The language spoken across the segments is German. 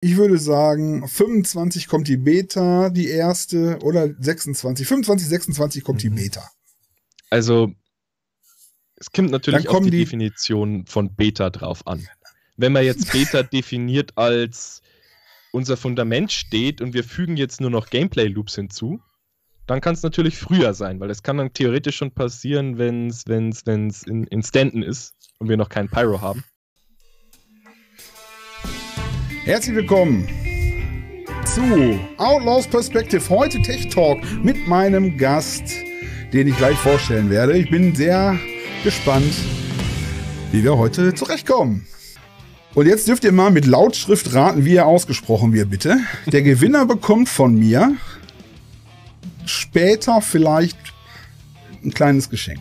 ich würde sagen, 25 kommt die Beta, die erste, oder 26. 25, 26 kommt mhm. die Beta. Also, es kommt natürlich auf die, die, Definition von Beta drauf an. Wenn man jetzt Beta definiert als unser Fundament steht und wir fügen jetzt nur noch Gameplay-Loops hinzu, dann kann es natürlich früher sein, weil das kann dann theoretisch schon passieren, wenn es in, in Stanton ist und wir noch keinen Pyro haben. Herzlich willkommen zu Outlaws Perspective. Heute Tech Talk mit meinem Gast, den ich gleich vorstellen werde. Ich bin sehr gespannt, wie wir heute zurechtkommen. Und jetzt dürft ihr mal mit Lautschrift raten, wie er ausgesprochen wird, bitte. Der Gewinner bekommt von mir später vielleicht ein kleines Geschenk.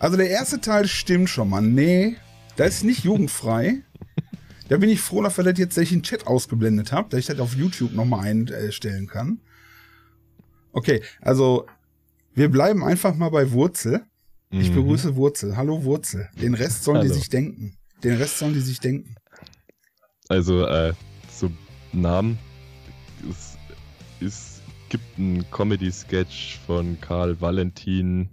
Also der erste Teil stimmt schon mal. Nee, das ist nicht jugendfrei. Da bin ich froh, dass wir jetzt, ich den Chat ausgeblendet habe, dass ich das auf YouTube nochmal einstellen kann. Okay, also wir bleiben einfach mal bei Wurzel. Ich mhm. begrüße Wurzel. Hallo Wurzel. Den Rest sollen Hallo. die sich denken. Den Rest sollen die sich denken. Also, äh, so Namen. Es, es gibt einen Comedy-Sketch von Karl Valentin,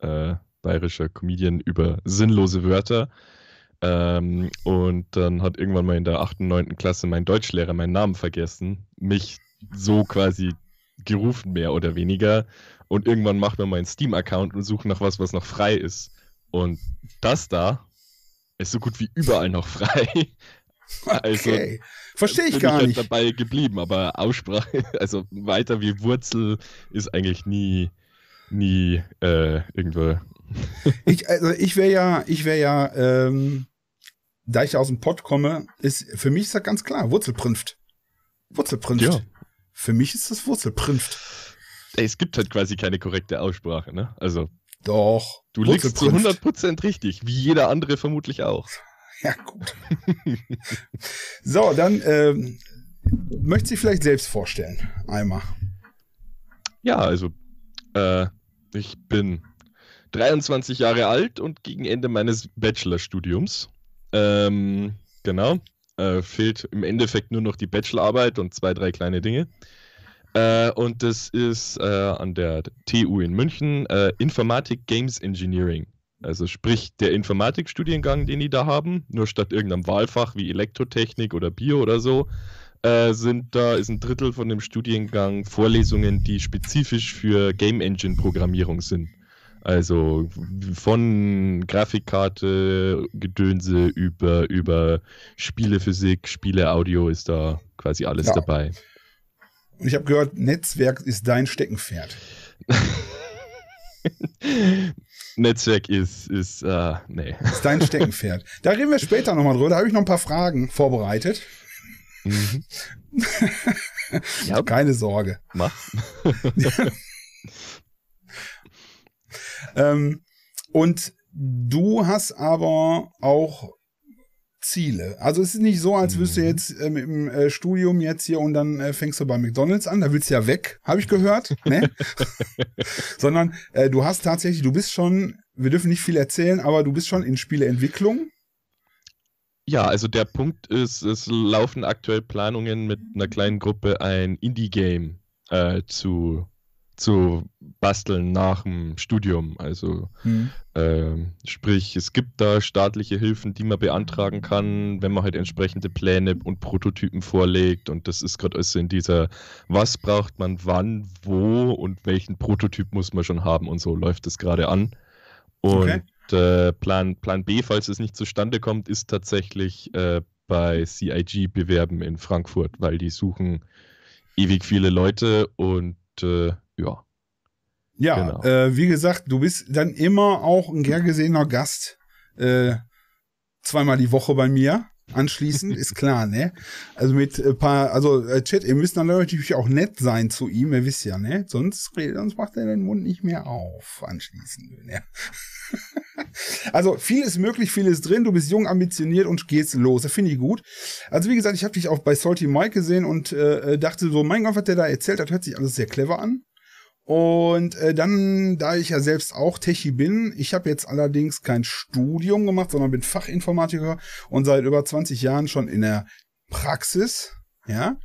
äh, bayerischer Comedian, über sinnlose Wörter. Ähm, und dann hat irgendwann mal in der 8. und 9. Klasse mein Deutschlehrer meinen Namen vergessen, mich so quasi gerufen, mehr oder weniger. Und irgendwann macht man meinen Steam-Account und sucht nach was, was noch frei ist. Und das da ist so gut wie überall noch frei. Also, okay. Verstehe ich gar ich halt nicht. dabei geblieben, aber Aussprache, also weiter wie Wurzel ist eigentlich nie, nie äh, irgendwo. ich, also ich wäre ja, ich wäre ja, ähm, da ich aus dem Pott komme, ist für mich ist das ganz klar Wurzelprünft. Wurzelprünft. Ja. Für mich ist das Wurzelprünft. Ey, es gibt halt quasi keine korrekte Aussprache, ne? Also. Doch. Du liegst zu 100% richtig, wie jeder andere vermutlich auch. Ja, gut. so, dann ähm, möchte ich vielleicht selbst vorstellen. Einmal. Ja, also äh, ich bin 23 Jahre alt und gegen Ende meines Bachelorstudiums ähm, genau. Äh, fehlt im Endeffekt nur noch die Bachelorarbeit und zwei, drei kleine Dinge. Äh, und das ist äh, an der TU in München äh, Informatik Games Engineering. Also sprich der Informatikstudiengang, den die da haben, nur statt irgendeinem Wahlfach wie Elektrotechnik oder Bio oder so, äh, sind da ist ein Drittel von dem Studiengang Vorlesungen, die spezifisch für Game Engine Programmierung sind. Also von Grafikkarte, Gedönse über, über Spielephysik, Spieleaudio ist da quasi alles ja. dabei. Und ich habe gehört, Netzwerk ist dein Steckenpferd. Netzwerk ist, ist, uh, nee. Ist dein Steckenpferd. Da reden wir später nochmal drüber. Da habe ich noch ein paar Fragen vorbereitet. Mhm. ja. Keine Sorge. Mach. Ähm, und du hast aber auch Ziele. Also es ist nicht so, als wirst mhm. jetzt ähm, im äh, Studium jetzt hier und dann äh, fängst du bei McDonald's an, da willst du ja weg, habe ich gehört, ne? sondern äh, du hast tatsächlich, du bist schon, wir dürfen nicht viel erzählen, aber du bist schon in Spieleentwicklung. Ja, also der Punkt ist, es laufen aktuell Planungen mit einer kleinen Gruppe ein Indie-Game äh, zu zu basteln nach dem Studium. Also mhm. äh, sprich, es gibt da staatliche Hilfen, die man beantragen kann, wenn man halt entsprechende Pläne und Prototypen vorlegt. Und das ist gerade also in dieser, was braucht man wann, wo und welchen Prototyp muss man schon haben und so läuft es gerade an. Und okay. äh, Plan, Plan B, falls es nicht zustande kommt, ist tatsächlich äh, bei CIG bewerben in Frankfurt, weil die suchen ewig viele Leute und äh, ja. Ja, genau. äh, wie gesagt, du bist dann immer auch ein gern gesehener Gast. Äh, zweimal die Woche bei mir. Anschließend ist klar, ne? Also mit ein äh, paar, also äh, Chat, ihr müsst dann natürlich auch nett sein zu ihm, ihr wisst ja, ne? Sonst, sonst macht er den Mund nicht mehr auf, anschließend, ne? also viel ist möglich, viel ist drin, du bist jung, ambitioniert und geht's los. Das finde ich gut. Also wie gesagt, ich habe dich auch bei Salty Mike gesehen und äh, äh, dachte so, mein Gott, was der da erzählt hat, hört sich alles sehr clever an. Und äh, dann, da ich ja selbst auch Techie bin, ich habe jetzt allerdings kein Studium gemacht, sondern bin Fachinformatiker und seit über 20 Jahren schon in der Praxis, ja.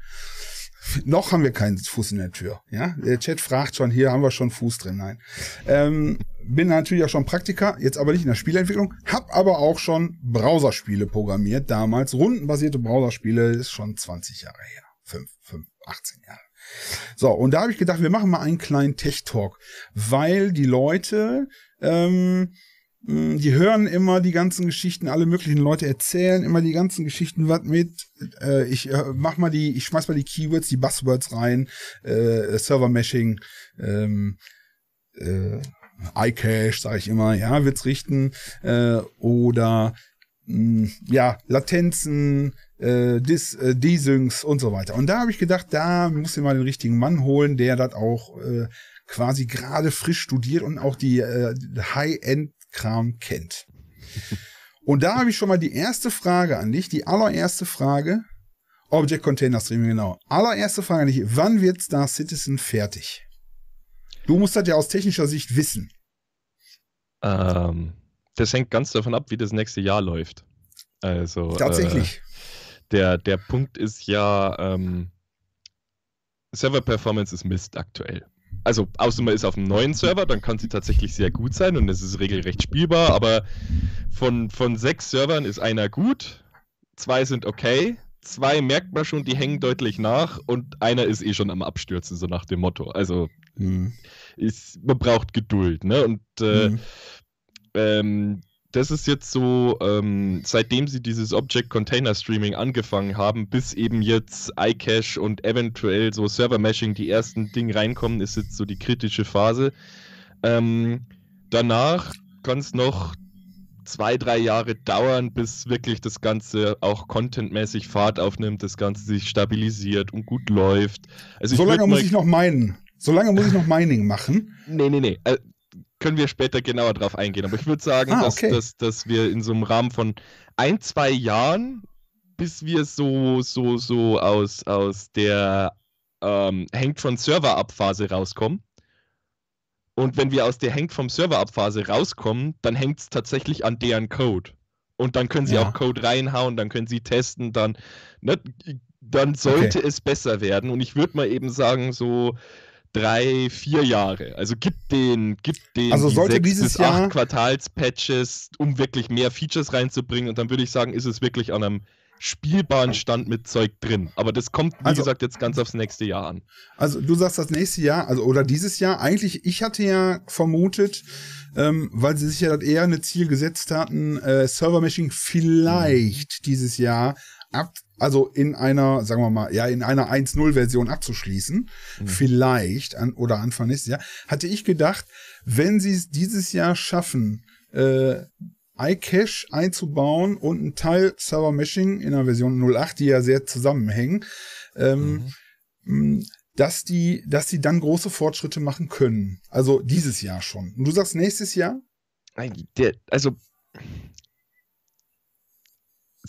Noch haben wir keinen Fuß in der Tür, ja. Der Chat fragt schon, hier haben wir schon Fuß drin, nein. Ähm, bin natürlich auch schon Praktiker, jetzt aber nicht in der Spieleentwicklung, hab aber auch schon Browserspiele programmiert damals, rundenbasierte Browserspiele, ist schon 20 Jahre her, 5, 5, 18 Jahre. So, und da habe ich gedacht, wir machen mal einen kleinen Tech-Talk, weil die Leute, ähm, die hören immer die ganzen Geschichten, alle möglichen Leute erzählen immer die ganzen Geschichten, was mit, äh, ich äh, mach mal die, ich schmeiß mal die Keywords, die Buzzwords rein, äh, äh server mashing ähm, äh, iCache, sage ich immer, ja, wird's richten, äh, oder mh, hm, ja, Latenzen, äh, Dis, äh, Desyncs und so weiter. Und da habe ich gedacht, da muss ich mal den richtigen Mann holen, der das auch äh, quasi gerade frisch studiert und auch die äh, High-End-Kram kennt. und da habe ich schon mal die erste Frage an dich, die allererste Frage. Object Container Streaming, genau. Allererste Frage an dich, wann wird Star Citizen fertig? Du musst das ja aus technischer Sicht wissen. Ähm, das hängt ganz davon ab, wie das nächste Jahr läuft. Also tatsächlich. Äh, der, der Punkt ist ja, ähm, Server-Performance ist Mist aktuell. Also, außer man ist auf einem neuen Server, dann kann sie tatsächlich sehr gut sein und es ist regelrecht spielbar, aber von, von sechs Servern ist einer gut, zwei sind okay, zwei merkt man schon, die hängen deutlich nach und einer ist eh schon am Abstürzen, so nach dem Motto. Also, mhm. ist, man braucht Geduld, ne? Und äh, mhm ähm, das ist jetzt so, ähm, seitdem sie dieses Object Container Streaming angefangen haben, bis eben jetzt iCache und eventuell so Server Meshing die ersten Dinge reinkommen, ist jetzt so die kritische Phase. Ähm, danach kann es noch zwei, drei Jahre dauern, bis wirklich das Ganze auch contentmäßig Fahrt aufnimmt, das Ganze sich stabilisiert und gut läuft. Also so lange muss ich noch meinen. So lange muss ich noch Mining machen. Nee, nee, nee. Äh, können wir später genauer drauf eingehen. Aber ich würde sagen, ah, okay. dass, dass, dass wir in so einem Rahmen von ein, zwei Jahren, bis wir so, so, so aus, aus der ähm, hängt von Server abphase rauskommen. Und wenn wir aus der hängt vom Server abphase rauskommen, dann hängt es tatsächlich an deren Code. Und dann können sie ja. auch Code reinhauen, dann können sie testen, dann, ne, dann sollte okay. es besser werden. Und ich würde mal eben sagen, so drei, vier Jahre. Also gibt den, gibt den also die sollte sechs dieses bis Jahr acht Quartalspatches, um wirklich mehr Features reinzubringen. Und dann würde ich sagen, ist es wirklich an einem spielbaren Stand mit Zeug drin. Aber das kommt, wie also, gesagt, jetzt ganz aufs nächste Jahr an. Also du sagst das nächste Jahr, also oder dieses Jahr. Eigentlich, ich hatte ja vermutet, ähm, weil sie sich ja eher ein Ziel gesetzt hatten, äh, Server Meshing vielleicht mhm. dieses Jahr ab also in einer, sagen wir mal, ja, in einer 1.0-Version abzuschließen, mhm. vielleicht, an, oder Anfang nächstes Jahr, hatte ich gedacht, wenn sie es dieses Jahr schaffen, äh, iCache einzubauen und einen Teil Server Meshing in der Version 08, die ja sehr zusammenhängen, ähm, mhm. dass die, dass die dann große Fortschritte machen können. Also dieses Jahr schon. Und du sagst nächstes Jahr? Also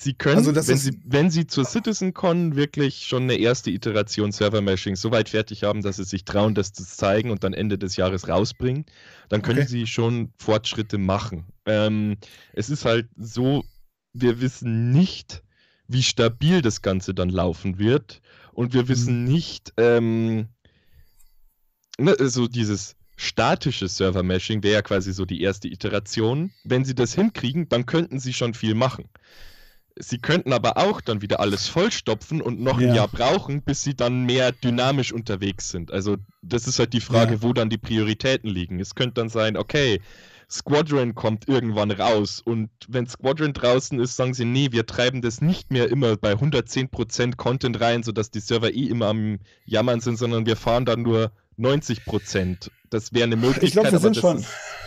Sie können, also wenn, sie, wenn Sie zur CitizenCon wirklich schon eine erste Iteration Server-Meshing so weit fertig haben, dass Sie sich trauen, das zu zeigen und dann Ende des Jahres rausbringen, dann können okay. Sie schon Fortschritte machen. Ähm, es ist halt so, wir wissen nicht, wie stabil das Ganze dann laufen wird und wir wissen mhm. nicht, ähm, ne, so also dieses statisches Server-Meshing wäre ja quasi so die erste Iteration. Wenn sie das hinkriegen, dann könnten sie schon viel machen. Sie könnten aber auch dann wieder alles vollstopfen und noch ja. ein Jahr brauchen, bis sie dann mehr dynamisch unterwegs sind. Also das ist halt die Frage, ja. wo dann die Prioritäten liegen. Es könnte dann sein, okay, Squadron kommt irgendwann raus und wenn Squadron draußen ist, sagen sie, nee, wir treiben das nicht mehr immer bei 110% Content rein, sodass die Server eh immer am Jammern sind, sondern wir fahren dann nur 90 Das wäre eine Möglichkeit. Ich glaube, wir sind schon.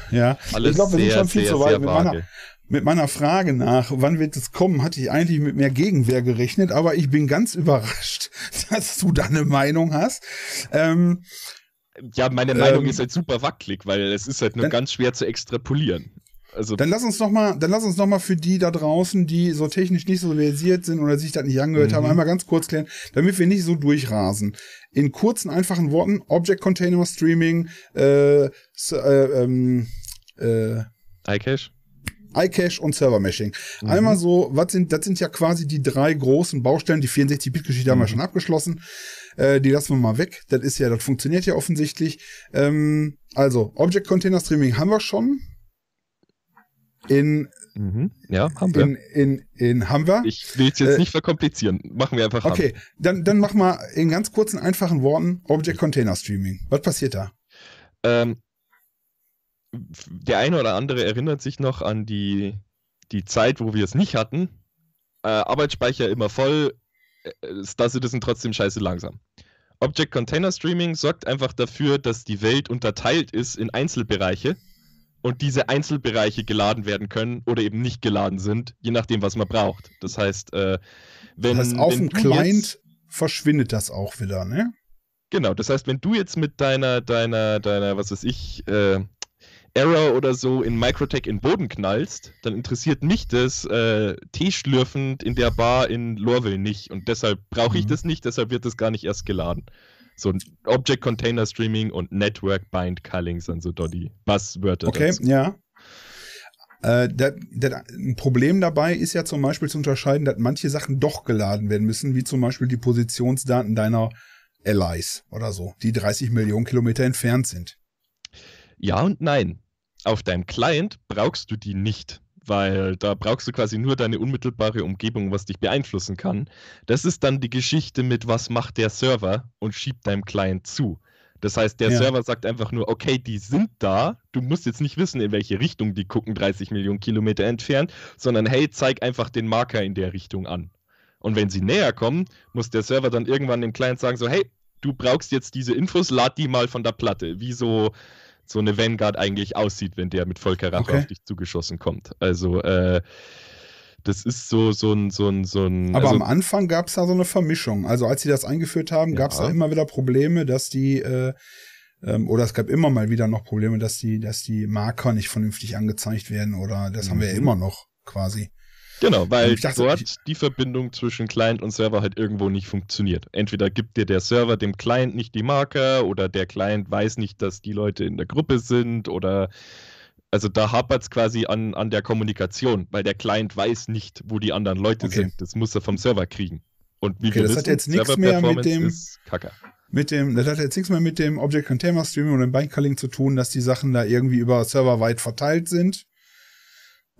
Ja. Alles ich glaube, wir sehr, sind schon viel sehr, zu weit. Wir waren, mit meiner Frage nach, wann wird es kommen, hatte ich eigentlich mit mehr Gegenwehr gerechnet, aber ich bin ganz überrascht, dass du da eine Meinung hast. Ähm, ja, meine Meinung ähm, ist halt super wackelig, weil es ist halt nur dann, ganz schwer zu extrapolieren. Also, dann lass uns noch mal, dann lass uns noch mal für die da draußen, die so technisch nicht so versiert sind oder sich das nicht angehört mhm. haben, einmal ganz kurz klären, damit wir nicht so durchrasen. In kurzen, einfachen Worten: Object Container Streaming, äh, äh, ähm, äh, iCache iCache und Server-Meshing. Mhm. Einmal so, was sind, das sind ja quasi die drei großen Baustellen. Die 64-Bit-Geschichte mhm. haben wir schon abgeschlossen. Äh, die lassen wir mal weg. Das ist ja, das funktioniert ja offensichtlich. Ähm, also, Object Container Streaming haben wir schon. In Mhm. Ja, haben wir. In, in, in haben wir. Ich will es jetzt äh, nicht verkomplizieren. Machen wir einfach. Okay, haben. dann, dann mach mal in ganz kurzen, einfachen Worten Object Container Streaming. Was passiert da? Ähm, der eine oder andere erinnert sich noch an die, die Zeit, wo wir es nicht hatten. Äh, Arbeitsspeicher immer voll, äh, sind trotzdem scheiße langsam. Object Container Streaming sorgt einfach dafür, dass die Welt unterteilt ist in Einzelbereiche und diese Einzelbereiche geladen werden können oder eben nicht geladen sind, je nachdem, was man braucht. Das heißt, äh, wenn. Das heißt, auf dem Client verschwindet das auch wieder, ne? Genau, das heißt, wenn du jetzt mit deiner, deiner, deiner, was weiß ich, äh, Error oder so in Microtech in Boden knallst, dann interessiert mich das äh, Tee in der Bar in Lorville nicht. Und deshalb brauche ich mhm. das nicht, deshalb wird das gar nicht erst geladen. So Object Container Streaming und Network Bind Cullings und so Doddy. Buzzwörter. Okay, dazu. ja. Äh, dat, dat, ein Problem dabei ist ja zum Beispiel zu unterscheiden, dass manche Sachen doch geladen werden müssen, wie zum Beispiel die Positionsdaten deiner Allies oder so, die 30 Millionen Kilometer entfernt sind. Ja und nein. Auf deinem Client brauchst du die nicht, weil da brauchst du quasi nur deine unmittelbare Umgebung, was dich beeinflussen kann. Das ist dann die Geschichte mit, was macht der Server und schiebt deinem Client zu. Das heißt, der ja. Server sagt einfach nur, okay, die sind da, du musst jetzt nicht wissen, in welche Richtung die gucken, 30 Millionen Kilometer entfernt, sondern hey, zeig einfach den Marker in der Richtung an. Und wenn sie näher kommen, muss der Server dann irgendwann dem Client sagen, so, hey, du brauchst jetzt diese Infos, lad die mal von der Platte. Wie so so eine Vanguard eigentlich aussieht, wenn der mit Volker Rache okay. auf dich zugeschossen kommt. Also äh, das ist so, so ein, so ein, so ein. Aber also, am Anfang gab es da so eine Vermischung. Also als sie das eingeführt haben, ja. gab es da immer wieder Probleme, dass die äh, ähm, oder es gab immer mal wieder noch Probleme, dass die, dass die Marker nicht vernünftig angezeigt werden oder das mhm. haben wir ja mhm. immer noch quasi. Genau, ähm, weil dachte, dort die Verbindung zwischen Client und Server halt irgendwo nicht funktioniert. Entweder gibt dir der Server dem Client nicht die Marker oder der Client weiß nicht, dass die Leute in der Gruppe sind oder also da hapert es quasi an, an der Kommunikation, weil der Client weiß nicht, wo die anderen Leute okay. sind. Das muss er vom Server kriegen. Und wie okay, das wissen, hat jetzt nichts mehr mit dem Mit dem, das hat jetzt nichts mehr mit dem Object Container Streaming und dem Bindcalling zu tun, dass die Sachen da irgendwie über Server weit verteilt sind,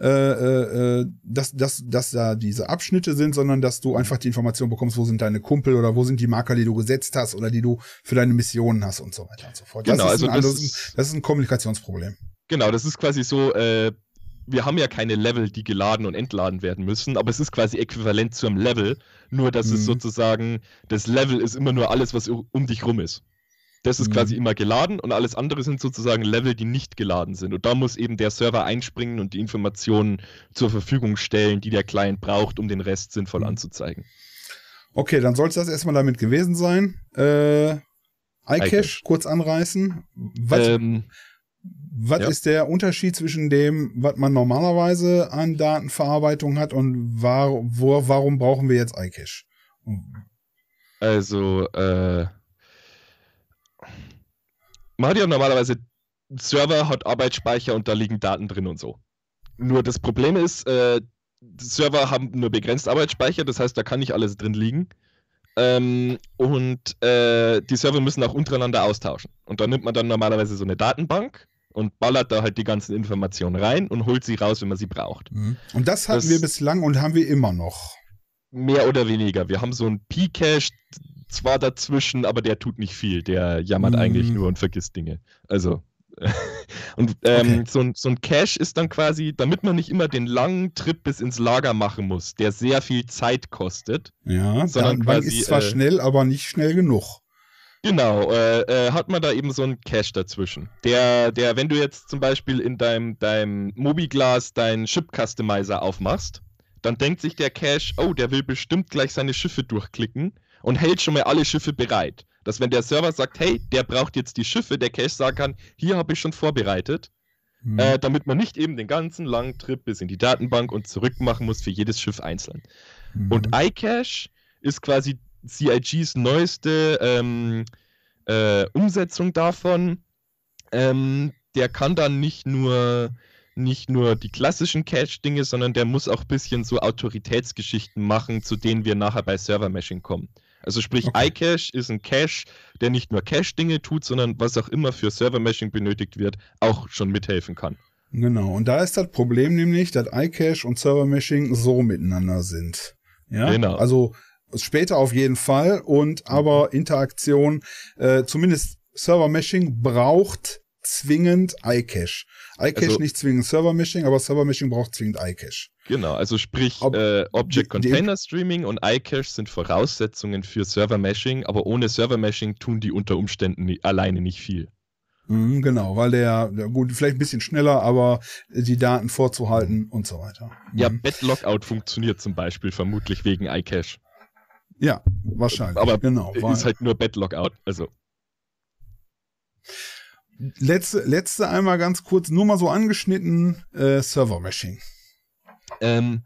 äh, äh, äh, dass, dass, dass da diese Abschnitte sind, sondern dass du einfach die Information bekommst, wo sind deine Kumpel oder wo sind die Marker, die du gesetzt hast oder die du für deine Missionen hast und so weiter und so fort. Genau, das ist, also ein, anderes, das ist, das ist ein Kommunikationsproblem. Genau, das ist quasi so, äh, wir haben ja keine Level, die geladen und entladen werden müssen, aber es ist quasi äquivalent zu einem Level, nur dass mhm. es sozusagen, das Level ist immer nur alles, was um dich rum ist. Das ist mhm. quasi immer geladen und alles andere sind sozusagen Level, die nicht geladen sind. Und da muss eben der Server einspringen und die Informationen zur Verfügung stellen, die der Client braucht, um den Rest sinnvoll mhm. anzuzeigen. Okay, dann soll es das erstmal damit gewesen sein. Äh, iCache, iCache. kurz anreißen. Was, ähm, was ja. ist der Unterschied zwischen dem, was man normalerweise an Datenverarbeitung hat und war, wo, warum brauchen wir jetzt iCache? Also, äh, man hat ja normalerweise Server, hat Arbeitsspeicher und da liegen Daten drin und so. Nur das Problem ist, äh, Server haben nur begrenzt Arbeitsspeicher, das heißt, da kann nicht alles drin liegen. Ähm, und äh, die Server müssen auch untereinander austauschen. Und da nimmt man dann normalerweise so eine Datenbank und ballert da halt die ganzen Informationen rein und holt sie raus, wenn man sie braucht. Mhm. Und das hatten das wir bislang und haben wir immer noch. Mehr oder weniger. Wir haben so ein P-Cache, zwar dazwischen, aber der tut nicht viel. Der jammert mm. eigentlich nur und vergisst Dinge. Also. und ähm, okay. so, ein, so ein Cache ist dann quasi, damit man nicht immer den langen Trip bis ins Lager machen muss, der sehr viel Zeit kostet. Ja, sondern quasi, ist zwar äh, schnell, aber nicht schnell genug. Genau, äh, äh, hat man da eben so ein Cache dazwischen. Der, der, wenn du jetzt zum Beispiel in deinem, deinem Mobiglas deinen Ship-Customizer aufmachst, dann denkt sich der Cache, oh, der will bestimmt gleich seine Schiffe durchklicken und hält schon mal alle Schiffe bereit. Dass wenn der Server sagt, hey, der braucht jetzt die Schiffe, der Cache sagen kann, hier habe ich schon vorbereitet, hm. äh, damit man nicht eben den ganzen langen Trip bis in die Datenbank und zurück machen muss für jedes Schiff einzeln. Hm. Und iCache ist quasi CIGs neueste ähm, äh, Umsetzung davon. Ähm, der kann dann nicht nur nicht nur die klassischen Cache-Dinge, sondern der muss auch ein bisschen so Autoritätsgeschichten machen, zu denen wir nachher bei Server-Meshing kommen. Also sprich, okay. iCache ist ein Cache, der nicht nur Cache-Dinge tut, sondern was auch immer für Server-Meshing benötigt wird, auch schon mithelfen kann. Genau, und da ist das Problem nämlich, dass iCache und Server-Meshing so miteinander sind. Ja, genau. Also später auf jeden Fall und aber mhm. Interaktion, äh, zumindest Server-Meshing braucht zwingend iCache. iCache also, nicht zwingend Server-Meshing, aber Server-Meshing braucht zwingend iCache. Genau, also sprich Ob, äh, Object Container Streaming und iCache sind Voraussetzungen für Server-Meshing, aber ohne Server-Meshing tun die unter Umständen nie, alleine nicht viel. Mhm, genau, weil der, der, gut, vielleicht ein bisschen schneller, aber die Daten vorzuhalten und so weiter. Mhm. Ja, Bad-Lockout funktioniert zum Beispiel vermutlich wegen iCache. Ja, wahrscheinlich. Aber genau, ist halt nur Bad-Lockout, also letzte, letzte einmal ganz kurz, nur mal so angeschnitten, äh, Server-Meshing. Ähm,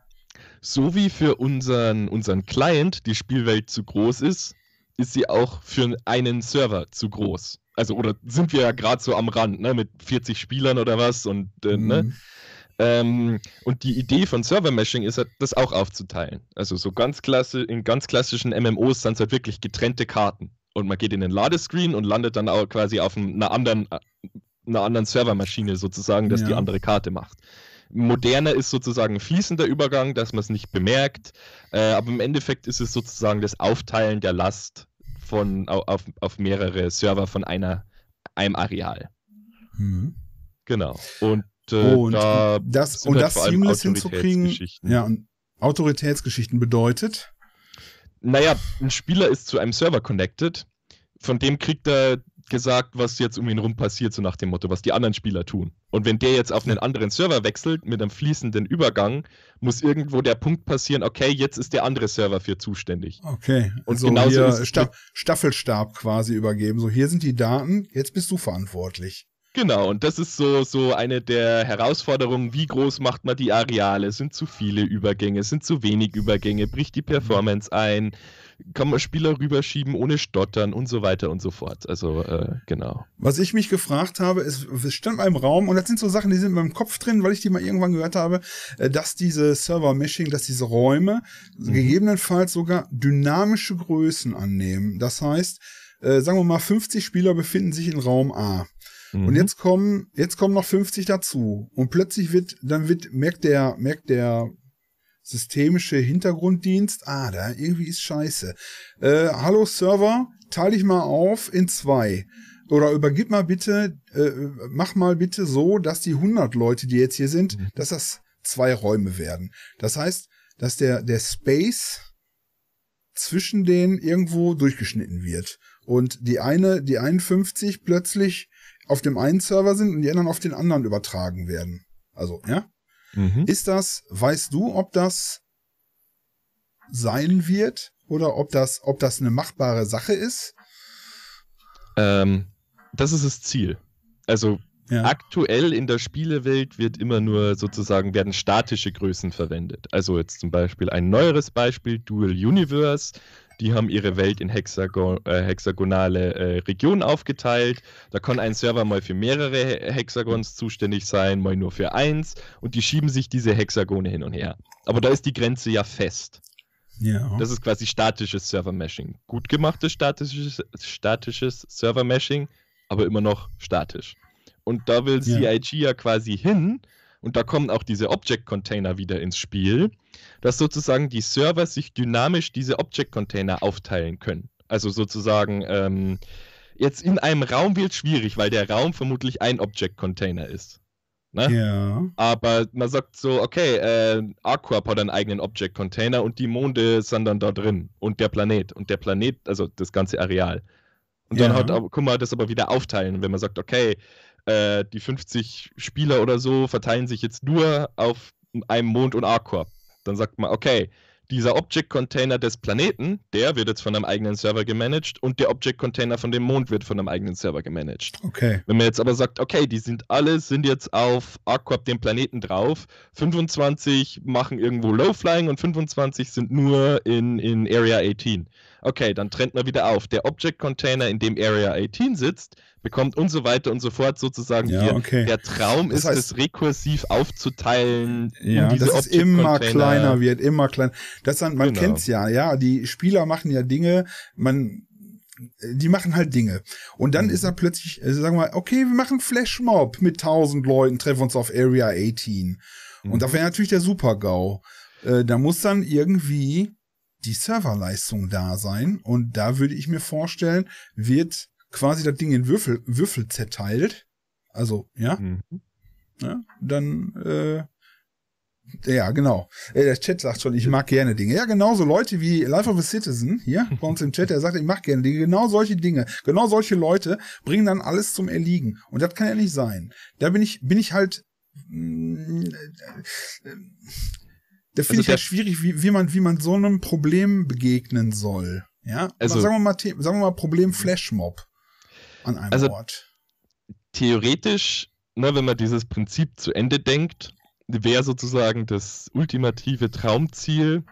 so wie für unseren, unseren Client die Spielwelt zu groß ist, ist sie auch für einen Server zu groß. Also, oder sind wir ja gerade so am Rand, ne, mit 40 Spielern oder was und, äh, mhm. ne? Ähm, und die Idee von Server-Meshing ist, halt, das auch aufzuteilen. Also so ganz klasse, in ganz klassischen MMOs sind es halt wirklich getrennte Karten und man geht in den Ladescreen und landet dann auch quasi auf einer anderen, äh, einer anderen Servermaschine sozusagen, dass ja. die andere Karte macht. Moderner ist sozusagen ein fließender Übergang, dass man es nicht bemerkt, äh, aber im Endeffekt ist es sozusagen das Aufteilen der Last von, auf, auf mehrere Server von einer, einem Areal. Mhm. Genau. Und, äh, und da das, und halt das seamless hinzukriegen, ja, und Autoritätsgeschichten bedeutet, naja, ein Spieler ist zu einem Server connected, von dem kriegt er gesagt, was jetzt um ihn rum passiert, so nach dem Motto, was die anderen Spieler tun. Und wenn der jetzt auf einen anderen Server wechselt mit einem fließenden Übergang, muss irgendwo der Punkt passieren, okay, jetzt ist der andere Server für zuständig. Okay. Und also genauso hier Sta Staffelstab quasi übergeben. So, hier sind die Daten, jetzt bist du verantwortlich. Genau, und das ist so, so eine der Herausforderungen, wie groß macht man die Areale? Sind zu viele Übergänge, sind zu wenig Übergänge, bricht die Performance ein, kann man Spieler rüberschieben ohne Stottern und so weiter und so fort. Also äh, genau. Was ich mich gefragt habe, es stand mal im Raum und das sind so Sachen, die sind in meinem Kopf drin, weil ich die mal irgendwann gehört habe, äh, dass diese Server-Meshing, dass diese Räume mhm. gegebenenfalls sogar dynamische Größen annehmen. Das heißt, äh, sagen wir mal, 50 Spieler befinden sich in Raum A. Mhm. Und jetzt kommen, jetzt kommen noch 50 dazu. Und plötzlich wird, dann wird, merkt der, merkt der systemische Hintergrunddienst, ah, da irgendwie ist scheiße. Äh, hallo Server, teile ich mal auf in zwei. Oder übergib mal bitte, äh, mach mal bitte so, dass die 100 Leute, die jetzt hier sind, mhm. dass das zwei Räume werden. Das heißt, dass der, der Space zwischen denen irgendwo durchgeschnitten wird. Und die eine, die 51 plötzlich auf dem einen Server sind und die anderen auf den anderen übertragen werden. Also, ja. Mhm. Ist das, weißt du, ob das sein wird oder ob das, ob das eine machbare Sache ist? Ähm, das ist das Ziel. Also ja. aktuell in der Spielewelt wird immer nur sozusagen werden statische Größen verwendet. Also jetzt zum Beispiel ein neueres Beispiel Dual Universe die haben ihre Welt in Hexagon, äh, hexagonale äh, Regionen aufgeteilt. Da kann ein Server mal für mehrere Hexagons zuständig sein, mal nur für eins. Und die schieben sich diese Hexagone hin und her. Aber da ist die Grenze ja fest. Ja. Das ist quasi statisches server mashing Gut gemachtes statisches, statisches server mashing aber immer noch statisch. Und da will ja. CIG ja quasi hin und da kommen auch diese Object-Container wieder ins Spiel, dass sozusagen die Server sich dynamisch diese Object-Container aufteilen können. Also sozusagen ähm, jetzt in einem Raum wird es schwierig, weil der Raum vermutlich ein Object-Container ist. Ne? Ja. Aber man sagt so, okay, äh, Aquap hat einen eigenen Object-Container und die Monde sind dann da drin und der Planet und der Planet, also das ganze Areal. Und ja. dann hat, guck mal, das aber wieder aufteilen, wenn man sagt, okay, äh, die 50 Spieler oder so verteilen sich jetzt nur auf einem Mond und A-Korb. Dann sagt man, okay, dieser Object-Container des Planeten, der wird jetzt von einem eigenen Server gemanagt und der Object-Container von dem Mond wird von einem eigenen Server gemanagt. Okay. Wenn man jetzt aber sagt, okay, die sind alle, sind jetzt auf Arcorp, dem Planeten drauf, 25 machen irgendwo Low-Flying und 25 sind nur in, in Area 18. Okay, dann trennt man wieder auf. Der Object-Container, in dem Area 18 sitzt, bekommt und so weiter und so fort sozusagen. Ja, Okay. Der Traum das ist heißt, es rekursiv aufzuteilen. Ja, um dass es immer kleiner wird, immer kleiner. Das dann, man genau. kennt's ja, ja, die Spieler machen ja Dinge, man die machen halt Dinge. Und dann mhm. ist er plötzlich, äh, sagen wir, okay, wir machen Flashmob mit 1000 Leuten, treffen uns auf Area 18. Mhm. Und da mhm. wäre natürlich der Super-GAU. Äh, da muss dann irgendwie die Serverleistung da sein. Und da würde ich mir vorstellen, wird quasi das Ding in Würfel, Würfel zerteilt. Also, ja. Mhm. ja dann, äh, ja, genau. Äh, der Chat sagt schon, ich mag gerne Dinge. Ja, genauso Leute wie Life of a Citizen hier bei uns im Chat, der sagt, ich mag gerne Dinge. Genau solche Dinge, genau solche Leute bringen dann alles zum Erliegen. Und das kann ja nicht sein. Da bin ich, bin ich halt. Mm, äh, äh, da finde also ich ja halt schwierig, wie, wie, man, wie man so einem Problem begegnen soll. Ja, also, sagen wir mal, sagen wir mal Problem Flashmob an einem also, Ort. Theoretisch, ne, wenn man dieses Prinzip zu Ende denkt, wäre sozusagen das ultimative Traumziel,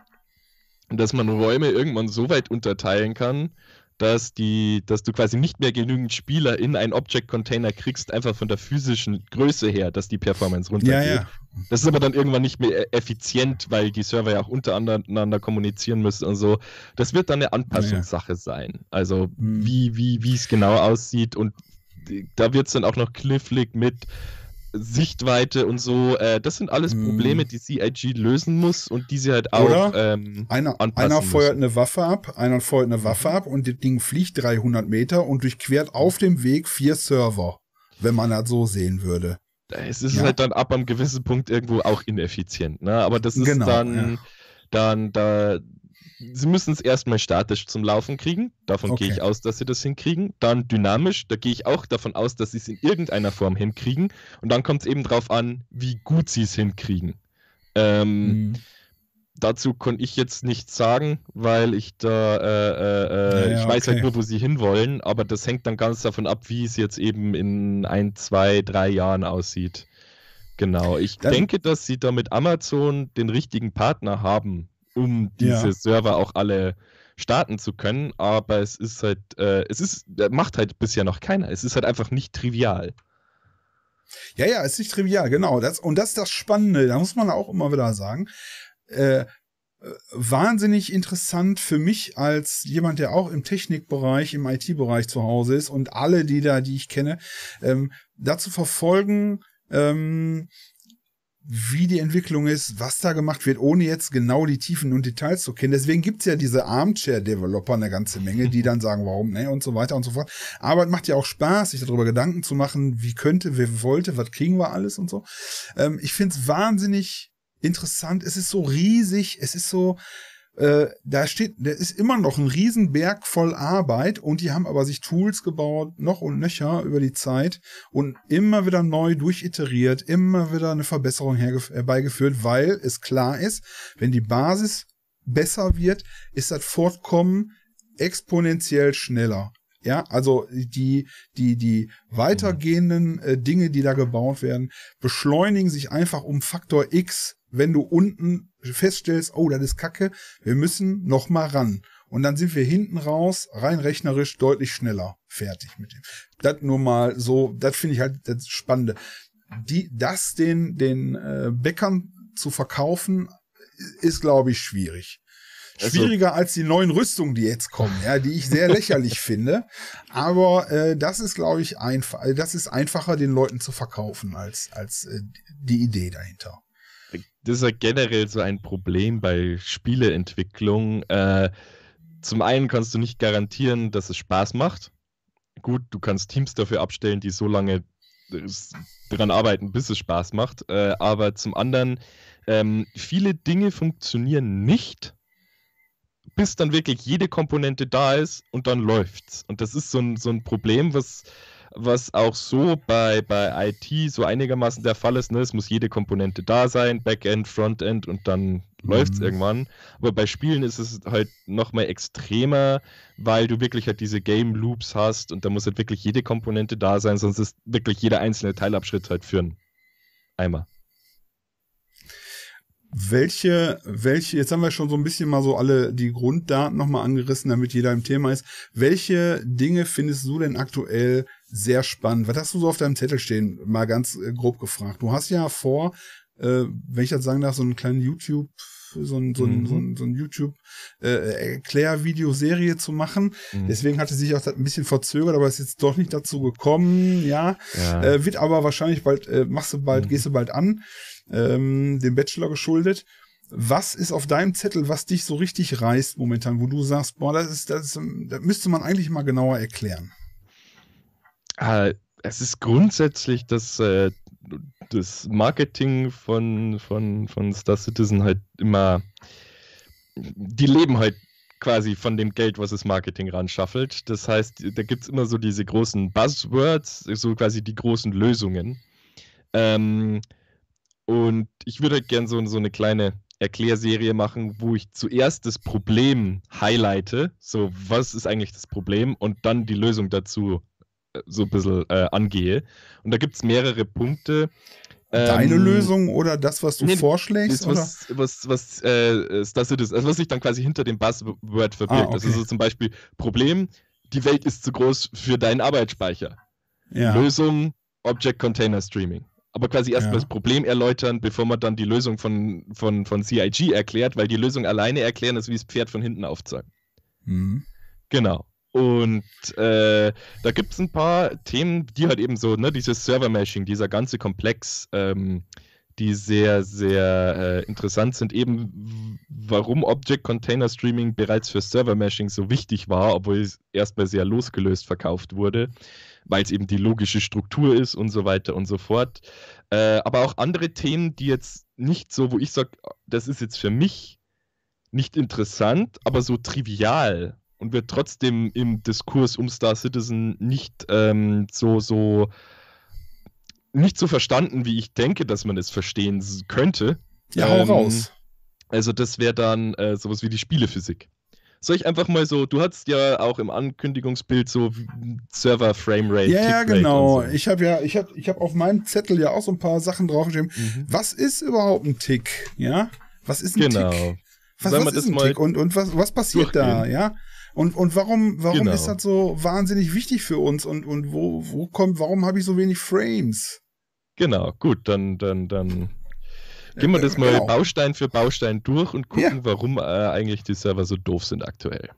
dass man Räume irgendwann so weit unterteilen kann, dass, die, dass du quasi nicht mehr genügend Spieler in einen Object-Container kriegst, einfach von der physischen Größe her, dass die Performance runtergeht. Ja, ja. Das ist aber dann irgendwann nicht mehr e-, effizient, weil die Server ja auch untereinander kommunizieren müssen und so. Das wird dann eine Anpassungssache ja. sein. Also hm. wie, wie, wie es genau aussieht und da wird es dann auch noch knifflig mit Sichtweite und so, äh, das sind alles hm. Probleme, die CIG lösen muss und die sie halt auch ähm, einer, einer feuert müssen. eine Waffe ab, einer feuert eine Waffe mhm. ab und das Ding fliegt 300 Meter und durchquert auf dem Weg vier Server, wenn man das so sehen würde. Es ist ja. halt dann ab einem gewissen Punkt irgendwo auch ineffizient, ne? Aber das ist genau, dann, ja. dann da sie müssen es erstmal statisch zum Laufen kriegen. Davon okay. gehe ich aus, dass sie das hinkriegen. Dann dynamisch, da gehe ich auch davon aus, dass sie es in irgendeiner Form hinkriegen. Und dann kommt es eben darauf an, wie gut sie es hinkriegen. Ähm, mhm. Dazu konnte ich jetzt nichts sagen, weil ich da, äh, äh, naja, äh, ich weiß halt okay. halt nur, wo sie hinwollen, aber das hängt dann ganz davon ab, wie es jetzt eben in ein, zwei, drei Jahren aussieht. Genau, ich dann denke, dass sie da mit Amazon den richtigen Partner haben, um diese ja. Server auch alle starten zu können, aber es ist halt, äh, es ist, äh, macht halt bisher noch keiner. Es ist halt einfach nicht trivial. Ja, ja, ist nicht trivial, genau. Das, und das ist das Spannende, da muss man auch immer wieder sagen. Äh, äh wahnsinnig interessant für mich als jemand, der auch im Technikbereich, im IT-Bereich zu Hause ist und alle, die da, die ich kenne, ähm, dazu verfolgen, ähm, wie die Entwicklung ist, was da gemacht wird, ohne jetzt genau die Tiefen und Details zu kennen. Deswegen gibt's ja diese Armchair-Developer eine ganze Menge, die dann sagen, warum, ne, und so weiter und so fort. Aber es macht ja auch Spaß, sich darüber Gedanken zu machen, wie könnte, wer wollte, was kriegen wir alles und so. Ähm, ich find's wahnsinnig interessant. Es ist so riesig, es ist so, äh, da steht, da ist immer noch ein Riesenberg voll Arbeit und die haben aber sich Tools gebaut, noch und nöcher über die Zeit und immer wieder neu durchiteriert, immer wieder eine Verbesserung herbeigeführt, weil es klar ist, wenn die Basis besser wird, ist das Fortkommen exponentiell schneller. Ja, also die, die, die weitergehenden äh, Dinge, die da gebaut werden, beschleunigen sich einfach um Faktor X wenn du unten feststellst, oh, das ist Kacke, wir müssen noch mal ran. Und dann sind wir hinten raus, rein rechnerisch deutlich schneller fertig mit dem. Das nur mal so, das finde ich halt das Spannende. Die, das den, den äh, Bäckern zu verkaufen, ist, glaube ich, schwierig. Also Schwieriger also. als die neuen Rüstungen, die jetzt kommen, ja, die ich sehr lächerlich finde. Aber äh, das ist, glaube ich, einfach, das ist einfacher, den Leuten zu verkaufen als als äh, die Idee dahinter das ist ja generell so ein Problem bei Spieleentwicklung. Äh, zum einen kannst du nicht garantieren, dass es Spaß macht. Gut, du kannst Teams dafür abstellen, die so lange äh, daran arbeiten, bis es Spaß macht. Äh, aber zum anderen, ähm, viele Dinge funktionieren nicht, bis dann wirklich jede Komponente da ist und dann läuft's. Und das ist so ein, so ein Problem, was was auch so bei, bei IT so einigermaßen der Fall ist. Ne? Es muss jede Komponente da sein, Backend, Frontend und dann läuft es mhm. irgendwann. Aber bei Spielen ist es halt nochmal extremer, weil du wirklich halt diese Game Loops hast und da muss halt wirklich jede Komponente da sein, sonst ist wirklich jeder einzelne Teilabschnitt halt für einen Eimer. Welche, welche, jetzt haben wir schon so ein bisschen mal so alle die Grunddaten nochmal angerissen, damit jeder im Thema ist. Welche Dinge findest du denn aktuell sehr spannend. Was hast du so auf deinem Zettel stehen? Mal ganz äh, grob gefragt. Du hast ja vor, äh, wenn ich das sagen darf, so einen kleinen YouTube, so ein, so ein, mhm. so ein, so ein YouTube äh, Erklär-Videoserie zu machen. Mhm. Deswegen hatte sich auch das ein bisschen verzögert, aber ist jetzt doch nicht dazu gekommen. Ja, ja. Äh, wird aber wahrscheinlich bald, äh, machst du bald, mhm. gehst du bald an, ähm, dem Bachelor geschuldet. Was ist auf deinem Zettel, was dich so richtig reißt momentan, wo du sagst, boah, das ist, das, ist, das müsste man eigentlich mal genauer erklären? Ah, es ist grundsätzlich das, äh, das Marketing von, von, von Star Citizen halt immer. Die leben halt quasi von dem Geld, was das Marketing ran schaffelt. Das heißt, da gibt es immer so diese großen Buzzwords, so quasi die großen Lösungen. Ähm, und ich würde halt gerne so, so eine kleine Erklärserie machen, wo ich zuerst das Problem highlighte, so was ist eigentlich das Problem und dann die Lösung dazu so ein bisschen äh, angehe. Und da gibt es mehrere Punkte. Deine ähm, Lösung oder das, was du nee, vorschlägst? was, oder? was, was, äh, ist das, ist, also was sich dann quasi hinter dem Buzzword verbirgt. Ah, okay. Das ist so zum Beispiel Problem, die Welt ist zu groß für deinen Arbeitsspeicher. Ja. Lösung, Object Container Streaming. Aber quasi erstmal ja. das Problem erläutern, bevor man dann die Lösung von, von, von CIG erklärt, weil die Lösung alleine erklären ist wie das Pferd von hinten aufzeigen. Mhm. Genau. Und äh, da gibt es ein paar Themen, die halt eben so, ne, dieses Server-Mashing, dieser ganze Komplex, ähm, die sehr, sehr äh, interessant sind. Eben, warum Object-Container-Streaming bereits für Server-Mashing so wichtig war, obwohl es erstmal sehr losgelöst verkauft wurde, weil es eben die logische Struktur ist und so weiter und so fort. Äh, aber auch andere Themen, die jetzt nicht so, wo ich sage, das ist jetzt für mich nicht interessant, aber so trivial und wird trotzdem im Diskurs um Star Citizen nicht ähm, so, so nicht so verstanden, wie ich denke, dass man es verstehen könnte. Ja, hau ähm, raus. Also, das wäre dann äh, sowas wie die Spielephysik. Soll ich einfach mal so, du hattest ja auch im Ankündigungsbild so Server Framerate. Ja, ja genau. So. Ich habe ja, ich habe ich hab auf meinem Zettel ja auch so ein paar Sachen draufgeschrieben. Mhm. Was ist überhaupt ein Tick? Ja? Was ist ein genau. Tick? Was, was ist ein Tick? Und, und was, was passiert da? Ja? Und, und warum, warum genau. ist das so wahnsinnig wichtig für uns und, und wo, wo kommt, warum habe ich so wenig Frames? Genau, gut, dann, dann, dann gehen wir äh, das mal genau. Baustein für Baustein durch und gucken, ja. warum äh, eigentlich die Server so doof sind aktuell.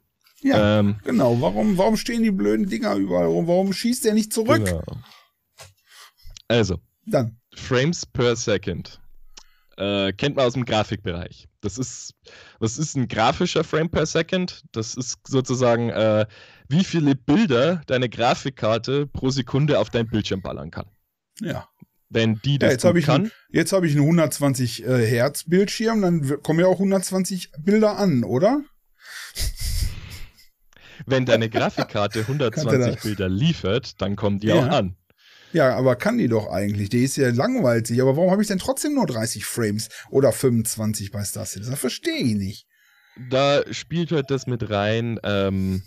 Ja, ähm, genau. Warum, warum stehen die blöden Dinger überall rum? Warum schießt der nicht zurück? Genau. Also, dann. Frames per Second. Äh, kennt man aus dem Grafikbereich. Das ist, das ist ein grafischer Frame per Second. Das ist sozusagen, äh, wie viele Bilder deine Grafikkarte pro Sekunde auf dein Bildschirm ballern kann. Ja. Wenn die das ja, jetzt ich, kann, jetzt habe ich einen 120 äh, Hertz Bildschirm, dann kommen ja auch 120 Bilder an, oder? Wenn deine Grafikkarte 120 Bilder liefert, dann kommen die ja. auch an. Ja, aber kann die doch eigentlich. Die ist ja langweilig. Aber warum habe ich denn trotzdem nur 30 Frames oder 25 bei Star Citizen? Das verstehe ich nicht. Da spielt halt das mit rein. Ähm,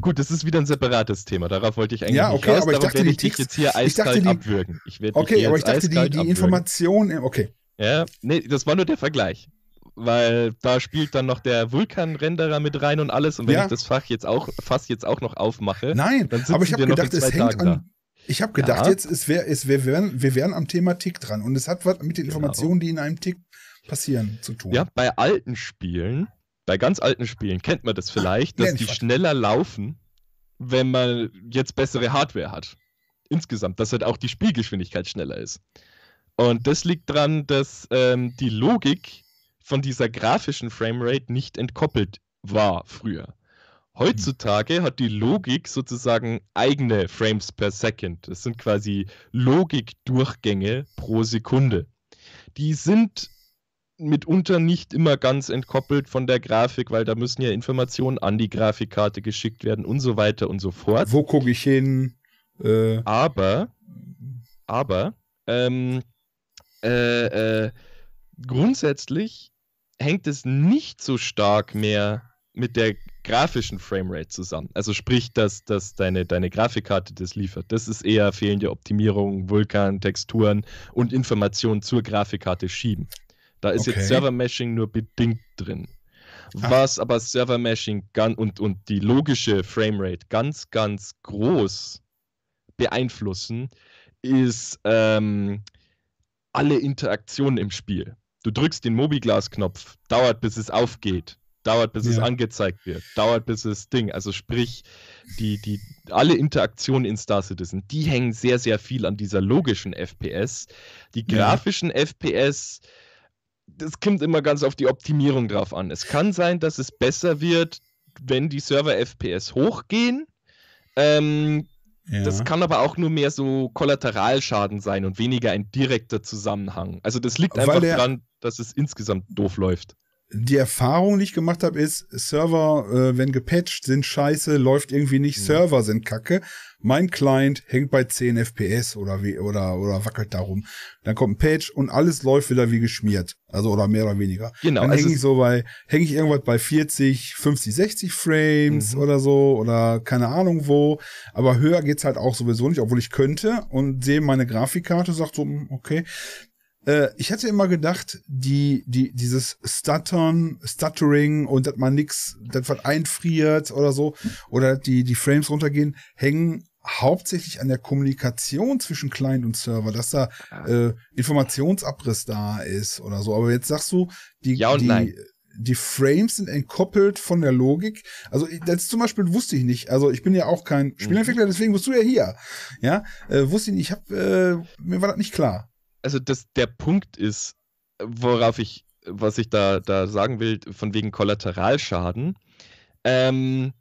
gut, das ist wieder ein separates Thema. Darauf wollte ich eigentlich ja, okay, nicht raus. aber ich dachte, werde die ich Text, dich jetzt hier eiskalt dachte, die, abwürgen. Ich werde okay, aber ich dachte, die, die Information, okay. Ja, nee, das war nur der Vergleich weil da spielt dann noch der Vulkan-Renderer mit rein und alles. Und wenn ja. ich das Fach jetzt auch, Fass jetzt auch noch aufmache, Nein, aber ich habe gedacht, es hängt, an, ich habe gedacht, ja. jetzt ist wär, ist, wir, wären, wir wären am Thema Tick dran und es hat was mit den genau. Informationen, genau. die in einem Tick passieren, zu tun. Ja, bei alten Spielen, bei ganz alten Spielen kennt man das ah, vielleicht, ah, dass die schneller laufen, wenn man jetzt bessere Hardware hat. Insgesamt, dass halt auch die Spielgeschwindigkeit schneller ist. Und das liegt daran, dass ähm, die Logik von dieser grafischen Framerate nicht entkoppelt war früher. Heutzutage hat die Logik sozusagen eigene Frames per Second. Das sind quasi Logikdurchgänge pro Sekunde. Die sind mitunter nicht immer ganz entkoppelt von der Grafik, weil da müssen ja Informationen an die Grafikkarte geschickt werden und so weiter und so fort. Wo gucke ich hin? Äh aber, aber, ähm, äh, äh, grundsätzlich hängt es nicht so stark mehr mit der grafischen Framerate zusammen. Also sprich, dass, dass deine, deine Grafikkarte das liefert. Das ist eher fehlende Optimierung, Vulkan, Texturen und Informationen zur Grafikkarte schieben. Da ist okay. jetzt Server-Meshing nur bedingt drin. Ah. Was aber Server-Meshing und, und die logische Framerate ganz, ganz groß beeinflussen, ist ähm, alle Interaktionen im Spiel. Du drückst den Mobiglas-Knopf, dauert bis es aufgeht dauert, bis ja. es angezeigt wird, dauert, bis es Ding. Also sprich, die, die, alle Interaktionen in Star Citizen, die hängen sehr, sehr viel an dieser logischen FPS. Die grafischen ja. FPS, das kommt immer ganz auf die Optimierung drauf an. Es kann sein, dass es besser wird, wenn die Server FPS hochgehen. Ähm, ja. Das kann aber auch nur mehr so Kollateralschaden sein und weniger ein direkter Zusammenhang. Also das liegt einfach daran, dass es insgesamt doof läuft die Erfahrung, die ich gemacht habe, ist, Server, äh, wenn gepatcht, sind scheiße, läuft irgendwie nicht, mhm. Server sind kacke. Mein Client hängt bei 10 FPS oder wie, oder, oder wackelt darum. Dann kommt ein Patch und alles läuft wieder wie geschmiert. Also, oder mehr oder weniger. Genau. Dann also hänge ich so bei, hänge ich irgendwas bei 40, 50, 60 Frames mhm. oder so, oder keine Ahnung wo. Aber höher geht's halt auch sowieso nicht, obwohl ich könnte und sehe meine Grafikkarte, sagt so, hm, okay. Äh, ich hatte immer gedacht, die, die, dieses Stuttern, Stuttering und dass man nix, das was einfriert oder so, oder die, die Frames runtergehen, hängen hauptsächlich an der Kommunikation zwischen Client und Server, dass da ah. äh, Informationsabriss da ist oder so. Aber jetzt sagst du, die, ja die, nein. die Frames sind entkoppelt von der Logik. Also das zum Beispiel wusste ich nicht. Also ich bin ja auch kein mhm. Spielentwickler, deswegen bist du ja hier. Ja, äh, wusste ich nicht. Ich hab, äh, mir war das nicht klar also das, der Punkt ist, worauf ich, was ich da, da sagen will, von wegen Kollateralschaden. Ähm,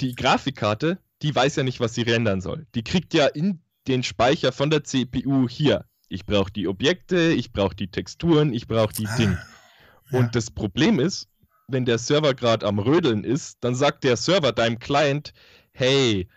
die Grafikkarte, die weiß ja nicht, was sie rendern soll. Die kriegt ja in den Speicher von der CPU hier. Ich brauche die Objekte, ich brauche die Texturen, ich brauche die ah, Dinge. Ja. Und das Problem ist, wenn der Server gerade am Rödeln ist, dann sagt der Server deinem Client, hey,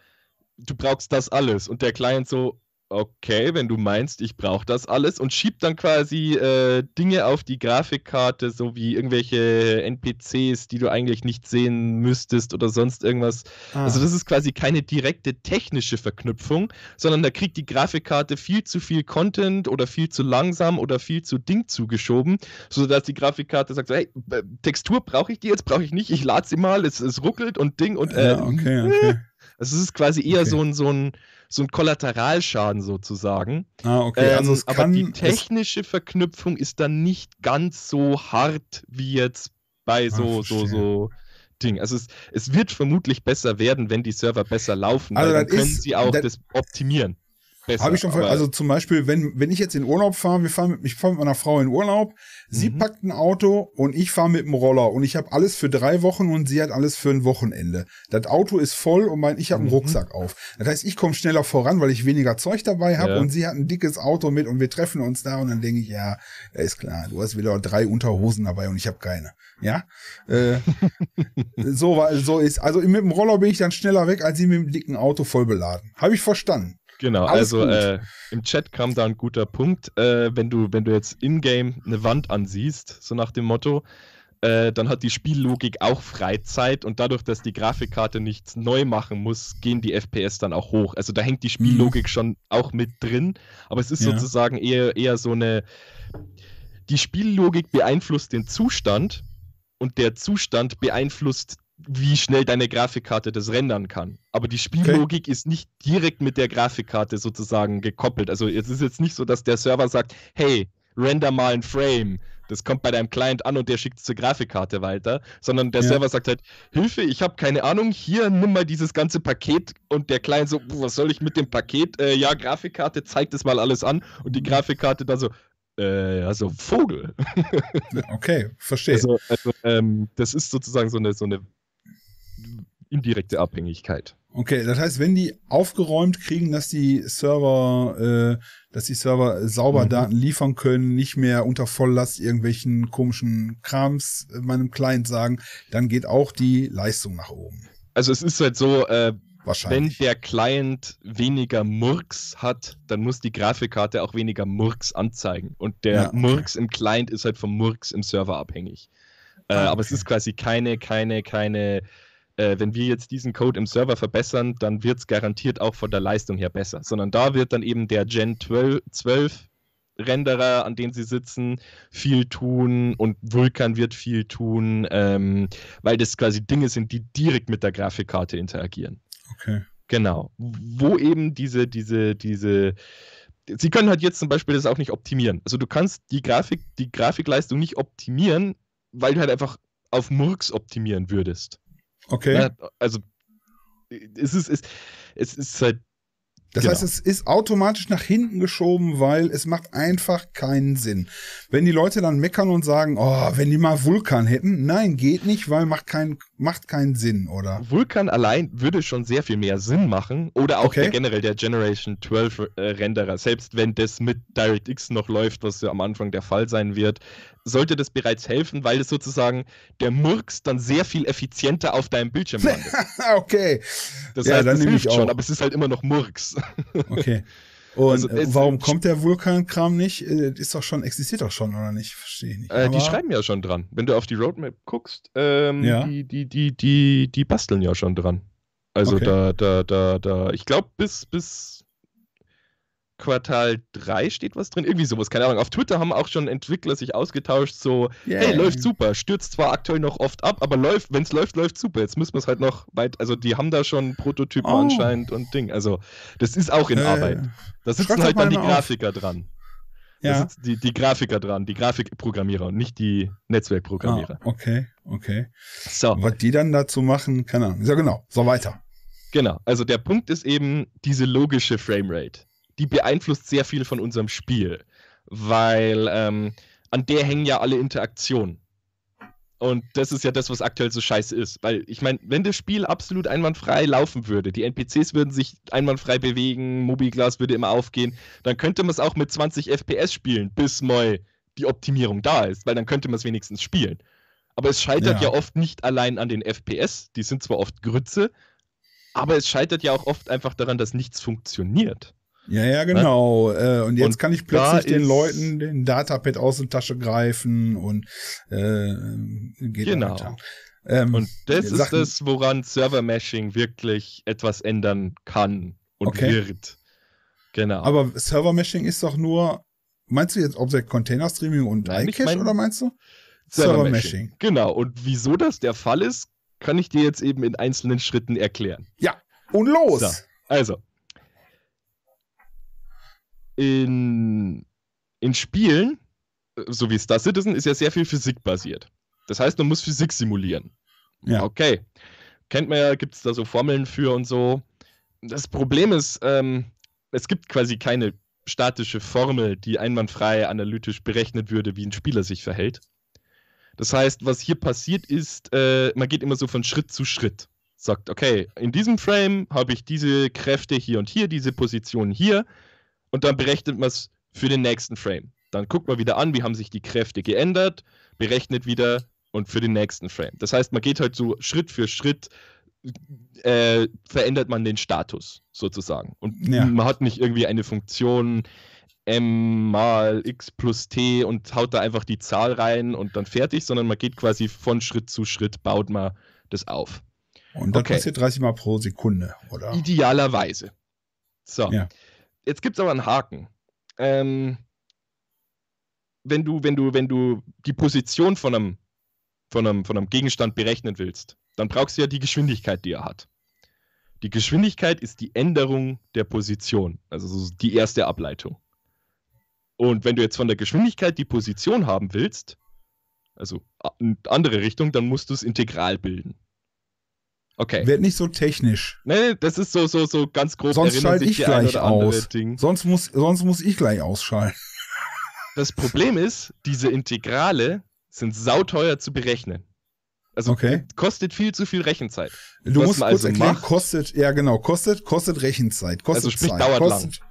du brauchst das alles. Und der Client so, okay, wenn du meinst, ich brauche das alles und schiebt dann quasi äh, Dinge auf die Grafikkarte, so wie irgendwelche NPCs, die du eigentlich nicht sehen müsstest oder sonst irgendwas. Ah. Also das ist quasi keine direkte technische Verknüpfung, sondern da kriegt die Grafikkarte viel zu viel Content oder viel zu langsam oder viel zu Ding zugeschoben, sodass die Grafikkarte sagt, so, hey, äh, Textur brauche ich die jetzt, brauche ich nicht, ich lade sie mal, es, es ruckelt und Ding und äh, ja, okay, okay. also es ist quasi eher okay. so ein, so ein so ein Kollateralschaden sozusagen. Ah, okay. Also ähm, also es kann, aber die technische Verknüpfung ist dann nicht ganz so hart wie jetzt bei so, ah, so, so Ding. Also es, es wird vermutlich besser werden, wenn die Server besser laufen, also weil dann können ist, sie auch das, das optimieren. Habe ich schon ver- Also zum Beispiel, wenn, wenn ich jetzt in Urlaub fahre, wir fahren mit, ich fahre mit meiner Frau in Urlaub, sie mhm. packt ein Auto und ich fahre mit dem Roller und ich habe alles für drei Wochen und sie hat alles für ein Wochenende. Das Auto ist voll und mein, ich habe einen mhm. Rucksack auf. Das heißt, ich komme schneller voran, weil ich weniger Zeug dabei habe ja. und sie hat ein dickes Auto mit und wir treffen uns da und dann denke ich, ja, ist klar, du hast wieder drei Unterhosen dabei und ich habe keine. Ja, äh, so, so ist. Also mit dem Roller bin ich dann schneller weg, als sie mit dem dicken Auto voll beladen. Habe ich verstanden. Genau, Alles also äh, im Chat kam da ein guter Punkt. Äh, wenn, du, wenn du jetzt in-game eine Wand ansiehst, so nach dem Motto, äh, dann hat die Spiellogik auch Freizeit und dadurch, dass die Grafikkarte nichts neu machen muss, gehen die FPS dann auch hoch. Also da hängt die Spiellogik mhm. schon auch mit drin, aber es ist ja. sozusagen eher, eher so eine. Die Spiellogik beeinflusst den Zustand und der Zustand beeinflusst wie schnell deine Grafikkarte das rendern kann. Aber die Spiellogik okay. ist nicht direkt mit der Grafikkarte sozusagen gekoppelt. Also es ist jetzt nicht so, dass der Server sagt, hey, render mal ein Frame. Das kommt bei deinem Client an und der schickt es zur Grafikkarte weiter, sondern der ja. Server sagt halt, Hilfe, ich habe keine Ahnung, hier nimm mal dieses ganze Paket und der Client so, was soll ich mit dem Paket? Äh, ja, Grafikkarte, zeigt das mal alles an und die Grafikkarte dann so, äh, also Vogel. okay, verstehe. Also, also ähm, das ist sozusagen so eine, so eine indirekte Abhängigkeit. Okay, das heißt, wenn die aufgeräumt kriegen, dass die Server, äh, dass die Server sauber mhm. Daten liefern können, nicht mehr unter Volllast irgendwelchen komischen Krams äh, meinem Client sagen, dann geht auch die Leistung nach oben. Also es ist halt so, äh, wenn der Client weniger Murks hat, dann muss die Grafikkarte auch weniger Murks anzeigen. Und der ja, okay. Murks im Client ist halt vom Murks im Server abhängig. Äh, okay. Ah, aber es ist quasi keine, keine, keine äh, wenn wir jetzt diesen Code im Server verbessern, dann wird es garantiert auch von der Leistung her besser. Sondern da wird dann eben der Gen 12, 12 Renderer, an dem sie sitzen, viel tun und Vulkan wird viel tun, ähm, weil das quasi Dinge sind, die direkt mit der Grafikkarte interagieren. Okay. Genau. Wo eben diese, diese, diese. Sie können halt jetzt zum Beispiel das auch nicht optimieren. Also du kannst die Grafik, die Grafikleistung nicht optimieren, weil du halt einfach auf Murks optimieren würdest. Okay. Ja, also es ist, es, es ist halt. Das genau. heißt, es ist automatisch nach hinten geschoben, weil es macht einfach keinen Sinn. Wenn die Leute dann meckern und sagen, oh, wenn die mal Vulkan hätten, nein, geht nicht, weil macht keinen macht keinen Sinn, oder? Vulkan allein würde schon sehr viel mehr Sinn machen. Oder auch okay. der generell der Generation 12 äh, Renderer. Selbst wenn das mit DirectX noch läuft, was ja am Anfang der Fall sein wird, sollte das bereits helfen, weil es sozusagen der Murks dann sehr viel effizienter auf deinem Bildschirm landet. okay. Das ja, heißt, dann das hilft schon, aber es ist halt immer noch Murks. okay. Und also, äh, warum kommt der Vulkankram kram nicht? Äh, ist doch schon, existiert doch schon, oder nicht? Verstehe ich nicht. Äh, die schreiben ja schon dran. Wenn du auf die Roadmap guckst, ähm, ja. die, die, die, die, die basteln ja schon dran. Also okay. da, da, da, da, ich glaube, bis, bis Quartal 3 steht was drin, irgendwie sowas, keine Ahnung. Auf Twitter haben auch schon Entwickler sich ausgetauscht, so, yeah. hey, läuft super, stürzt zwar aktuell noch oft ab, aber läuft, wenn es läuft, läuft super. Jetzt müssen wir es halt noch weit, also die haben da schon Prototypen oh. anscheinend und Ding. Also, das ist auch in äh, Arbeit. Da sitzen halt dann die Grafiker auf. dran. Ja. Da sitzen die, die Grafiker dran, die Grafikprogrammierer und nicht die Netzwerkprogrammierer. Ah, okay, okay. So. Was die dann dazu machen, keine Ahnung. Ja, genau. So weiter. Genau, also der Punkt ist eben diese logische Framerate die beeinflusst sehr viel von unserem Spiel, weil ähm, an der hängen ja alle Interaktionen. Und das ist ja das, was aktuell so scheiße ist. Weil ich meine, wenn das Spiel absolut einwandfrei laufen würde, die NPCs würden sich einwandfrei bewegen, Mobiglas würde immer aufgehen, dann könnte man es auch mit 20 FPS spielen, bis mal die Optimierung da ist, weil dann könnte man es wenigstens spielen. Aber es scheitert ja. ja. oft nicht allein an den FPS, die sind zwar oft Grütze, aber es scheitert ja auch oft einfach daran, dass nichts funktioniert. Ja, ja, ne? genau. Ne? Und jetzt und kann ich plötzlich den Leuten den Datapad aus der Tasche greifen und äh, geht genau. weiter. Ähm, und das ist Sachen. es, woran Server-Meshing wirklich etwas ändern kann und okay. wird. Genau. Aber Server-Meshing ist doch nur, meinst du jetzt Object Container Streaming und Nein, iCache mein, oder meinst du? Server-Meshing. Server genau. Und wieso das der Fall ist, kann ich dir jetzt eben in einzelnen Schritten erklären. Ja, und los! So. Also, in, in Spielen, äh, so wie Star Citizen, ist ja sehr viel Physik basiert. Das heißt, man muss Physik simulieren. Ja. Okay. Kennt man ja, gibt es da so Formeln für und so. Das Problem ist, ähm, es gibt quasi keine statische Formel, die einwandfrei analytisch berechnet würde, wie ein Spieler sich verhält. Das heißt, was hier passiert ist, äh, man geht immer so von Schritt zu Schritt. Sagt, okay, in diesem Frame habe ich diese Kräfte hier und hier, diese Position hier und dann berechnet man es für den nächsten Frame. Dann guckt man wieder an, wie haben sich die Kräfte geändert, berechnet wieder und für den nächsten Frame. Das heißt, man geht halt so Schritt für Schritt, äh, verändert man den Status sozusagen. Und ja. man hat nicht irgendwie eine Funktion m mal x plus t und haut da einfach die Zahl rein und dann fertig, sondern man geht quasi von Schritt zu Schritt, baut man das auf. Und das okay. passiert 30 Mal pro Sekunde, oder? Idealerweise. So. Ja. Jetzt gibt es aber einen Haken. Ähm, wenn du, wenn du, wenn du die Position von einem, von einem, von einem Gegenstand berechnen willst, dann brauchst du ja die Geschwindigkeit, die er hat. Die Geschwindigkeit ist die Änderung der Position, also die erste Ableitung. Und wenn du jetzt von der Geschwindigkeit die Position haben willst, also andere Richtung, dann musst du es integral bilden. Okay. Werd nicht so technisch. Nee, das ist so, so, so ganz grob. Sonst schalte ich gleich aus. Sonst muss, sonst muss ich gleich ausschalten. Das Problem ist, diese Integrale sind sauteuer zu berechnen. Also okay. kostet viel zu viel Rechenzeit. Du Was musst also kurz erklären, macht, kostet, ja genau, kostet, kostet Rechenzeit. Kostet also sprich, Zeit, dauert kostet, lang.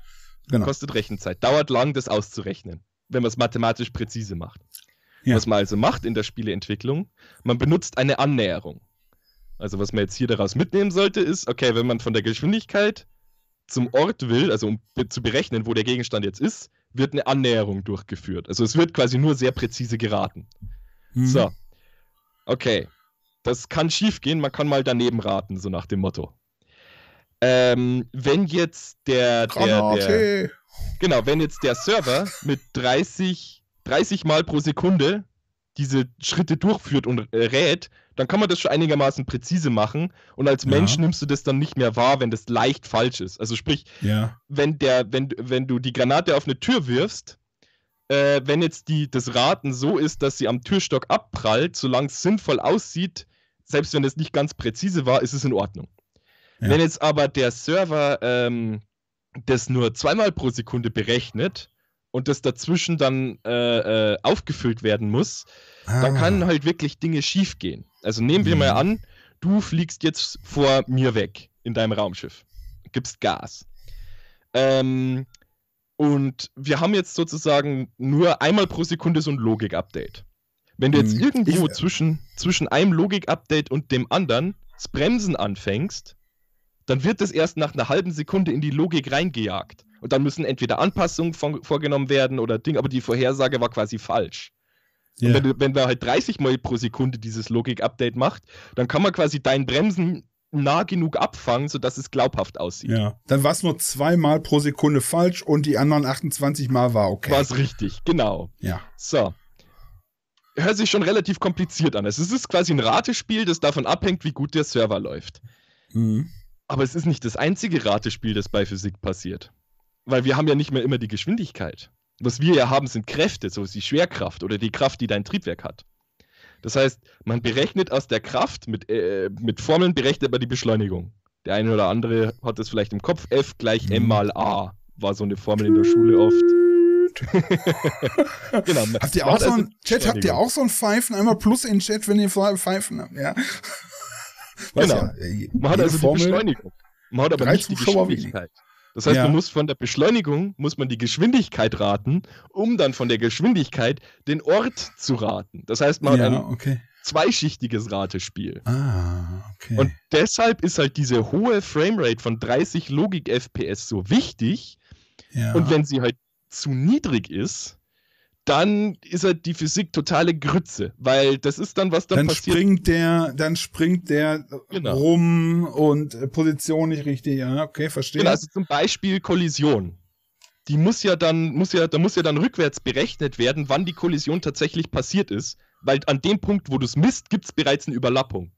Genau. Kostet Rechenzeit. Dauert lang, das auszurechnen, wenn man es mathematisch präzise macht. Ja. Was man also macht in der Spieleentwicklung, man benutzt eine Annäherung. Also was man jetzt hier daraus mitnehmen sollte, ist, okay, wenn man von der Geschwindigkeit zum Ort will, also um zu berechnen, wo der Gegenstand jetzt ist, wird eine Annäherung durchgeführt. Also es wird quasi nur sehr präzise geraten. Hm. So. Okay. Das kann schief gehen, man kann mal daneben raten, so nach dem Motto. Ähm, wenn jetzt der, der, der, Genau, wenn jetzt der Server mit 30, 30 Mal pro Sekunde diese Schritte durchführt und rät, dann kann man das schon einigermaßen präzise machen. Und als Mensch nimmst du das dann nicht mehr wahr, wenn das leicht falsch ist. Also sprich, ja. wenn der, wenn, wenn du die Granate auf eine Tür wirfst, äh, wenn jetzt die, das Raten so ist, dass sie am Türstock abprallt, solange es sinnvoll aussieht, selbst wenn es nicht ganz präzise war, ist es in Ordnung. Ja. Wenn jetzt aber der Server ähm, das nur zweimal pro Sekunde berechnet, und das dazwischen dann äh, äh aufgefüllt werden muss, ah. da kann halt wirklich Dinge schiefgehen. Also nehmen wir mhm. mal an, du fliegst jetzt vor mir weg in deinem Raumschiff, gibst Gas. Ähm, und wir haben jetzt sozusagen nur einmal pro Sekunde so ein Logik-Update. Wenn du jetzt mhm. irgendwo ich, zwischen, zwischen einem Logik-Update und dem anderen das Bremsen anfängst, dann wird es erst nach einer halben Sekunde in die Logik reingejagt. Und dann müssen entweder Anpassungen von, vorgenommen werden oder Ding, aber die Vorhersage war quasi falsch. Yeah. Wenn, wenn man halt 30 Mal pro Sekunde dieses Logik-Update macht, dann kann man quasi dein Bremsen nah genug abfangen, sodass es glaubhaft aussieht. Ja, dann war es nur zweimal pro Sekunde falsch und die anderen 28 Mal war okay. War es richtig, genau. Ja. So. Hört sich schon relativ kompliziert an. Es ist quasi ein Ratespiel, das davon abhängt, wie gut der Server läuft. Mhm. Aber es ist nicht das einzige Ratespiel, das bei Physik passiert. Weil wir haben ja nicht mehr immer die Geschwindigkeit. Was wir ja haben, sind Kräfte, so wie die Schwerkraft oder die Kraft, die dein Triebwerk hat. Das heißt, man berechnet aus der Kraft, mit, äh, mit Formeln berechnet man die Beschleunigung. Der eine oder andere hat das vielleicht im Kopf, F gleich M mal A, war so eine Formel in der Schule oft. genau, habt ihr auch so also ein Chat, habt ihr auch so ein Pfeifen? Einmal Plus in Chat, wenn ihr Pfeifen habt, ja. Weiß genau. Ja, äh, man hat also Formel die Beschleunigung. Man hat aber nicht die Geschwindigkeit. Das heißt, ja. man muss von der Beschleunigung muss man die Geschwindigkeit raten, um dann von der Geschwindigkeit den Ort zu raten. Das heißt, man ja, hat ein okay. zweischichtiges Ratespiel. Ah, okay. Und deshalb ist halt diese hohe Framerate von 30 Logik FPS so wichtig. Ja. Und wenn sie halt zu niedrig ist, dann ist halt die Physik totale Grütze, weil das ist dann, was dann, dann passiert. Springt der, dann springt der genau. rum und äh, Position nicht richtig, ja, okay, verstehe. Genau, also zum Beispiel Kollision. Die muss ja dann, muss ja, da muss ja dann rückwärts berechnet werden, wann die Kollision tatsächlich passiert ist, weil an dem Punkt, wo du es misst, gibt es bereits eine Überlappung.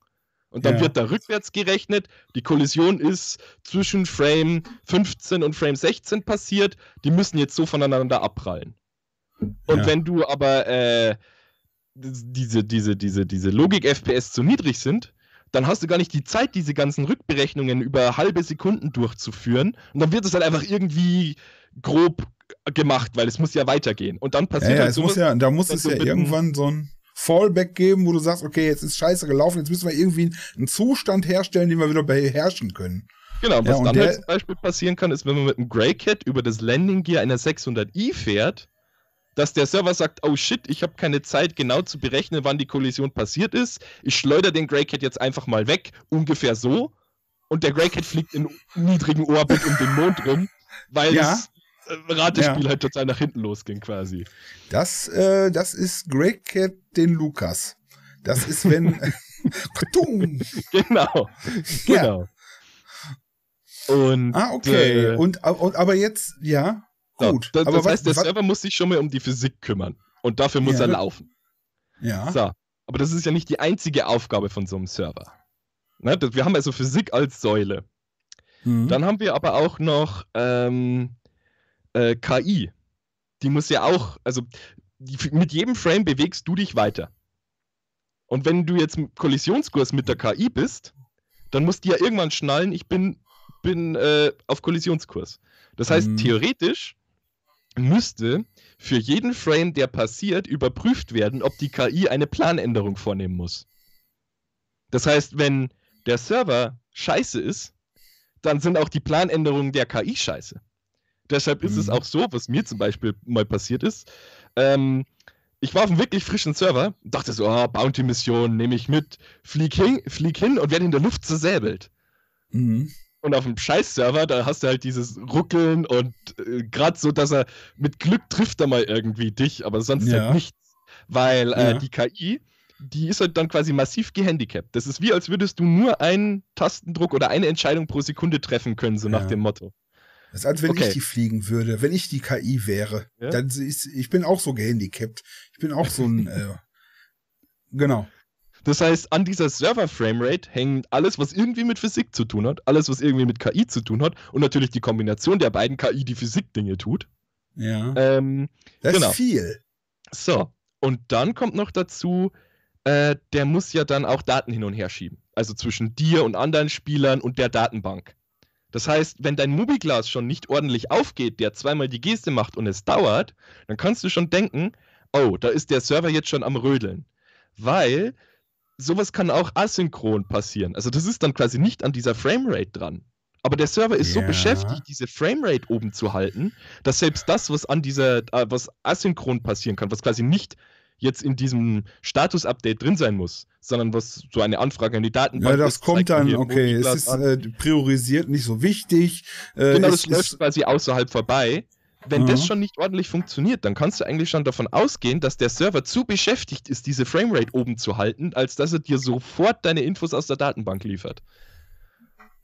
Und dann ja. wird da rückwärts gerechnet. Die Kollision ist zwischen Frame 15 und Frame 16 passiert. Die müssen jetzt so voneinander abprallen. Und ja. wenn du aber äh, diese, diese, diese, diese Logik-FPS zu niedrig sind, dann hast du gar nicht die Zeit, diese ganzen Rückberechnungen über halbe Sekunden durchzuführen. Und dann wird es halt einfach irgendwie grob gemacht, weil es muss ja weitergehen. Und dann passiert ja, ja, halt es sowas, muss ja, da muss es ja irgendwann so ein Fallback geben, wo du sagst, okay, jetzt ist scheiße gelaufen, jetzt müssen wir irgendwie einen Zustand herstellen, den wir wieder beherrschen können. Genau, was ja, dann halt zum Beispiel passieren kann, ist, wenn man mit einem Grey Cat über das Landing Gear einer 600i fährt, dass der Server sagt, oh shit, ich habe keine Zeit genau zu berechnen, wann die Kollision passiert ist. Ich schleudere den Greycat jetzt einfach mal weg, ungefähr so. Und der Greycat fliegt in niedrigen Orbit um den Mond rum, weil ja. es äh, Ratespiel ja. halt total nach hinten losging quasi. Das, äh, das ist Greycat den Lukas. Das ist, wenn. genau. Genau. Ja. Genau. Und, ah, okay. Äh, und, und aber jetzt, ja. Gut. So, das, das heißt, der was, Server muss sich schon mal um die Physik kümmern. Und dafür muss ja, er laufen. Ja. So. Aber das ist ja nicht die einzige Aufgabe von so einem Server. Ne? Wir haben also Physik als Säule. Mhm. Dann haben wir aber auch noch ähm, äh, KI. Die muss ja auch, also die, mit jedem Frame bewegst du dich weiter. Und wenn du jetzt im Kollisionskurs mit der KI bist, dann musst du ja irgendwann schnallen, ich bin, bin äh, auf Kollisionskurs. Das heißt, mhm. theoretisch müsste für jeden Frame, der passiert, überprüft werden, ob die KI eine Planänderung vornehmen muss. Das heißt, wenn der Server scheiße ist, dann sind auch die Planänderungen der KI scheiße. Deshalb ist mhm. es auch so, was mir zum Beispiel mal passiert ist. Ähm, ich war auf einem wirklich frischen Server, dachte so, oh, Bounty-Mission nehme ich mit, flieg hin, flieg hin und werde in der Luft zersäbelt. Mhm. Und auf dem Scheiß-Server, da hast du halt dieses Ruckeln und äh, gerade so, dass er mit Glück trifft er mal irgendwie dich, aber sonst halt ja. halt nichts. Weil äh, ja. die KI, die ist halt dann quasi massiv gehandicapt. Das ist wie, als würdest du nur einen Tastendruck oder eine Entscheidung pro Sekunde treffen können, so ja. nach dem Motto. Das ist, als wenn okay. ich die fliegen würde, wenn ich die KI wäre. Ja? Dann ist, ich bin auch so gehandicapt. Ich bin auch so ein. äh, genau. Das heißt, an dieser Server-Framerate hängen alles, was irgendwie mit Physik zu tun hat, alles, was irgendwie mit KI zu tun hat und natürlich die Kombination der beiden KI, die Physik-Dinge tut. Ja. Ähm, das genau. ist viel. So, und dann kommt noch dazu, äh, der muss ja dann auch Daten hin und her schieben. Also zwischen dir und anderen Spielern und der Datenbank. Das heißt, wenn dein Mubiglas schon nicht ordentlich aufgeht, der zweimal die Geste macht und es dauert, dann kannst du schon denken, oh, da ist der Server jetzt schon am Rödeln. Weil sowas kann auch asynchron passieren. Also das ist dann quasi nicht an dieser Framerate dran. Aber der Server ist yeah. so beschäftigt, diese Framerate oben zu halten, dass selbst das, was an dieser, äh, was asynchron passieren kann, was quasi nicht jetzt in diesem Status-Update drin sein muss, sondern was so eine Anfrage an die Datenbank Ja, das ist, kommt dann, okay, es ist äh, priorisiert nicht so wichtig. Äh, genau, das läuft quasi außerhalb vorbei wenn mhm. das schon nicht ordentlich funktioniert, dann kannst du eigentlich schon davon ausgehen, dass der Server zu beschäftigt ist, diese Framerate oben zu halten, als dass er dir sofort deine Infos aus der Datenbank liefert.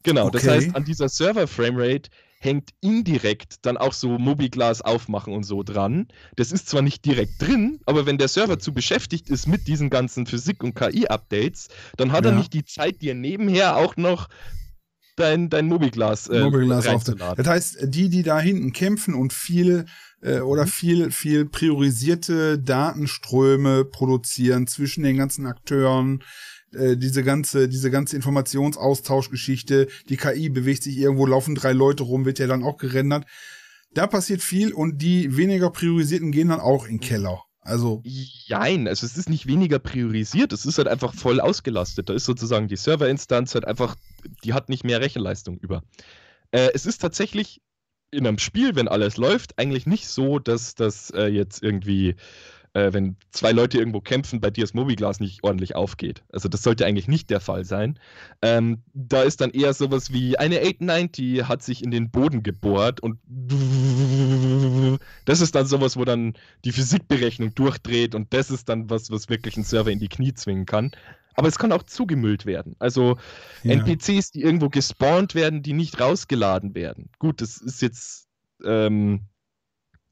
Genau, okay. das heißt, an dieser Server-Framerate hängt indirekt dann auch so Mobiglas aufmachen und so dran. Das ist zwar nicht direkt drin, aber wenn der Server zu beschäftigt ist mit diesen ganzen Physik- und KI-Updates, dann hat ja. er nicht die Zeit, dir nebenher auch noch dein, dein Mobiglas, äh, Mobiglas aufzuladen. Das heißt, die, die da hinten kämpfen und viel äh, oder mhm. viel, viel priorisierte Datenströme produzieren zwischen den ganzen Akteuren, äh, diese ganze, diese ganze Informationsaustauschgeschichte, die KI bewegt sich irgendwo, laufen drei Leute rum, wird ja dann auch gerendert. Da passiert viel und die weniger priorisierten gehen dann auch in den Keller. Also. Nein, also es ist nicht weniger priorisiert, es ist halt einfach voll ausgelastet. Da ist sozusagen die Serverinstanz halt einfach, die hat nicht mehr Rechenleistung über. Äh, es ist tatsächlich in einem Spiel, wenn alles läuft, eigentlich nicht so, dass das äh, jetzt irgendwie äh, wenn zwei Leute irgendwo kämpfen, bei dir das Mobiglas nicht ordentlich aufgeht. Also das sollte eigentlich nicht der Fall sein. Ähm, da ist dann eher sowas wie eine 890 hat sich in den Boden gebohrt und das ist dann sowas, wo dann die Physikberechnung durchdreht und das ist dann was, was wirklich einen Server in die Knie zwingen kann. Aber es kann auch zugemüllt werden. Also ja. NPCs, die irgendwo gespawnt werden, die nicht rausgeladen werden. Gut, das ist jetzt ähm,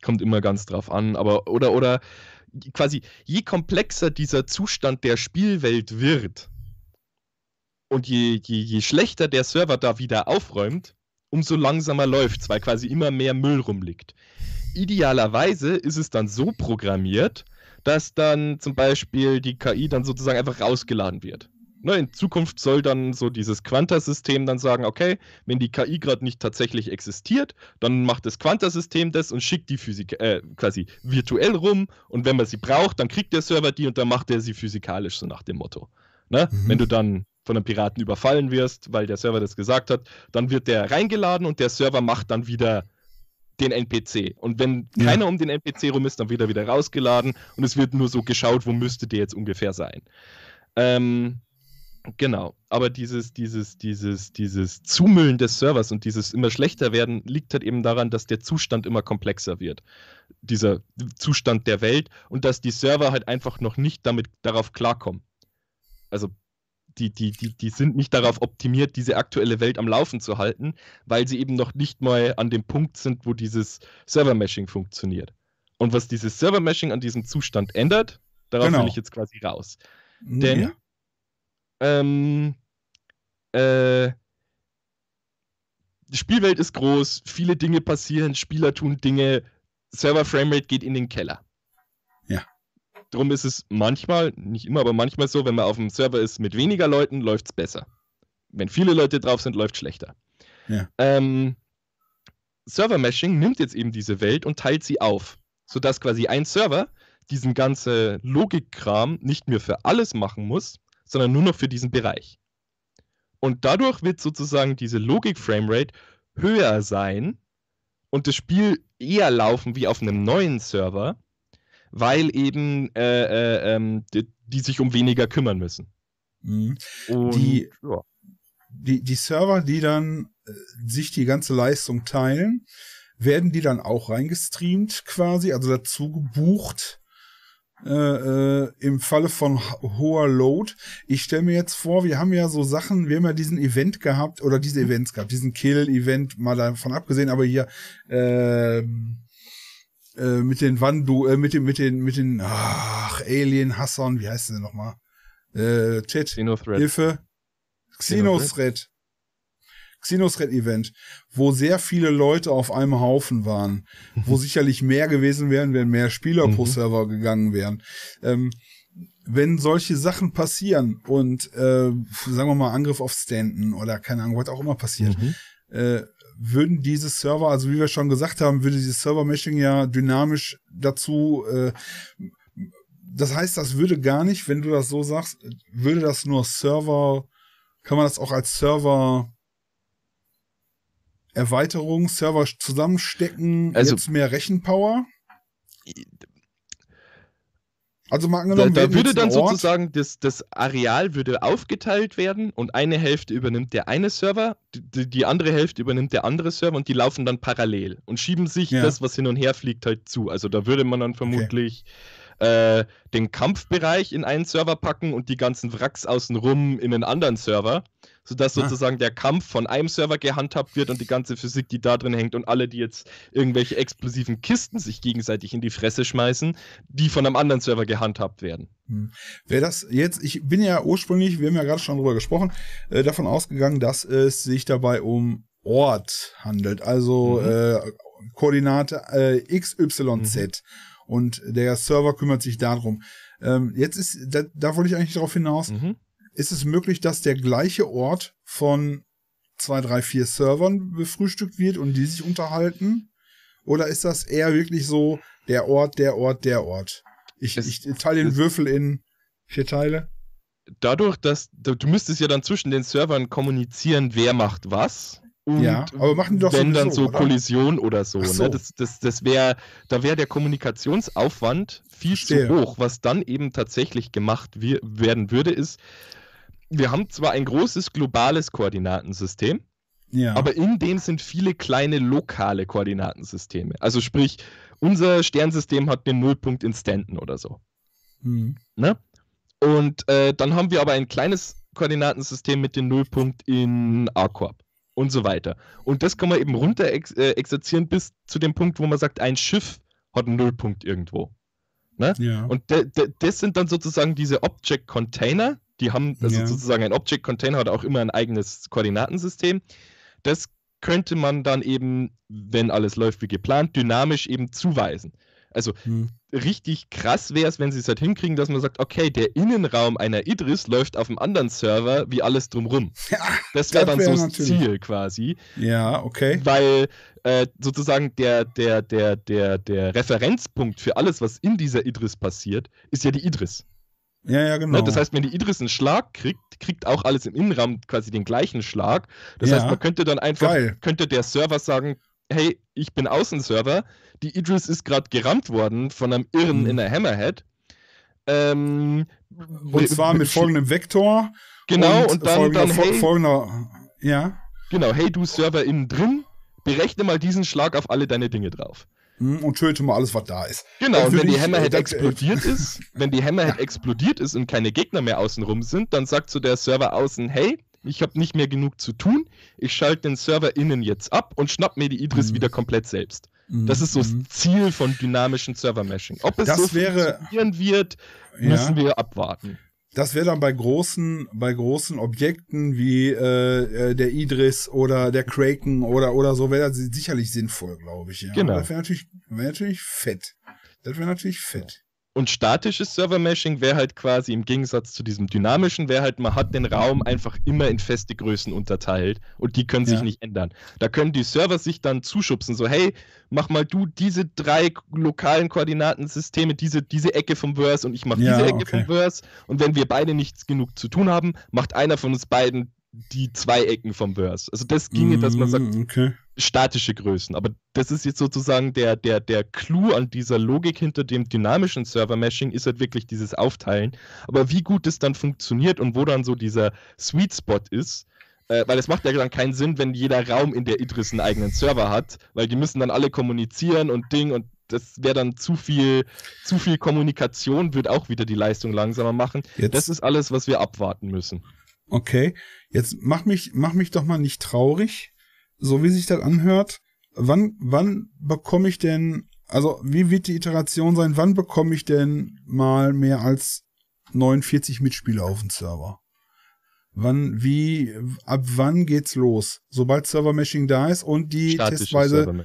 kommt immer ganz drauf an, aber oder oder quasi je komplexer dieser Zustand der Spielwelt wird und je, je, je schlechter der Server da wieder aufräumt, umso langsamer läuft es, weil quasi immer mehr Müll rumliegt. Idealerweise ist es dann so programmiert, dass dann zum Beispiel die KI dann sozusagen einfach rausgeladen wird ne, in Zukunft soll dann so dieses Quantasystem dann sagen, okay, wenn die KI gerade nicht tatsächlich existiert, dann macht das Quantasystem das und schickt die Physik äh, quasi virtuell rum und wenn man sie braucht, dann kriegt der Server die und dann macht er sie physikalisch, so nach dem Motto. Ne? Mhm. Wenn du dann von einem Piraten überfallen wirst, weil der Server das gesagt hat, dann wird der reingeladen und der Server macht dann wieder den NPC. Und wenn ja. keiner um den NPC rum ist, dann wird er wieder rausgeladen und es wird nur so geschaut, wo müsste der jetzt ungefähr sein. Ähm, Genau, aber dieses, dieses, dieses, dieses Zumüllen des Servers und dieses immer schlechter werden liegt halt eben daran, dass der Zustand immer komplexer wird. Dieser Zustand der Welt und dass die Server halt einfach noch nicht damit darauf klarkommen. Also die, die, die, die sind nicht darauf optimiert, diese aktuelle Welt am Laufen zu halten, weil sie eben noch nicht mal an dem Punkt sind, wo dieses Server-Meshing funktioniert. Und was dieses Server-Meshing an diesem Zustand ändert, darauf genau. will ich jetzt quasi raus. Denn ja. Ähm, äh, die Spielwelt ist groß, viele Dinge passieren, Spieler tun Dinge, Server-Framerate geht in den Keller. Ja. Drum ist es manchmal, nicht immer, aber manchmal so, wenn man auf dem Server ist mit weniger Leuten, läuft es besser. Wenn viele Leute drauf sind, läuft es schlechter. Ja. Ähm, Server-Meshing nimmt jetzt eben diese Welt und teilt sie auf, sodass quasi ein Server diesen ganzen Logikkram nicht mehr für alles machen muss, sondern nur noch für diesen Bereich. Und dadurch wird sozusagen diese Logik-Framerate höher sein und das Spiel eher laufen wie auf einem neuen Server, weil eben äh, äh, ähm, die, die, sich um weniger kümmern müssen. Mhm. Und, die, ja. die, die Server, die dann äh, sich die ganze Leistung teilen, werden die dann auch reingestreamt quasi, also dazu gebucht äh, äh, im Falle von hoher Load. Ich stelle mir jetzt vor, wir haben ja so Sachen, wir haben ja diesen Event gehabt oder diese mhm. Events gehabt, diesen Kill-Event, mal davon abgesehen, aber hier äh, äh, mit den Wandu, äh, mit den, mit den, mit den, ach, Alien-Hassern, wie heißt sie nochmal? Äh, Chat, Xenothread. Xenothread. Xenosred-Event, wo sehr viele Leute auf einem Haufen waren, wo sicherlich mehr gewesen wären, wenn mehr Spieler mhm. pro Server gegangen wären. Ähm, wenn solche Sachen passieren und äh, sagen wir mal Angriff auf Stanton oder keine Ahnung, was auch immer passiert, mhm. äh, würden diese Server, also wie wir schon gesagt haben, würde dieses Server-Meshing ja dynamisch dazu äh, das heißt, das würde gar nicht, wenn du das so sagst, würde das nur Server, kann man das auch als Server Erweiterung, Server zusammenstecken, also, jetzt mehr Rechenpower? Also mal angenommen, da, da würde dann Ort. sozusagen das, das Areal würde aufgeteilt werden und eine Hälfte übernimmt der eine Server, die, die andere Hälfte übernimmt der andere Server und die laufen dann parallel und schieben sich ja. das, was hin und her fliegt, halt zu. Also da würde man dann vermutlich okay. äh, den Kampfbereich in einen Server packen und die ganzen Wracks außenrum in einen anderen Server sodass ah. sozusagen der Kampf von einem Server gehandhabt wird und die ganze Physik, die da drin hängt und alle, die jetzt irgendwelche explosiven Kisten sich gegenseitig in die Fresse schmeißen, die von einem anderen Server gehandhabt werden. Hm. Wäre das jetzt, ich bin ja ursprünglich, wir haben ja gerade schon drüber gesprochen, äh, davon ausgegangen, dass es sich dabei um Ort handelt, also mhm. äh, Koordinate äh, XYZ. Mhm. Und der Server kümmert sich darum. Ähm, jetzt ist, da, da wollte ich eigentlich darauf hinaus, mhm ist es möglich, dass der gleiche Ort von zwei, drei, vier Servern befrühstückt wird und die sich unterhalten? Oder ist das eher wirklich so der Ort, der Ort, der Ort? Ich, es, ich teile den Würfel in vier Teile. Dadurch, dass du, müsstest ja dann zwischen den Servern kommunizieren, wer macht was. Und ja, aber machen die doch wenn sowieso, dann so oder? Kollision oder so, ne? so. Ne? Das, das, das wäre, da wäre der Kommunikationsaufwand viel Verstehe. zu hoch. Was dann eben tatsächlich gemacht werden würde, ist, wir haben zwar ein großes globales Koordinatensystem, ja. aber in dem sind viele kleine lokale Koordinatensysteme. Also sprich, unser Sternsystem hat den Nullpunkt in Stanton oder so. Mhm. Ne? Und äh, dann haben wir aber ein kleines Koordinatensystem mit dem Nullpunkt in A-Corp und so weiter. Und das kann man eben runter ex äh, exerzieren bis zu dem Punkt, wo man sagt, ein Schiff hat einen Nullpunkt irgendwo. Ne? Ja. Und das sind dann sozusagen diese Object-Container. Die haben also ja. sozusagen ein Object-Container oder auch immer ein eigenes Koordinatensystem. Das könnte man dann eben, wenn alles läuft wie geplant, dynamisch eben zuweisen. Also hm. richtig krass wäre es, wenn sie es halt hinkriegen, dass man sagt, okay, der Innenraum einer Idris läuft auf einem anderen Server wie alles drumrum. Ja, das wäre dann wär so das Ziel quasi. Ja, okay. Weil äh, sozusagen der, der, der, der, der Referenzpunkt für alles, was in dieser Idris passiert, ist ja die Idris. Ja, ja, genau. Ne, das heißt, wenn die Idris einen Schlag kriegt, kriegt auch alles im Innenraum quasi den gleichen Schlag. Das ja. heißt, man könnte dann einfach, Geil. könnte der Server sagen, hey, ich bin Außenserver, die Idris ist gerade gerammt worden von einem Irren mhm. in der Hammerhead. Ähm, und zwar mit folgendem Vektor. Genau, und, und dann, folgender, dann hey, folgender, ja. Genau, hey, du Server innen drin, berechne mal diesen Schlag auf alle deine Dinge drauf. Hm, und töte mal alles, was da ist. Genau, äh, und wenn die Hammerhead ich, äh, äh, explodiert ist, wenn die Hammerhead ja. explodiert ist und keine Gegner mehr außenrum sind, dann sagt so der Server außen, hey, ich habe nicht mehr genug zu tun. Ich schalte den Server innen jetzt ab und schnapp mir die Idris mhm. wieder komplett selbst. Das ist so das mhm. Ziel von dynamischen Server-Meshing. Ob es das so wäre, funktionieren wird, müssen ja. wir abwarten. Das wäre dann bei großen, bei großen Objekten wie äh, äh der Idris oder der Kraken oder, oder so, wäre das sicherlich sinnvoll, glaube ich. Ja. Genau. das wäre natürlich, wär natürlich fett. Das wäre natürlich fett. Und statisches Server-Meshing wäre halt quasi im Gegensatz zu diesem dynamischen, wäre halt, man hat den Raum einfach immer in feste Größen unterteilt und die können ja. sich nicht ändern. Da können die Server sich dann zuschubsen, so hey, mach mal du diese drei lokalen Koordinatensysteme, diese, diese Ecke vom Verse und ich mach ja, diese Ecke okay. vom Verse und wenn wir beide nichts genug zu tun haben, macht einer von uns beiden die zwei Ecken vom Verse. Also das ginge, mm, dass man sagt, mm, okay statische Größen. Aber das ist jetzt sozusagen der, der, der Clou an dieser Logik hinter dem dynamischen Server-Meshing, ist halt wirklich dieses Aufteilen. Aber wie gut es dann funktioniert und wo dann so dieser Sweet Spot ist, äh, weil es macht ja dann keinen Sinn, wenn jeder Raum in der Idris einen eigenen Server hat, weil die müssen dann alle kommunizieren und Ding und das wäre dann zu viel, zu viel Kommunikation, wird auch wieder die Leistung langsamer machen. Jetzt. Das ist alles, was wir abwarten müssen. Okay, jetzt mach mich, mach mich doch mal nicht traurig so wie sich das anhört, wann, wann bekomme ich denn, also wie wird die Iteration sein, wann bekomme ich denn mal mehr als 49 Mitspieler auf dem Server? Wann, wie, ab wann geht's los? Sobald Server-Meshing da ist und die Statische testweise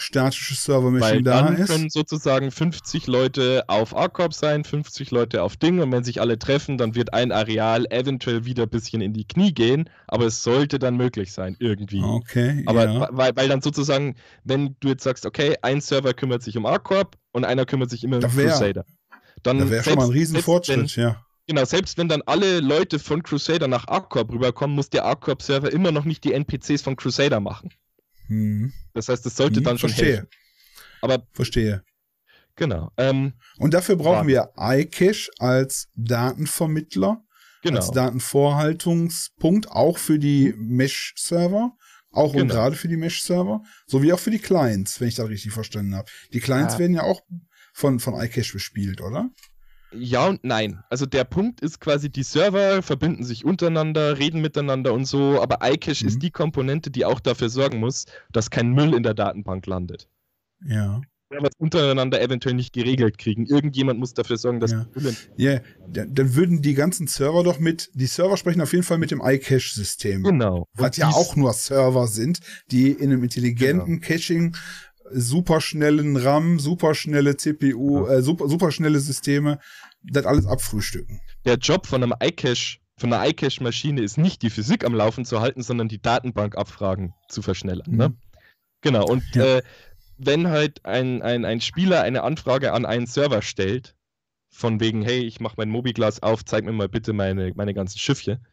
statische Server-Machine da dann ist. können sozusagen 50 Leute auf ARCOP sein, 50 Leute auf Ding und wenn sich alle treffen, dann wird ein Areal eventuell wieder ein bisschen in die Knie gehen, aber es sollte dann möglich sein, irgendwie. Okay, Aber ja. weil, weil dann sozusagen, wenn du jetzt sagst, okay, ein Server kümmert sich um ARCOP und einer kümmert sich immer um Crusader. Dann da wäre schon mal ein Riesenfortschritt, ja. Genau, selbst wenn dann alle Leute von Crusader nach ARCOP rüberkommen, muss der ARCOP-Server immer noch nicht die NPCs von Crusader machen. Hm. Das heißt, es sollte hm, dann schon verstehe. helfen. Aber verstehe. Genau. Ähm, und dafür brauchen ja. wir iCache als Datenvermittler, genau. als Datenvorhaltungspunkt, auch für die Mesh-Server, auch genau. und gerade für die Mesh-Server, sowie auch für die Clients, wenn ich das richtig verstanden habe. Die Clients ja. werden ja auch von, von iCache bespielt, oder? Ja und nein. Also der Punkt ist quasi, die Server verbinden sich untereinander, reden miteinander und so, aber iCache mhm. ist die Komponente, die auch dafür sorgen muss, dass kein Müll in der Datenbank landet. Ja. Wenn wir es untereinander eventuell nicht geregelt kriegen. Irgendjemand muss dafür sorgen, dass. Ja, yeah. dann würden die ganzen Server doch mit. Die Server sprechen auf jeden Fall mit dem iCache-System. Genau. Was ja auch nur Server sind, die in einem intelligenten genau. Caching superschnellen RAM, superschnelle CPU, ja. äh, super, superschnelle Systeme, das alles abfrühstücken. Der Job von einem iCache, von einer iCache-Maschine ist nicht die Physik am Laufen zu halten, sondern die Datenbankabfragen zu verschnellern. Ne? Mhm. Ne? Genau, und ja. äh, wenn halt ein, ein, ein Spieler eine Anfrage an einen Server stellt, von wegen, hey, ich mache mein Mobiglas auf, zeig mir mal bitte meine, meine ganzen Schiffchen,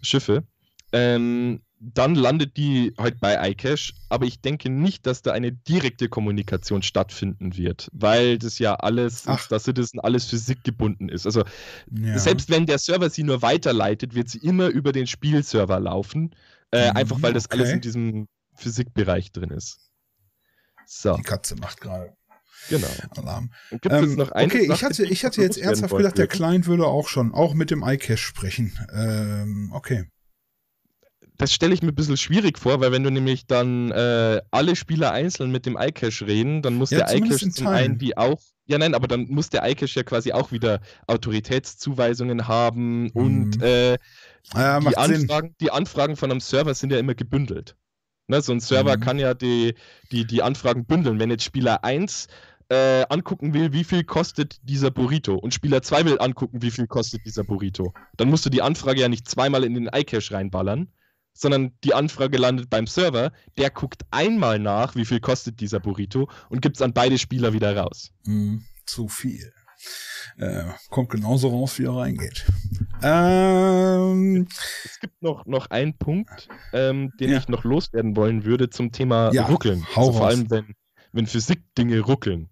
Schiffe, ähm, dann landet die halt bei iCash, aber ich denke nicht, dass da eine direkte Kommunikation stattfinden wird, weil das ja alles, Ach. das alles physikgebunden ist. Also ja. selbst wenn der Server sie nur weiterleitet, wird sie immer über den Spielserver laufen, äh, mhm, einfach weil das okay. alles in diesem Physikbereich drin ist. So. Die Katze macht gerade. Genau. Alarm. Gibt ähm, es noch eine okay, Sache, ich hatte, ich hatte jetzt ernsthaft gedacht, der Client würde auch schon, auch mit dem iCache sprechen. Ähm, okay das stelle ich mir ein bisschen schwierig vor, weil wenn du nämlich dann äh, alle Spieler einzeln mit dem iCache reden, dann muss ja, der iCache zum einen die auch. Ja, nein, aber dann muss der iCache ja quasi auch wieder Autoritätszuweisungen haben mhm. und äh, ja, die, Anfragen, die, Anfragen, von einem Server sind ja immer gebündelt. Ne, so ein Server mhm. kann ja die, die, die Anfragen bündeln. Wenn jetzt Spieler 1 äh, angucken will, wie viel kostet dieser Burrito und Spieler 2 will angucken, wie viel kostet dieser Burrito, dann musst du die Anfrage ja nicht zweimal in den iCache reinballern, sondern die Anfrage landet beim Server. Der guckt einmal nach, wie viel kostet dieser Burrito und gibt es an beide Spieler wieder raus. Mm, zu viel. Äh, kommt genauso raus, wie er reingeht. Ähm, es gibt noch, noch einen Punkt, ähm, den ja. ich noch loswerden wollen würde zum Thema ja, Ruckeln. Hau also vor allem, wenn, wenn Physik Dinge ruckeln.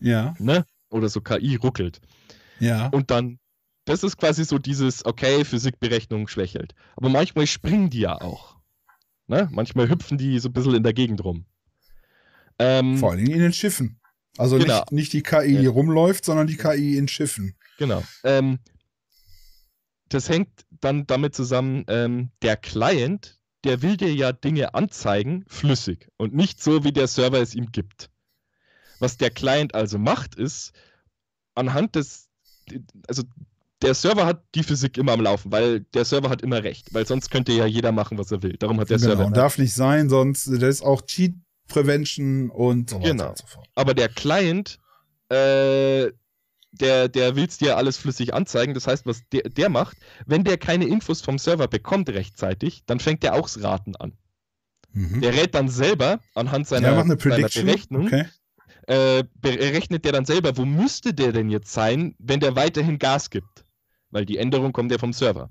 Ja. Ne? Oder so KI ruckelt. Ja. Und dann das ist quasi so dieses, okay, Physikberechnung schwächelt. Aber manchmal springen die ja auch. Ne? Manchmal hüpfen die so ein bisschen in der Gegend rum. Ähm, Vor allem in den Schiffen. Also genau. nicht, nicht, die KI, die ja. rumläuft, sondern die KI in Schiffen. Genau. Ähm, das hängt dann damit zusammen, ähm, der Client, der will dir ja Dinge anzeigen, flüssig und nicht so, wie der Server es ihm gibt. Was der Client also macht, ist, anhand des, also der Server hat die Physik immer am Laufen, weil der Server hat immer recht, weil sonst könnte ja jeder machen, was er will. Darum hat der genau, Server. Darf nicht sein, sonst das ist auch Cheat Prevention und so genau. und so fort. Aber der Client, äh, der, der will es dir alles flüssig anzeigen. Das heißt, was der, der macht, wenn der keine Infos vom Server bekommt rechtzeitig, dann fängt der auch Raten an. Mhm. Der rät dann selber anhand seiner, ja, seiner Berechnung. Okay. Äh, berechnet der dann selber, wo müsste der denn jetzt sein, wenn der weiterhin Gas gibt? weil die Änderung kommt ja vom Server.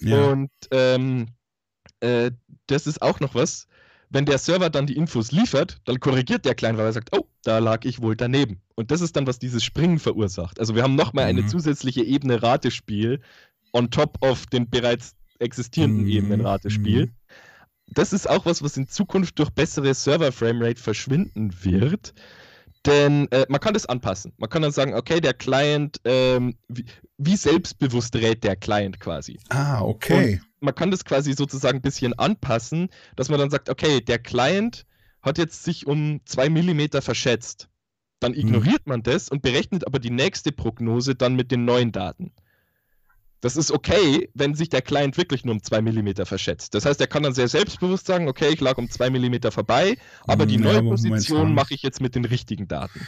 Ja. Und ähm, äh, das ist auch noch was. Wenn der Server dann die Infos liefert, dann korrigiert der Client, weil er sagt, oh, da lag ich wohl daneben. Und das ist dann, was dieses Springen verursacht. Also wir haben nochmal mhm. eine zusätzliche Ebene Ratespiel on top of den bereits existierenden mhm. Ebenen Ratespiel. Mhm. Das ist auch was, was in Zukunft durch bessere Server-Framerate verschwinden wird. Mhm denn äh, man kann das anpassen. Man kann dann sagen, okay, der Client, ähm, wie, wie, selbstbewusst rät der Client quasi. Ah, okay. Und man kann das quasi sozusagen ein bisschen anpassen, dass man dann sagt, okay, der Client hat jetzt sich um zwei Millimeter verschätzt. Dann ignoriert hm. man das und berechnet aber die nächste Prognose dann mit den neuen Daten das ist okay, wenn sich der Client wirklich nur um 2 mm verschätzt. Das heißt, er kann dann sehr selbstbewusst sagen, okay, ich lag um 2 mm vorbei, aber die hm, ja, neue aber Position mache ich jetzt mit den richtigen Daten.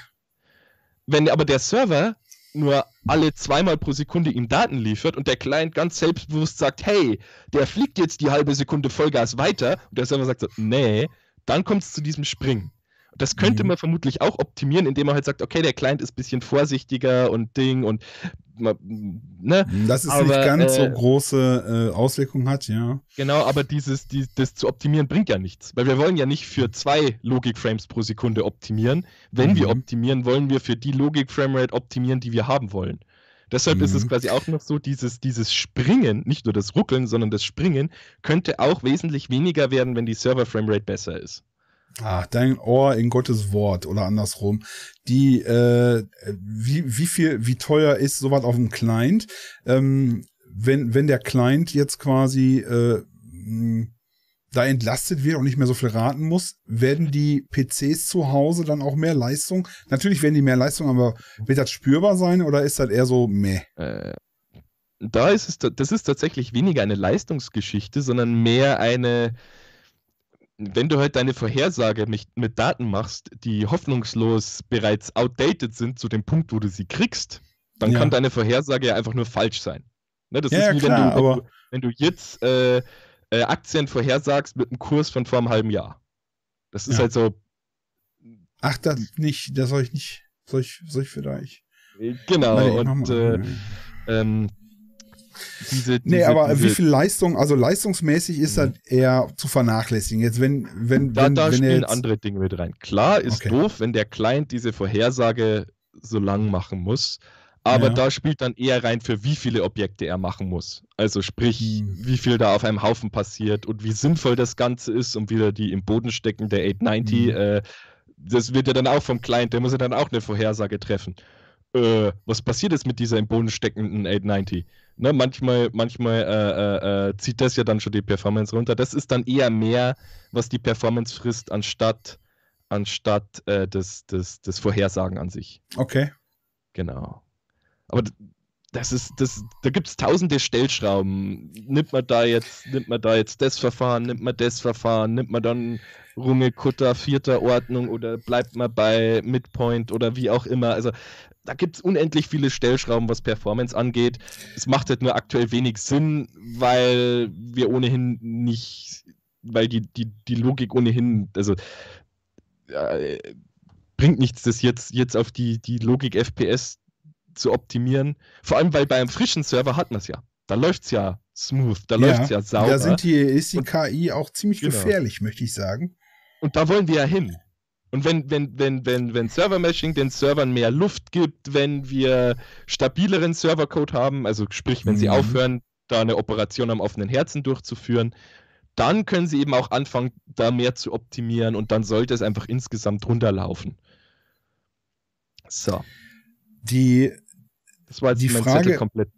Wenn aber der Server nur alle zweimal pro Sekunde ihm Daten liefert und der Client ganz selbstbewusst sagt, hey, der fliegt jetzt die halbe Sekunde Vollgas weiter und der Server sagt so, nee, dann kommt es zu diesem Springen. Das könnte mhm. man vermutlich auch optimieren, indem man halt sagt, okay, der Client ist ein bisschen vorsichtiger und Ding und ne? Dass es aber, nicht ganz äh, so große äh, Auswirkungen hat, ja. Genau, aber dieses, die, das zu optimieren bringt ja nichts, weil wir wollen ja nicht für zwei Logik-Frames pro Sekunde optimieren. Wenn mhm. wir optimieren, wollen wir für die Logik-Framerate optimieren, die wir haben wollen. Deshalb mhm. ist es mhm. quasi auch noch so, dieses, dieses Springen, nicht nur das Ruckeln, sondern das Springen, könnte auch wesentlich weniger werden, wenn die Server-Framerate besser ist. Ah, dein Ohr in Gottes Wort oder andersrum. Die, äh, wie, wie viel, wie teuer ist sowas auf dem Client? Ähm, wenn, wenn der Client jetzt quasi äh, hm, da entlastet wird und nicht mehr so viel raten muss, werden die PCs zu Hause dann auch mehr Leistung? Natürlich werden die mehr Leistung, aber wird das spürbar sein oder ist das eher so meh? Äh, da ist es, das ist tatsächlich weniger eine Leistungsgeschichte, sondern mehr eine, wenn du halt deine Vorhersage mit, mit Daten machst, die hoffnungslos bereits outdated sind zu dem Punkt, wo du sie kriegst, dann ja. kann deine Vorhersage ja einfach nur falsch sein. Ne, das ja, ist wie klar, wenn, du, wenn, du, wenn, du, jetzt äh, äh, Aktien vorhersagst mit einem Kurs von vor einem halben Jahr. Das ist ja. halt so. Ach, das nicht, das soll ich nicht, soll solch, solch vielleicht. Genau, Nein, und äh, ähm, diese, diese, nee, aber diese, wie viel Leistung, also leistungsmäßig ist das mhm. eher zu vernachlässigen. Jetzt, wenn, wenn, da, wenn, da wenn spielen jetzt... andere Dinge mit rein. Klar ist okay. doof, wenn der Client diese Vorhersage so lang machen muss, aber ja. da spielt dann eher rein, für wie viele Objekte er machen muss. Also sprich, hm. wie viel da auf einem Haufen passiert und wie sinnvoll das Ganze ist, um wieder die im Boden stecken der 890. Mhm. Äh, das wird ja dann auch vom Client, der muss ja dann auch eine Vorhersage treffen. Äh, was passiert jetzt mit dieser im Boden steckenden 890? Ne, manchmal manchmal äh, äh, äh, zieht das ja dann schon die Performance runter. Das ist dann eher mehr, was die Performance frisst, anstatt, anstatt äh, das, das, das Vorhersagen an sich. Okay. Genau. Aber das ist, das, da gibt es tausende Stellschrauben. Nimmt man da jetzt, nimmt man da jetzt das Verfahren, nimmt man das Verfahren, nimmt man dann Runge, Kutter, vierter Ordnung oder bleibt man bei Midpoint oder wie auch immer. Also da gibt es unendlich viele Stellschrauben, was Performance angeht. Es macht halt nur aktuell wenig Sinn, weil wir ohnehin nicht, weil die, die, die Logik ohnehin, also äh, bringt nichts, das jetzt, jetzt auf die, die Logik FPS zu optimieren. Vor allem, weil bei einem frischen Server hat man es ja. Da läuft es ja smooth, da ja, läuft es ja sauber. Da sind die, ist die KI auch ziemlich genau. gefährlich, möchte ich sagen. Und da wollen wir ja hin. Und wenn, wenn, wenn, wenn, wenn Server-Meshing den Servern mehr Luft gibt, wenn wir stabileren Servercode haben, also sprich, wenn mhm. sie aufhören, da eine Operation am offenen Herzen durchzuführen, dann können sie eben auch anfangen, da mehr zu optimieren und dann sollte es einfach insgesamt runterlaufen. So. Die das war jetzt die mein Frage Zettel komplett.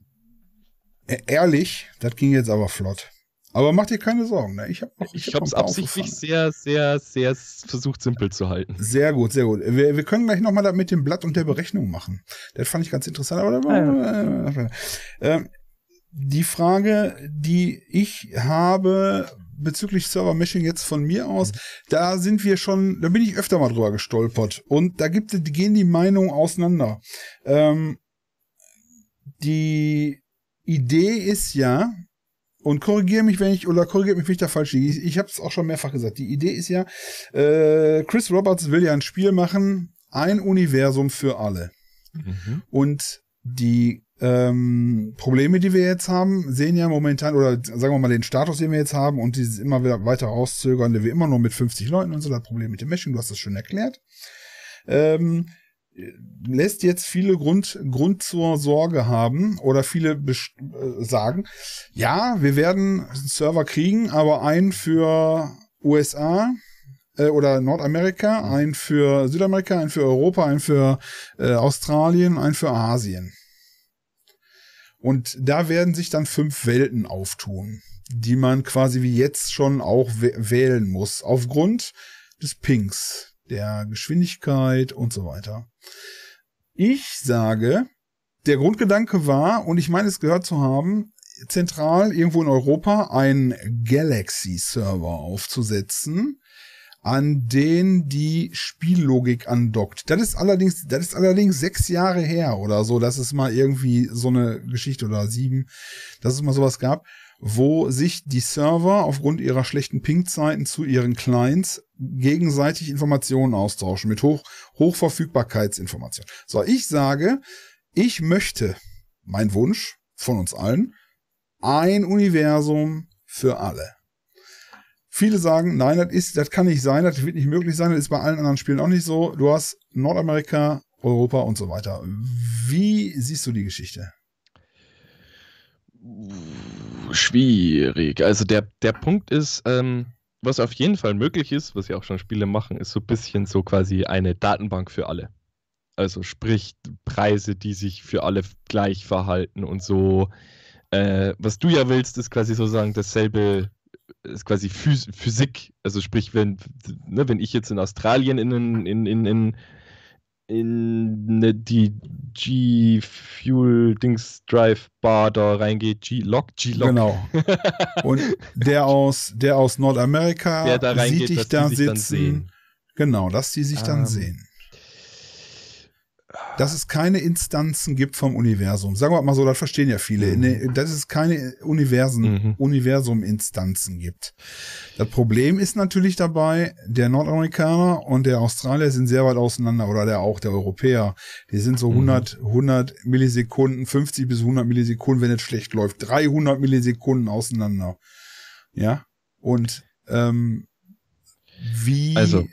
E-, ehrlich, das ging jetzt aber flott. Aber mach dir keine Sorgen. Ne? Ich habe es hab absichtlich sehr, sehr, sehr versucht, simpel zu halten. Sehr gut, sehr gut. Wir, wir können gleich nochmal mit dem Blatt und der Berechnung machen. Das fand ich ganz interessant. Aber ah, ja. äh, ähm, die Frage, die ich habe bezüglich Server-Meshing jetzt von mir aus, da sind wir schon, da bin ich öfter mal drüber gestolpert. Und da gibt, gehen die Meinungen auseinander. Ähm, die Idee ist ja, und korrigiere mich, wenn ich, oder korrigiert mich, wenn ich da falsch liege. Ich, ich habe es auch schon mehrfach gesagt. Die Idee ist ja, äh, Chris Roberts will ja ein Spiel machen, ein Universum für alle. Mhm. Und die ähm, Probleme, die wir jetzt haben, sehen ja momentan, oder sagen wir mal den Status, den wir jetzt haben und dieses immer wieder weiter rauszögern, wir immer nur mit 50 Leuten und so, das Problem mit dem Meshing, du hast das schon erklärt. Ähm, lässt jetzt viele Grund, Grund zur Sorge haben oder viele äh, sagen, ja, wir werden Server kriegen, aber einen für USA äh, oder Nordamerika, mhm. einen für Südamerika, einen für Europa, einen für äh, Australien, einen für Asien. Und da werden sich dann fünf Welten auftun, die man quasi wie jetzt schon auch wählen muss, aufgrund des Pings, der Geschwindigkeit und so weiter. Ich sage, der Grundgedanke war, und ich meine es gehört zu haben, zentral irgendwo in Europa einen Galaxy-Server aufzusetzen, an den die Spiellogik andockt. Das ist allerdings, das ist allerdings sechs Jahre her oder so, dass es mal irgendwie so eine Geschichte oder sieben, dass es mal sowas gab wo sich die Server aufgrund ihrer schlechten Ping-Zeiten zu ihren Clients gegenseitig Informationen austauschen mit Hoch Hochverfügbarkeitsinformationen. So, ich sage, ich möchte, mein Wunsch von uns allen, ein Universum für alle. Viele sagen, nein, das ist, das kann nicht sein, das wird nicht möglich sein, das ist bei allen anderen Spielen auch nicht so. Du hast Nordamerika, Europa und so weiter. Wie siehst du die Geschichte? schwierig. Also der, der Punkt ist, ähm, was auf jeden Fall möglich ist, was ja auch schon Spiele machen, ist so ein bisschen so quasi eine Datenbank für alle. Also sprich Preise, die sich für alle gleich verhalten und so. Äh, was du ja willst, ist quasi sozusagen dasselbe, ist quasi Physik. Also sprich, wenn, ne, wenn ich jetzt in Australien in in, in, in in die G-Fuel-Dings-Drive-Bar da reingeht. G-Lock, G-Lock. Genau. Und der aus, der aus Nordamerika der da reingeht, sieht dich da sitzen. Genau, dass die sich ah, dann ähm, sehen dass es keine Instanzen gibt vom Universum. Sagen wir mal so, das verstehen ja viele, mhm. dass es keine Universen, mhm. Universum-Instanzen gibt. Das Problem ist natürlich dabei, der Nordamerikaner und der Australier sind sehr weit auseinander oder der auch der Europäer. Die sind so 100, mhm. 100 Millisekunden, 50 bis 100 Millisekunden, wenn es schlecht läuft, 300 Millisekunden auseinander. Ja, und ähm, wie... Also,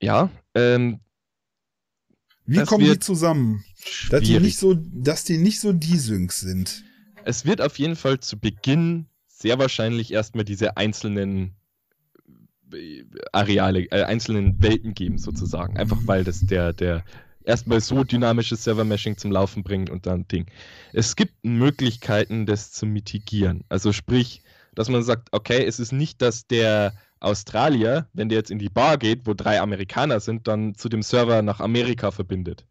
ja, ähm, wie das kommen die zusammen? Dass die, nicht so, dass die nicht so die Syncs sind. Es wird auf jeden Fall zu Beginn sehr wahrscheinlich erstmal diese einzelnen äh, Areale, äh, einzelnen Welten geben, sozusagen. Einfach mhm. weil das der, der erstmal so dynamisches server mashing zum Laufen bringt und dann Ding. Es gibt Möglichkeiten, das zu mitigieren. Also sprich, dass man sagt, okay, es ist nicht, dass der Australier, wenn der jetzt in die Bar geht, wo drei Amerikaner sind, dann zu dem Server nach Amerika verbindet.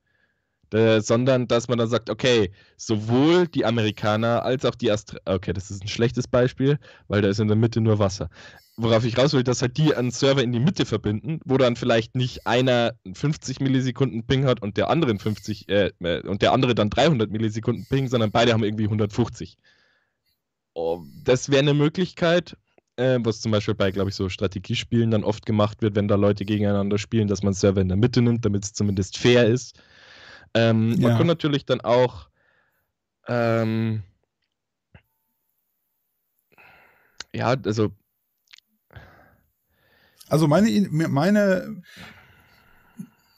Äh, sondern dass man dann sagt, okay, sowohl die Amerikaner als auch die Australier, okay, das ist ein schlechtes Beispiel, weil da ist in der Mitte nur Wasser. Worauf ich raus will, dass halt die einen Server in die Mitte verbinden, wo dann vielleicht nicht einer 50 Millisekunden Ping hat und der anderen 50 äh, äh, und der andere dann 300 Millisekunden Ping, sondern beide haben irgendwie 150. Oh, das wäre eine Möglichkeit äh, was zum Beispiel bei, glaube ich, so Strategiespielen dann oft gemacht wird, wenn da Leute gegeneinander spielen, dass man Server in der Mitte nimmt, damit es zumindest fair ist. Ähm, ja. Man kann natürlich dann auch ähm, ja, also also meine, meine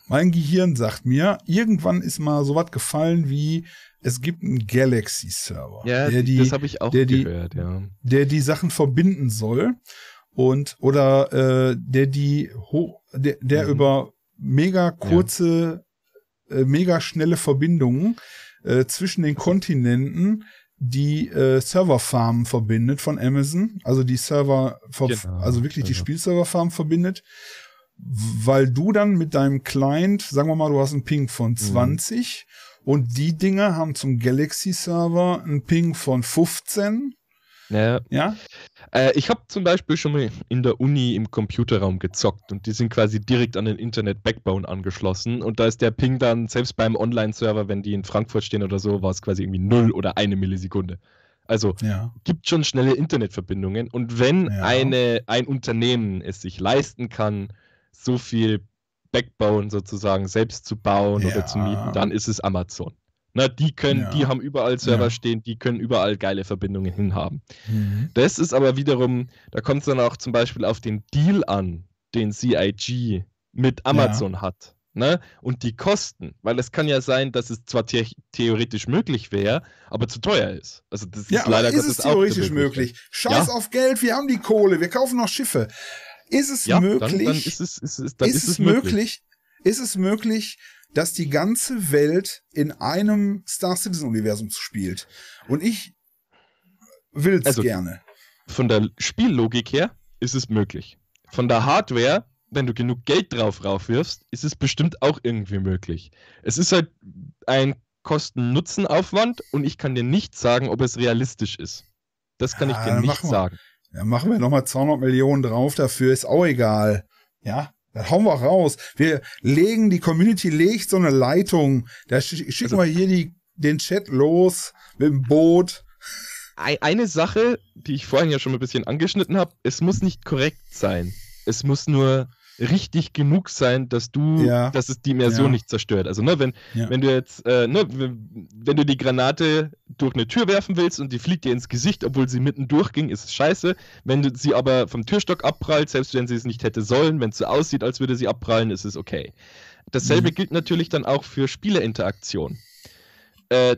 mein Gehirn sagt mir, irgendwann ist mal sowas gefallen wie es gibt einen Galaxy-Server, ja, der die, das habe ich auch der gehört, die, ja. der die Sachen verbinden soll und oder äh, der die der, der mhm. über mega kurze, ja. äh, mega schnelle Verbindungen äh, zwischen den Kontinenten die äh, Serverfarmen verbindet von Amazon, also die Server, genau. also wirklich die genau. Spielserverfarmen verbindet, weil du dann mit deinem Client, sagen wir mal, du hast einen Ping von 20 mhm und die Dinger haben zum Galaxy-Server einen Ping von 15. Ja. ja? Äh, ich habe zum Beispiel schon mal in der Uni im Computerraum gezockt und die sind quasi direkt an den Internet-Backbone angeschlossen und da ist der Ping dann, selbst beim Online-Server, wenn die in Frankfurt stehen oder so, war es quasi irgendwie 0 oder eine Millisekunde. Also ja. gibt schon schnelle Internetverbindungen und wenn ja. eine, ein Unternehmen es sich leisten kann, so viel Backbone sozusagen selbst zu bauen ja. oder zu mieten, dann ist es Amazon. Na, die können, ja. die haben überall Server ja. stehen, die können überall geile Verbindungen hinhaben. Mhm. Das ist aber wiederum, da kommt es dann auch zum Beispiel auf den Deal an, den CIG mit Amazon hat. Ne? Und die Kosten, weil es kann ja sein, dass es zwar the theoretisch möglich wäre, aber zu teuer ist. Also das ja, ist leider ist es theoretisch möglich. Scheiß ja? auf Geld, wir haben die Kohle, wir kaufen noch Schiffe. Ist es ja, möglich? Dann, dann ist es, ist, dann ist, ist es möglich, möglich. Ist es möglich, dass die ganze Welt in einem Star Citizen Universum spielt? Und ich will es also, gerne. Von der Spiellogik her ist es möglich. Von der Hardware wenn du genug Geld drauf raufwirfst, ist es bestimmt auch irgendwie möglich. Es ist halt ein Kosten-Nutzen-Aufwand und ich kann dir nicht sagen, ob es realistisch ist. Das kann ja, ich dir ah, nicht sagen. Ja, machen wir nochmal 200 Millionen drauf dafür, ist auch egal. Ja, dann hauen wir raus. Wir legen, die Community legt so eine Leitung. Da schicken also wir hier die, den Chat los mit dem Boot. Eine Sache, die ich vorhin ja schon mal ein bisschen angeschnitten habe, es muss nicht korrekt sein. Es muss nur richtig genug sein, dass du, ja. dass es die Immersion ja. nicht zerstört. Also, ne, wenn, ja. wenn du jetzt, äh, ne, wenn du die Granate durch eine Tür werfen willst und die fliegt dir ins Gesicht, obwohl sie mitten durchging, ist es scheiße. Wenn du sie aber vom Türstock abprallt, selbst wenn sie es nicht hätte sollen, wenn es so aussieht, als würde sie abprallen, ist es okay. Dasselbe mhm. gilt natürlich dann auch für Spielerinteraktion. Äh,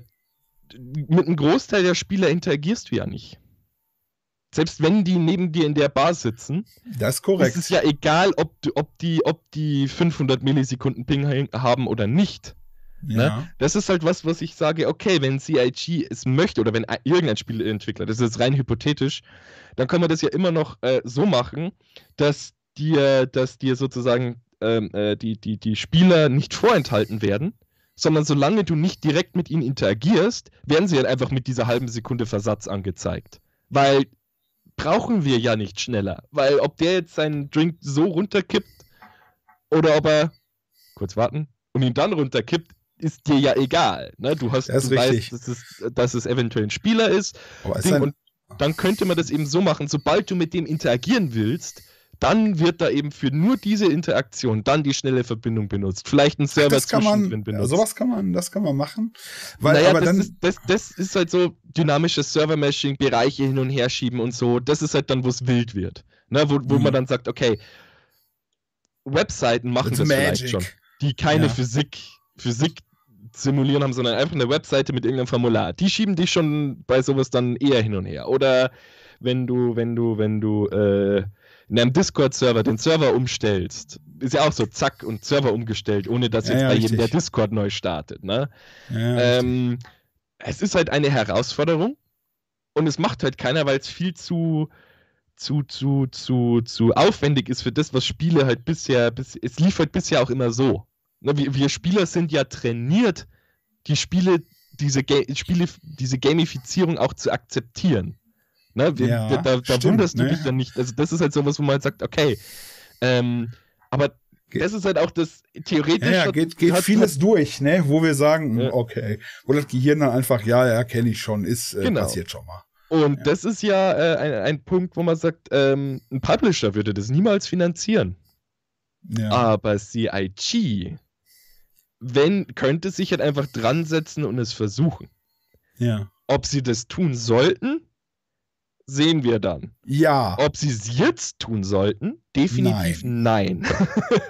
mit einem Großteil der Spieler interagierst du ja nicht. Selbst wenn die neben dir in der Bar sitzen. Das ist korrekt. Ist es ja egal, ob, ob, die, ob die 500 Millisekunden Ping haben oder nicht. Ne? Ja. Ne? Das ist halt was, was ich sage, okay, wenn CIG es möchte oder wenn irgendein Spielentwickler, das ist rein hypothetisch, dann kann man das ja immer noch äh, so machen, dass dir, dass dir sozusagen ähm, äh, die, die, die Spieler nicht vorenthalten werden, sondern solange du nicht direkt mit ihnen interagierst, werden sie halt einfach mit dieser halben Sekunde Versatz angezeigt. Weil brauchen wir ja nicht schneller. Weil ob der jetzt seinen Drink so runterkippt oder ob er kurz warten und ihn dann runterkippt, ist dir ja egal. Ne? Du hast das du weißt, dass es, dass es, eventuell ein Spieler ist. Oh, ist ein... Und dann könnte man das eben so machen, sobald du mit dem interagieren willst, dann wird da eben für nur diese Interaktion dann die schnelle Verbindung benutzt. Vielleicht ein Server das kann man, benutzt. Ja, sowas kann man, das kann man machen. Weil, naja, aber das, dann ist, das, das ist halt so dynamisches Server-Meshing, Bereiche hin und her schieben und so. Das ist halt dann, wo es wild wird. Ne? Wo, wo man mhm. dann sagt, okay, Webseiten machen It's das Magic. vielleicht schon, die keine ja. Physik, Physik simulieren haben, sondern einfach eine Webseite mit irgendeinem Formular. Die schieben dich schon bei sowas dann eher hin und her. Oder wenn du, wenn du, wenn du äh, in einem Discord-Server den Server umstellst, ist ja auch so zack und Server umgestellt, ohne dass jetzt ja, bei jedem der Discord neu startet. Ne? Ja, ähm, es ist halt eine Herausforderung und es macht halt keiner, weil es viel zu zu, zu, zu, zu aufwendig ist für das, was Spiele halt bisher, bis, es lief halt bisher auch immer so. Ne? Wir, wir Spieler sind ja trainiert, die Spiele, diese, Ga Spiele, diese Gamifizierung auch zu akzeptieren. Ne? Wir, ja, da, da stimmt, wunderst du ne? dich dann nicht. Also das ist halt sowas, wo man halt sagt, okay, ähm, aber das ist halt auch das theoretische. Ja, ja geht, geht hat, vieles hat, durch, ne? wo wir sagen, ja. okay. Oder das Gehirn dann einfach, ja, ja, kenne ich schon, ist äh, genau. passiert schon mal. Und ja. das ist ja äh, ein, ein, Punkt, wo man sagt, ähm, ein Publisher würde das niemals finanzieren. Ja. Aber CIG, wenn, könnte sich halt einfach dran setzen und es versuchen. Ja. Ob sie das tun sollten, sehen wir dann. Ja. Ob sie es jetzt tun sollten? Definitiv nein.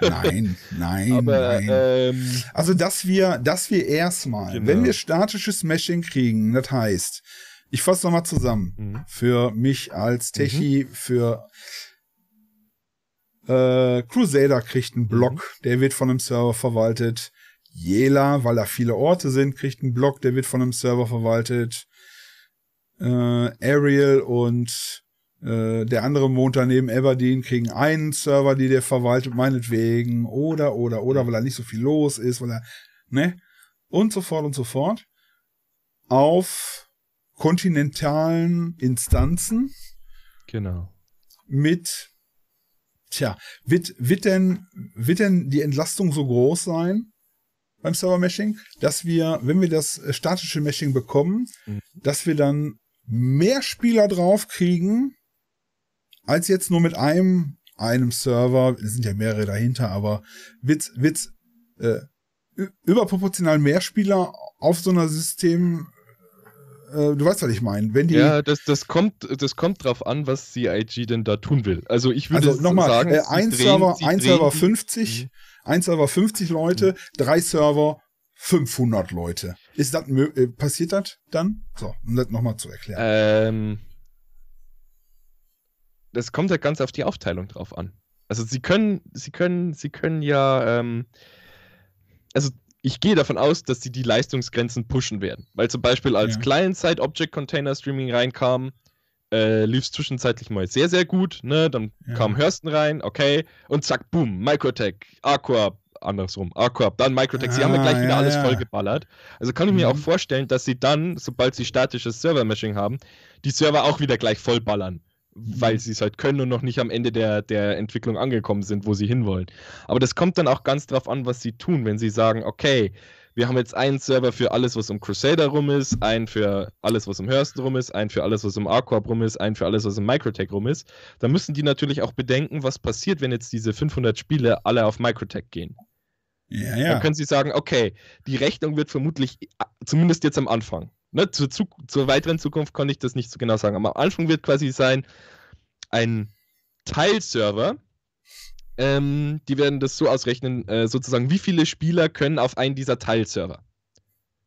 Nein, nein, nein. Aber, nein. Ähm, also, dass wir, dass wir erstmal, genau. wenn wir statisches Meshing kriegen, das heißt, ich fasse nochmal zusammen, mhm. für mich als mhm. Techie, mhm. für äh, Crusader kriegt einen mhm. Block, der wird von einem Server verwaltet. Jela, weil da viele Orte sind, kriegt einen Block, der wird von einem Server verwaltet äh, Ariel und äh, der andere Mond daneben, Everdeen, kriegen einen Server, die der verwaltet, meinetwegen, oder, oder, oder, weil da nicht so viel los ist, weil er, ne? Und so fort und so fort. Auf kontinentalen Instanzen. Genau. Mit, tja, wird, wird denn, wird denn die Entlastung so groß sein? beim Server-Meshing, dass wir, wenn wir das äh, statische Meshing bekommen, mhm. dass wir dann mehr Spieler draufkriegen, als jetzt nur mit einem, einem Server. Es sind ja mehrere dahinter, aber wird wird äh, überproportional mehr Spieler auf so einer System. Äh, du weißt, was ich meine. Wenn die ja, das, das, kommt, das kommt drauf an, was CIG denn da tun will. Also ich würde also nochmal, sagen, äh, ein, drehen, Server, ein Server 50, mhm. ein Server 50 Leute, mhm. drei Server 500 Leute. Ist das äh, passiert das dann? So, um das nochmal zu erklären. Ähm, das kommt halt ganz auf die Aufteilung drauf an. Also sie können, sie können, sie können ja, ähm, also ich gehe davon aus, dass sie die Leistungsgrenzen pushen werden. Weil zum Beispiel als ja. Client-Side-Object-Container-Streaming reinkam, äh, lief es zwischenzeitlich mal sehr, sehr gut. Ne? Dann ja. kam Hörsten rein, okay, und zack, boom, Microtech, Aqua, andersrum. ARCORP, ah, dann Microtext. Sie ah, haben ja ah, gleich wieder alles ja. vollgeballert. Also kann ich mhm. mir auch mhm. vorstellen, dass sie dann, sobald sie statisches Server-Meshing haben, die Server auch wieder gleich vollballern. Mhm. Weil sie es halt können und noch nicht am Ende der, der Entwicklung angekommen sind, wo sie hinwollen. Aber das kommt dann auch ganz drauf an, was sie tun, wenn sie sagen, okay, wir haben jetzt einen Server für alles, was um Crusader rum ist, einen für alles, was um Hearst rum ist, einen für alles, was um Arcorp rum ist, einen für alles, was um Microtech rum ist. Dann müssen die natürlich auch bedenken, was passiert, wenn jetzt diese 500 Spiele alle auf Microtech gehen. Ja, ja. Dann können sie sagen, okay, die Rechnung wird vermutlich, äh, zumindest jetzt am Anfang, ne, zur, zur weiteren Zukunft konnte ich das nicht so genau sagen, aber am Anfang wird quasi sein, ein Teilserver, ähm, die werden das so ausrechnen, äh, sozusagen, wie viele Spieler können auf einen dieser Teilserver.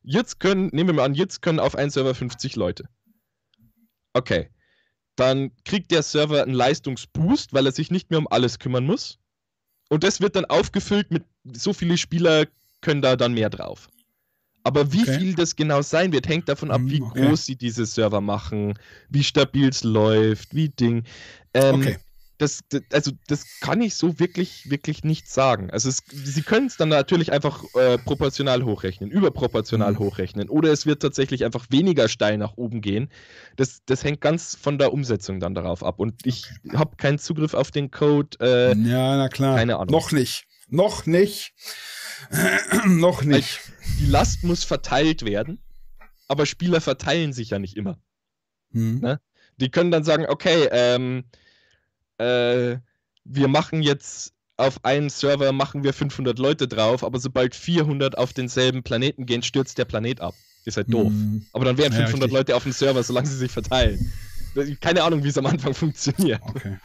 Jetzt können, nehmen wir mal an, jetzt können auf einen Server 50 Leute. Okay. Dann kriegt der Server einen Leistungsboost, weil er sich nicht mehr um alles kümmern muss. Und das wird dann aufgefüllt mit so viele Spieler können da dann mehr drauf. Aber wie okay. viel das genau sein wird, hängt davon ab, mhm, wie okay. groß sie diese Server machen, wie stabil es läuft, wie Ding. Ähm, okay das, das, also das kann ich so wirklich, wirklich nicht sagen. Also es, sie können es dann natürlich einfach äh, proportional hochrechnen, überproportional mhm. hochrechnen. Oder es wird tatsächlich einfach weniger steil nach oben gehen. Das, das hängt ganz von der Umsetzung dann darauf ab. Und ich habe keinen Zugriff auf den Code. Äh, ja, na klar. Keine Ahnung. Noch nicht. Noch nicht. Noch nicht. Weil die Last muss verteilt werden, aber Spieler verteilen sich ja nicht immer. Mhm. Ne? Die können dann sagen, okay, ähm, äh, wir machen jetzt auf einen Server machen wir 500 Leute drauf, aber sobald 400 auf denselben Planeten gehen, stürzt der Planet ab. Ihr seid doof. Hm. Aber dann wären 500 ja, Leute auf dem Server, solange sie sich verteilen. Keine Ahnung, wie es am Anfang funktioniert. Okay.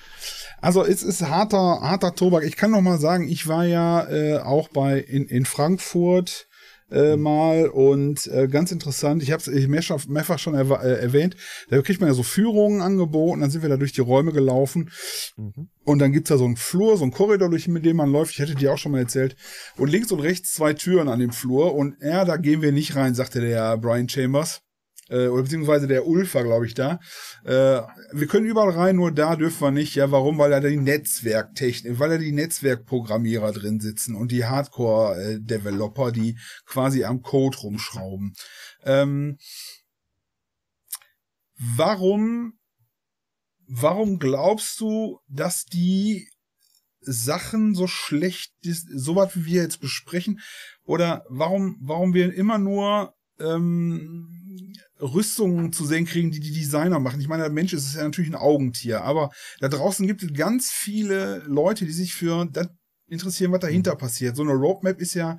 Also es ist harter, harter Tobak. Ich kann noch mal sagen, ich war ja äh, auch bei in, in Frankfurt äh, mhm. mal und äh, ganz interessant, ich habe es mehr, mehrfach schon erw äh, erwähnt, da kriegt man ja so Führungen angeboten, dann sind wir da durch die Räume gelaufen mhm. und dann gibt's da so einen Flur, so einen Korridor, durch den man läuft, ich hätte dir auch schon mal erzählt und links und rechts zwei Türen an dem Flur und ja, da gehen wir nicht rein, sagte der Brian Chambers äh, oder beziehungsweise der Ulfa, war, glaube ich, da. Äh, wir können überall rein, nur da dürfen wir nicht. Ja, warum? Weil da die Netzwerktechnik, weil da die Netzwerkprogrammierer drin sitzen und die Hardcore-Developer, die quasi am Code rumschrauben. Ähm, warum, warum glaubst du, dass die Sachen so schlecht, so was wie wir jetzt besprechen, oder warum, warum wir immer nur ähm, Rüstungen zu sehen kriegen, die die Designer machen. Ich meine, der Mensch ist ja natürlich ein Augentier, aber da draußen gibt es ganz viele Leute, die sich für das interessieren, was dahinter mhm. passiert. So eine Roadmap ist ja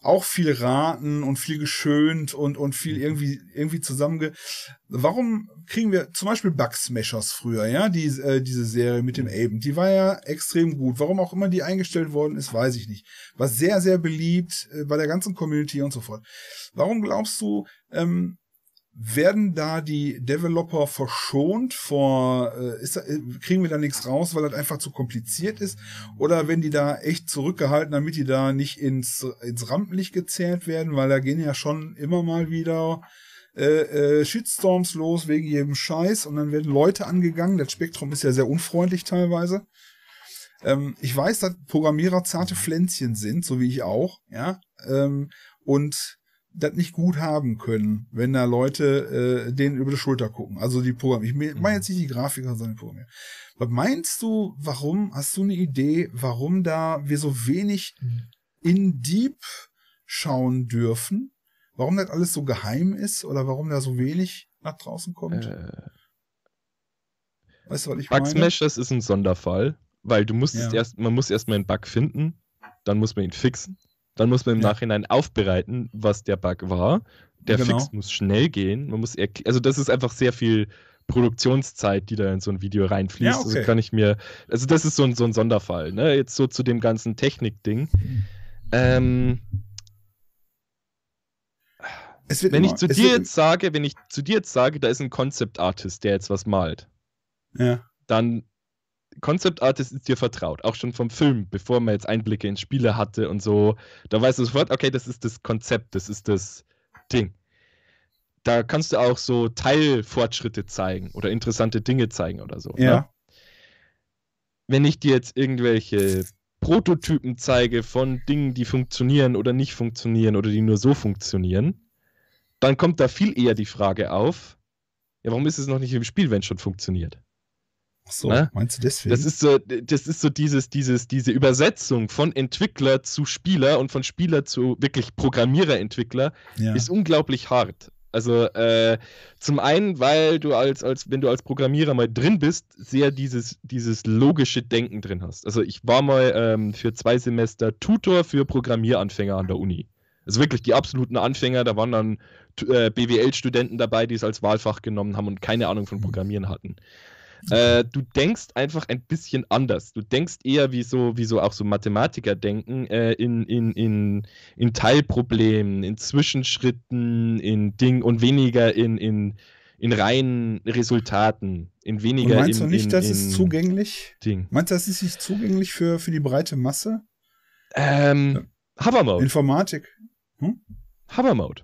auch viel raten und viel geschönt und, und viel mhm. irgendwie, irgendwie zusammenge... Warum kriegen wir zum Beispiel Bugsmashers früher, ja, die, äh, diese Serie mit dem mhm. Aben, die war ja extrem gut. Warum auch immer die eingestellt worden ist, weiß ich nicht. War sehr, sehr beliebt äh, bei der ganzen Community und so fort. Warum glaubst du, ähm, werden da die Developer verschont vor, äh, ist, äh, kriegen wir da nichts raus, weil das einfach zu kompliziert ist? Oder werden die da echt zurückgehalten, damit die da nicht ins, ins Rampenlicht gezählt werden? Weil da gehen ja schon immer mal wieder äh, äh, Shitstorms los wegen jedem Scheiß und dann werden Leute angegangen. Das Spektrum ist ja sehr unfreundlich teilweise. Ähm, ich weiß, dass Programmierer zarte Pflänzchen sind, so wie ich auch, ja. Ähm, und das nicht gut haben können, wenn da Leute äh, denen über die Schulter gucken. Also die Programme. Ich meine mhm. jetzt nicht die Grafiker, sondern die Programme. Was meinst du, warum, hast du eine Idee, warum da wir so wenig in Deep schauen dürfen? Warum das alles so geheim ist oder warum da so wenig nach draußen kommt? Äh, weißt du, was ich Bug meine? Smash, das ist ein Sonderfall, weil du musstest ja. erst, man muss erstmal einen Bug finden, dann muss man ihn fixen dann muss man im ja. Nachhinein aufbereiten, was der Bug war. Der genau. Fix muss schnell gehen. Man muss also das ist einfach sehr viel Produktionszeit, die da in so ein Video reinfließt. Ja, also okay. Also kann ich mir, also das ist so ein, so ein Sonderfall, ne? Jetzt so zu dem ganzen Technik-Ding. Ähm, wenn immer, ich zu dir jetzt sage, wenn ich zu dir jetzt sage, da ist ein Concept Artist, der jetzt was malt, ja. dann Concept Artist ist dir vertraut, auch schon vom Film, bevor man jetzt Einblicke in Spiele hatte und so. Da weißt du sofort, okay, das ist das Konzept, das ist das Ding. Da kannst du auch so Teilfortschritte zeigen oder interessante Dinge zeigen oder so. Ne? Ja. Ne? Wenn ich dir jetzt irgendwelche Prototypen zeige von Dingen, die funktionieren oder nicht funktionieren oder die nur so funktionieren, dann kommt da viel eher die Frage auf, ja, warum ist es noch nicht im Spiel, wenn es schon funktioniert? Ach so, ne? meinst du deswegen? Das ist so, das ist so dieses, dieses, diese Übersetzung von Entwickler zu Spieler und von Spieler zu wirklich Programmiererentwickler ja. ist unglaublich hart. Also äh, zum einen, weil du als, als, wenn du als Programmierer mal drin bist, sehr dieses, dieses logische Denken drin hast. Also ich war mal ähm, für zwei Semester Tutor für Programmieranfänger an der Uni. Also wirklich die absoluten Anfänger, da waren dann äh, BWL-Studenten dabei, die es als Wahlfach genommen haben und keine Ahnung von hm. Programmieren hatten. Äh, du denkst einfach ein bisschen anders. Du denkst eher wie so, wie so auch so Mathematiker denken, äh, in, in, in, in Teilproblemen, in Zwischenschritten, in Dingen und weniger in, in, in reinen Resultaten, in weniger. Und meinst in, du nicht, in, das in ist zugänglich? Ding. Meinst du, dass es nicht zugänglich für, für die breite Masse? Ähm, Hovermode. Informatik. Hm? Hovermode.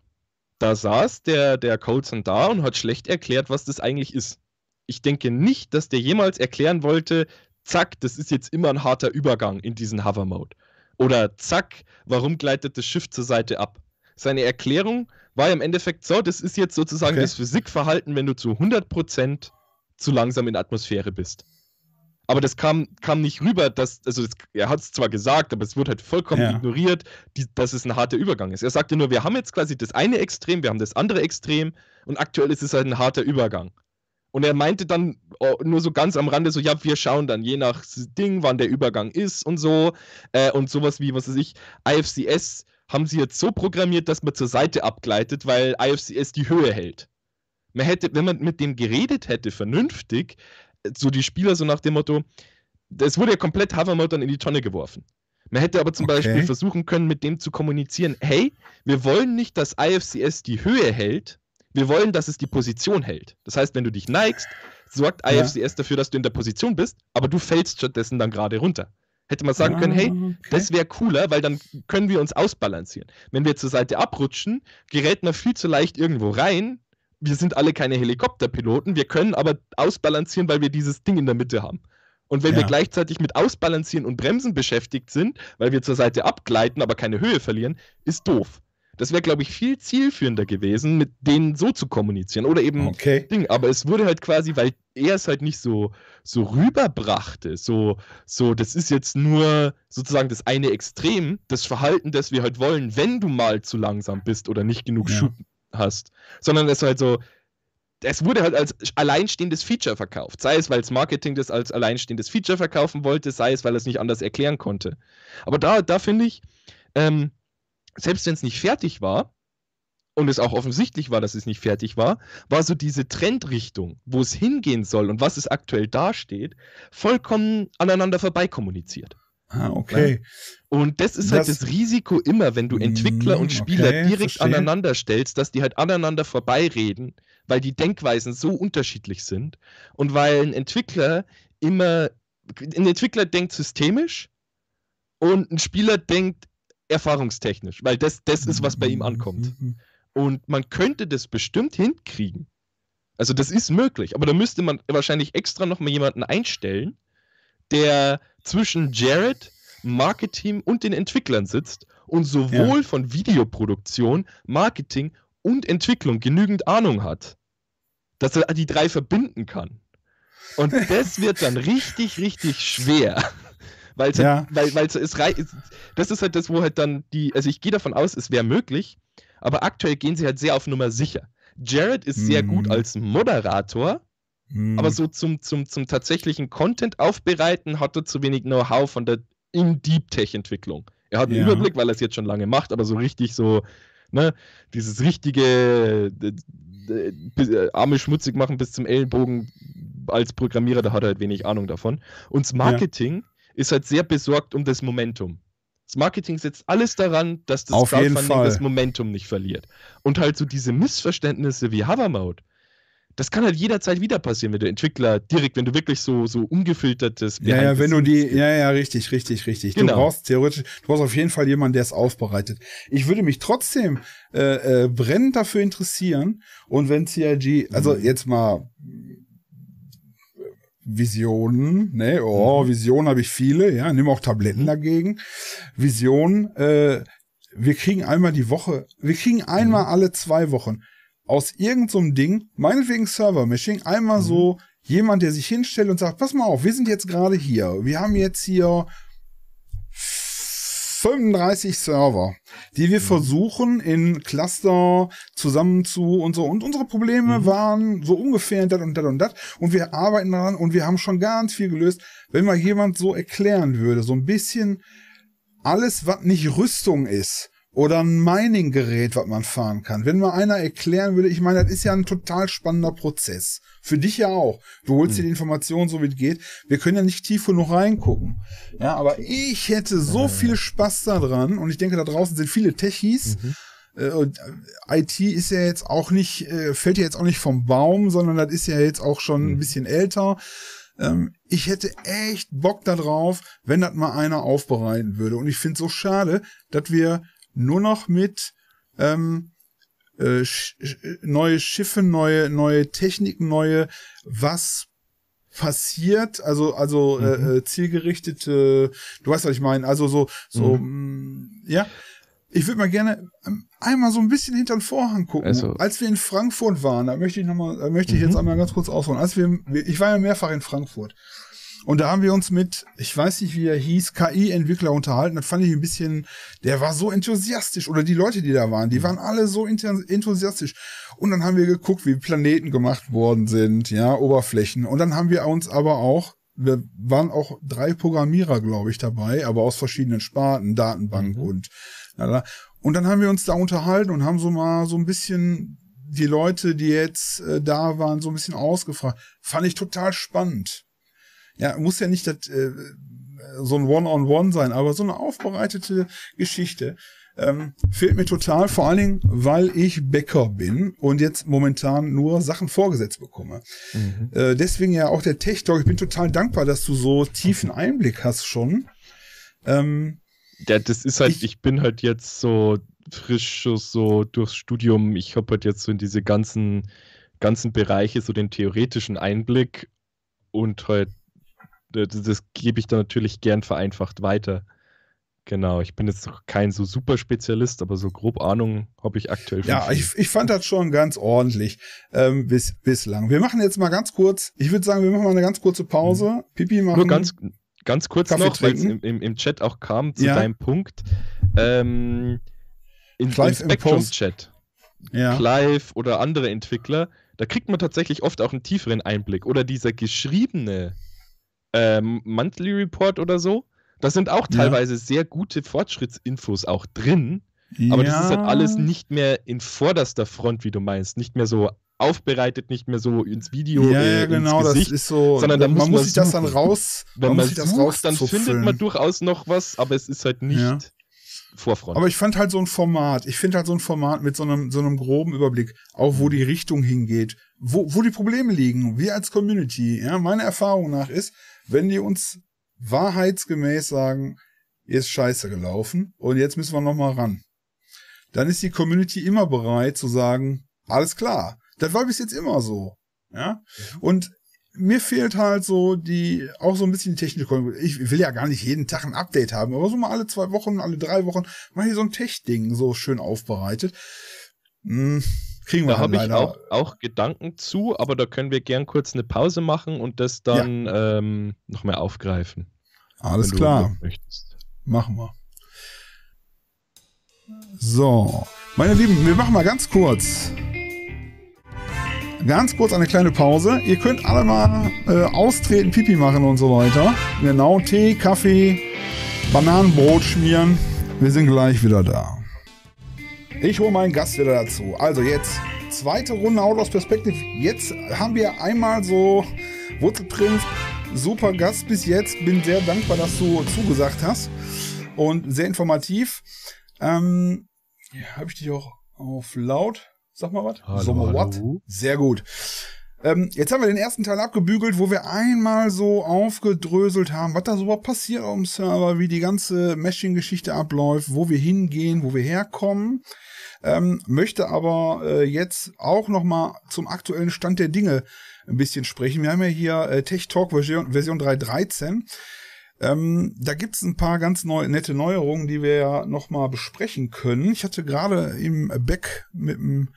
Da saß der, der Colson da und hat schlecht erklärt, was das eigentlich ist ich denke nicht, dass der jemals erklären wollte, zack, das ist jetzt immer ein harter Übergang in diesen Hover-Mode. Oder zack, warum gleitet das Schiff zur Seite ab? Seine Erklärung war im Endeffekt so, das ist jetzt sozusagen okay. das Physikverhalten, wenn du zu 100% zu langsam in Atmosphäre bist. Aber das kam, kam nicht rüber, dass, also das, er hat es zwar gesagt, aber es wurde halt vollkommen ja. ignoriert, die, dass es ein harter Übergang ist. Er sagte nur, wir haben jetzt quasi das eine Extrem, wir haben das andere Extrem und aktuell ist es halt ein harter Übergang. Und er meinte dann oh, nur so ganz am Rande so, ja, wir schauen dann je nach Ding, wann der Übergang ist und so. Äh, und sowas wie, was weiß ich, IFCS haben sie jetzt so programmiert, dass man zur Seite abgleitet, weil IFCS die Höhe hält. Man hätte, wenn man mit dem geredet hätte, vernünftig, äh, so die Spieler so nach dem Motto, es wurde ja komplett Havermouth dann in die Tonne geworfen. Man hätte aber zum okay. Beispiel versuchen können, mit dem zu kommunizieren, hey, wir wollen nicht, dass IFCS die Höhe hält, wir wollen, dass es die Position hält. Das heißt, wenn du dich neigst, sorgt ja. IFCS dafür, dass du in der Position bist, aber du fällst stattdessen dann gerade runter. Hätte man sagen können, hey, ah, okay. das wäre cooler, weil dann können wir uns ausbalancieren. Wenn wir zur Seite abrutschen, gerät man viel zu leicht irgendwo rein. Wir sind alle keine Helikopterpiloten, wir können aber ausbalancieren, weil wir dieses Ding in der Mitte haben. Und wenn ja. wir gleichzeitig mit Ausbalancieren und Bremsen beschäftigt sind, weil wir zur Seite abgleiten, aber keine Höhe verlieren, ist doof. Das wäre, glaube ich, viel zielführender gewesen, mit denen so zu kommunizieren. Oder eben okay. Ding. Aber es wurde halt quasi, weil er es halt nicht so, so rüberbrachte, so, so, das ist jetzt nur sozusagen das eine Extrem, das Verhalten, das wir halt wollen, wenn du mal zu langsam bist oder nicht genug ja. Schub hast. Sondern es halt so, es wurde halt als alleinstehendes Feature verkauft. Sei es, weil das Marketing das als alleinstehendes Feature verkaufen wollte, sei es, weil es nicht anders erklären konnte. Aber da, da finde ich, ähm, selbst wenn es nicht fertig war, und es auch offensichtlich war, dass es nicht fertig war, war so diese Trendrichtung, wo es hingehen soll und was es aktuell dasteht, vollkommen aneinander vorbeikommuniziert. Ah, okay. Ne? Und das ist halt das, halt das Risiko immer, wenn du Entwickler und mm, Spieler okay, direkt verstehe. aneinander stellst, dass die halt aneinander vorbeireden, weil die Denkweisen so unterschiedlich sind und weil ein Entwickler immer, ein Entwickler denkt systemisch und ein Spieler denkt erfahrungstechnisch, weil das, das ist, was bei ihm mhm, ankommt. Mhm, mhm. Und man könnte das bestimmt hinkriegen. Also das ist möglich, aber da müsste man wahrscheinlich extra nochmal jemanden einstellen, der zwischen Jared, Marketing und den Entwicklern sitzt und sowohl ja. von Videoproduktion, Marketing und Entwicklung genügend Ahnung hat, dass er die drei verbinden kann. Und das wird dann richtig, richtig schwer. Weil's halt ja. halt, weil, es rei das ist halt das, wo halt dann die, also ich gehe davon aus, es wäre möglich, aber aktuell gehen sie halt sehr auf Nummer sicher. Jared ist sehr mm. gut als Moderator, mm. aber so zum, zum, zum tatsächlichen Content aufbereiten hat er zu wenig Know-how von der In-Deep-Tech-Entwicklung. Er hat einen ja. Überblick, weil er es jetzt schon lange macht, aber so richtig so, ne, dieses richtige äh, Arme schmutzig machen bis zum Ellenbogen als Programmierer, da hat er halt wenig Ahnung davon. Und das Marketing ja ist halt sehr besorgt um das Momentum. Das Marketing setzt alles daran, dass das Auf Crowdfunding das Momentum nicht verliert. Und halt so diese Missverständnisse wie Hovermode, das kann halt jederzeit wieder passieren, wenn du Entwickler direkt, wenn du wirklich so, so ungefiltertes. Ja, ja, wenn du die, ja, ja, richtig, richtig, richtig. Genau. Du brauchst theoretisch, du brauchst auf jeden Fall jemanden, der es aufbereitet. Ich würde mich trotzdem äh, äh, brennend dafür interessieren und wenn CIG, also mhm. jetzt mal Visionen, ne? Oh, mhm. Visionen habe ich viele, ja, nimm auch Tabletten mhm. dagegen. Visionen, äh, wir kriegen einmal die Woche, wir kriegen einmal mhm. alle zwei Wochen aus irgendeinem so Ding, meinetwegen Server-Mishing, einmal mhm. so jemand, der sich hinstellt und sagt, pass mal auf, wir sind jetzt gerade hier, wir haben jetzt hier 35 Server, die wir mhm. versuchen in Cluster zusammen zu und so. Und unsere Probleme mhm. waren so ungefähr dat und dat und dat. Und wir arbeiten daran und wir haben schon ganz viel gelöst. Wenn mal jemand so erklären würde, so ein bisschen alles, was nicht Rüstung ist, oder ein Mining-Gerät, was man fahren kann. Wenn mal einer erklären würde, ich meine, das ist ja ein total spannender Prozess. Für dich ja auch. Du holst hm. dir die Informationen, so wie es geht. Wir können ja nicht tief genug reingucken. Ja, aber ich hätte so äh. viel Spaß daran und ich denke, da draußen sind viele Techies. Mhm. Äh, äh IT ist ja jetzt auch nicht, äh, fällt ja jetzt auch nicht vom Baum, sondern das ist ja jetzt auch schon ein hm. bisschen älter ähm, ich hätte echt Bock darauf, wenn das mal einer aufbereiten würde. Und ich finde es so schade, dass wir nur noch mit ähm, äh, sch neue Schiffe, neue neue Techniken, neue was passiert, also also äh, mhm. äh, zielgerichtete, du weißt was ich meine, also so so mhm. mh, mm, ja. Ich würde mal gerne ähm, einmal so ein bisschen hinter den Vorhang gucken. Also. Als wir in Frankfurt waren, da möchte ich noch mal, da möchte ich mhm. jetzt einmal ganz kurz ausholen. Als wir, ich war ja mehrfach in Frankfurt. Und da haben wir uns mit, ich weiß nicht, wie er hieß, KI-Entwickler unterhalten. Das fand ich ein bisschen, der war so enthusiastisch. Oder die Leute, die da waren, die waren alle so enthusiastisch. Und dann haben wir geguckt, wie Planeten gemacht worden sind, ja, Oberflächen. Und dann haben wir uns aber auch, wir waren auch drei Programmierer, glaube ich, dabei, aber aus verschiedenen Sparten, Datenbank mhm. und, ja, und dann haben wir uns da unterhalten und haben so mal so ein bisschen die Leute, die jetzt äh, da waren, so ein bisschen ausgefragt. Fand ich total spannend ja, muss ja nicht das, äh, so ein One-on-One -on -One sein, aber so eine aufbereitete Geschichte. Ähm, fehlt mir total, vor allen Dingen, weil ich Bäcker bin und jetzt momentan nur Sachen vorgesetzt bekomme. Mhm. Äh, deswegen ja auch der Tech Talk. Ich bin total dankbar, dass du so tiefen Einblick hast schon. Ähm, ja, das ist halt, ich, ich bin halt jetzt so frisch so durchs Studium. Ich habe halt jetzt so in diese ganzen, ganzen Bereiche so den theoretischen Einblick und halt äh, das, das gebe ich dann natürlich gern vereinfacht weiter. Genau, ich bin jetzt kein so super Spezialist, aber so grob Ahnung habe ich aktuell. Ja, ich, ich, fand das schon ganz ordentlich ähm, bis, bislang. Wir machen jetzt mal ganz kurz, ich würde sagen, wir machen mal eine ganz kurze Pause. Mhm. Pipi machen. Nur ganz, ganz kurz Kaffee noch, weil es im, im, im, Chat auch kam zu ja. deinem Punkt. Ähm, in, Clive Im Spectrum-Chat. Ja. Clive oder andere Entwickler, da kriegt man tatsächlich oft auch einen tieferen Einblick. Oder dieser geschriebene ähm, Monthly Report oder so. Da sind auch teilweise ja. sehr gute Fortschrittsinfos auch drin. Ja. Aber das ist halt alles nicht mehr in vorderster Front, wie du meinst. Nicht mehr so aufbereitet, nicht mehr so ins Video, ja, äh, ins genau, Gesicht, das ist so, sondern da man muss sich das dann raus, wenn man, man sucht, das raus, dann findet man durchaus noch was, aber es ist halt nicht ja. Vorfront. Aber ich fand halt so ein Format, ich finde halt so ein Format mit so einem, so einem groben Überblick, auch wo mhm. die Richtung hingeht, wo, wo die Probleme liegen, wir als Community, ja, meine Erfahrung nach ist, wenn die uns wahrheitsgemäß sagen, ist scheiße gelaufen und jetzt müssen wir nochmal ran, dann ist die Community immer bereit zu sagen, alles klar, das war bis jetzt immer so. Ja? Mhm. Und mir fehlt halt so die, auch so ein bisschen die Technik. Ich will ja gar nicht jeden Tag ein Update haben, aber so mal alle zwei Wochen, alle drei Wochen mal hier so ein Tech-Ding so schön aufbereitet. Hm, kriegen wir da halt habe ich auch, auch, Gedanken zu, aber da können wir gern kurz eine Pause machen und das dann ja. ähm, noch mehr aufgreifen. Alles klar. Machen wir. So, meine Lieben, wir machen mal ganz kurz ganz kurz eine kleine Pause. Ihr könnt alle mal äh, austreten, Pipi machen und so weiter. Genau, Tee, Kaffee, Bananenbrot schmieren. Wir sind gleich wieder da. Ich hole meinen Gast wieder dazu. Also jetzt zweite Runde Outlaws Perspective. Jetzt haben wir einmal so Wurzelprinz, super Gast bis jetzt. Bin sehr dankbar, dass du zugesagt hast und sehr informativ. Ähm, ja, Habe ich dich auch auf laut? Sag mal was. So what? Sehr gut. Ähm, jetzt haben wir den ersten Teil abgebügelt, wo wir einmal so aufgedröselt haben, was da so passiert auf dem Server, wie die ganze Meshing-Geschichte abläuft, wo wir hingehen, wo wir herkommen. Ähm, möchte aber äh, jetzt auch noch mal zum aktuellen Stand der Dinge ein bisschen sprechen. Wir haben ja hier äh, Tech Talk Version, Version 3.13. Ähm, da es ein paar ganz neu, nette Neuerungen, die wir ja nochmal besprechen können. Ich hatte gerade im Back mit dem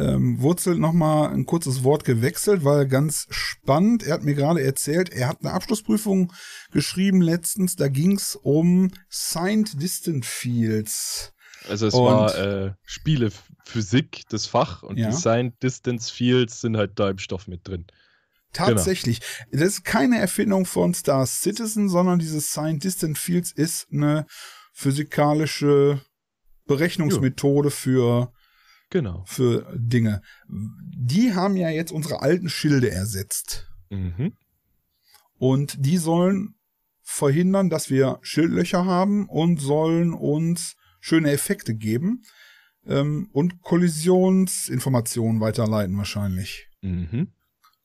ähm, Wurzel nochmal ein kurzes Wort gewechselt, weil ganz spannend, er hat mir gerade erzählt, er hat eine Abschlussprüfung geschrieben letztens, da ging es um Signed Distant Fields. Also es und, war äh, Spiele Physik, das Fach und ja. die Signed Distance Fields sind halt da im Stoff mit drin. Genau. Tatsächlich. Genau. Das ist keine Erfindung von Star Citizen, sondern dieses Sign Distant Fields ist eine physikalische Berechnungsmethode jo. für genau. für Dinge. Die haben ja jetzt unsere alten Schilde ersetzt. Mhm. Und die sollen verhindern, dass wir Schildlöcher haben und sollen uns schöne Effekte geben ähm, und Kollisionsinformationen weiterleiten wahrscheinlich. Mhm.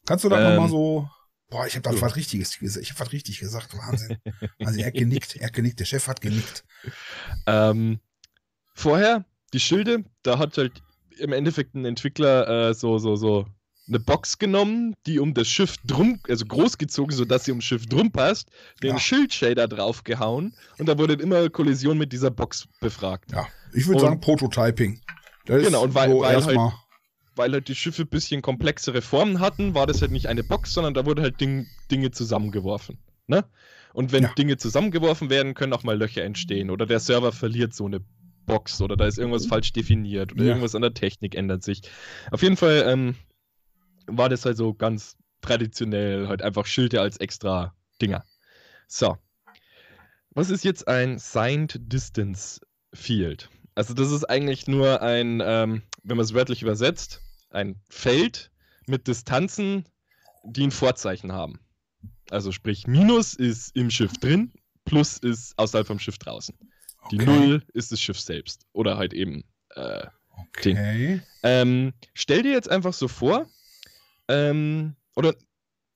Kannst du das ähm, nochmal so? Boah, ich habe da was Richtiges gesagt. Ich habe was richtig gesagt. Wahnsinn. also er hat genickt, er hat genickt, der Chef hat genickt. Ähm, vorher, die Schilde, da hat halt im Endeffekt ein Entwickler äh, so, so, so eine Box genommen, die um das Schiff drum, also großgezogen, sodass sie ums Schiff drum passt, den ja. Schildshader draufgehauen und da wurde immer Kollision mit dieser Box befragt. Ja, ich würde sagen Prototyping. Das genau, und weil, so weil halt weil halt die Schiffe ein bisschen komplexere Formen hatten, war das halt nicht eine Box, sondern da wurde halt Ding, Dinge zusammengeworfen. Ne? Und wenn ja. Dinge zusammengeworfen werden, können auch mal Löcher entstehen oder der Server verliert so eine Box oder da ist irgendwas mhm. falsch definiert oder ja. irgendwas an der Technik ändert sich. Auf jeden Fall ähm, war das halt so ganz traditionell, halt einfach Schilde als extra Dinger. So. Was ist jetzt ein Signed Distance Field? Also das ist eigentlich nur ein, ähm, wenn man es wörtlich übersetzt, ein Feld mit Distanzen, die ein Vorzeichen haben. Also sprich, Minus ist im Schiff drin, Plus ist außerhalb vom Schiff draußen. Okay. Die Null ist das Schiff selbst. Oder halt eben äh, Okay. Ähm, stell dir jetzt einfach so vor, ähm, oder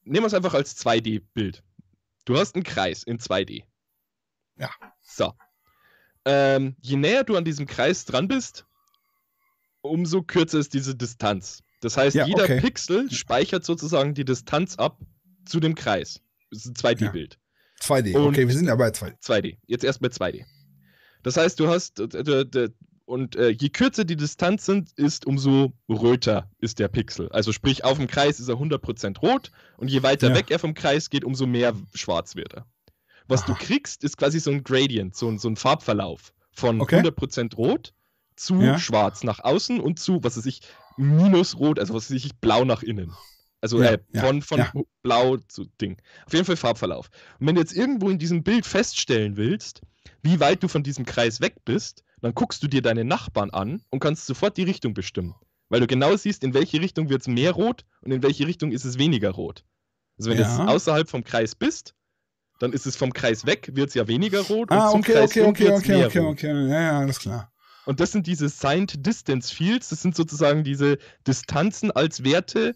nehmen wir es einfach als 2D-Bild. Du hast einen Kreis in 2D. Ja. So. Ähm, je näher du an diesem Kreis dran bist, umso kürzer ist diese Distanz. Das heißt, ja, jeder okay. Pixel speichert sozusagen die Distanz ab zu dem Kreis. Das ist ein 2D-Bild. Ja. 2D, und okay, wir sind ja bei 2D. 2D, jetzt erst bei 2D. Das heißt, du hast, und äh, je kürzer die Distanz sind, ist, umso röter ist der Pixel. Also sprich, auf dem Kreis ist er 100% rot und je weiter ja. weg er vom Kreis geht, umso mehr schwarz wird er. Was Aha. du kriegst, ist quasi so ein Gradient, so, ein, so ein Farbverlauf von okay. 100% rot zu ja. schwarz nach außen und zu, was weiß ich, minus rot, also was weiß ich, blau nach innen. Also ja, äh, von, von ja. blau zu Ding. Auf jeden Fall Farbverlauf. Und wenn du jetzt irgendwo in diesem Bild feststellen willst, wie weit du von diesem Kreis weg bist, dann guckst du dir deine Nachbarn an und kannst sofort die Richtung bestimmen. Weil du genau siehst, in welche Richtung wird es mehr rot und in welche Richtung ist es weniger rot. Also wenn ja. du außerhalb vom Kreis bist, dann ist es vom Kreis weg, wird es ja weniger rot. Ah, und zum okay, Kreis okay, okay, okay, okay, okay, okay, ja, alles klar. Und das sind diese Signed Distance Fields. Das sind sozusagen diese Distanzen als Werte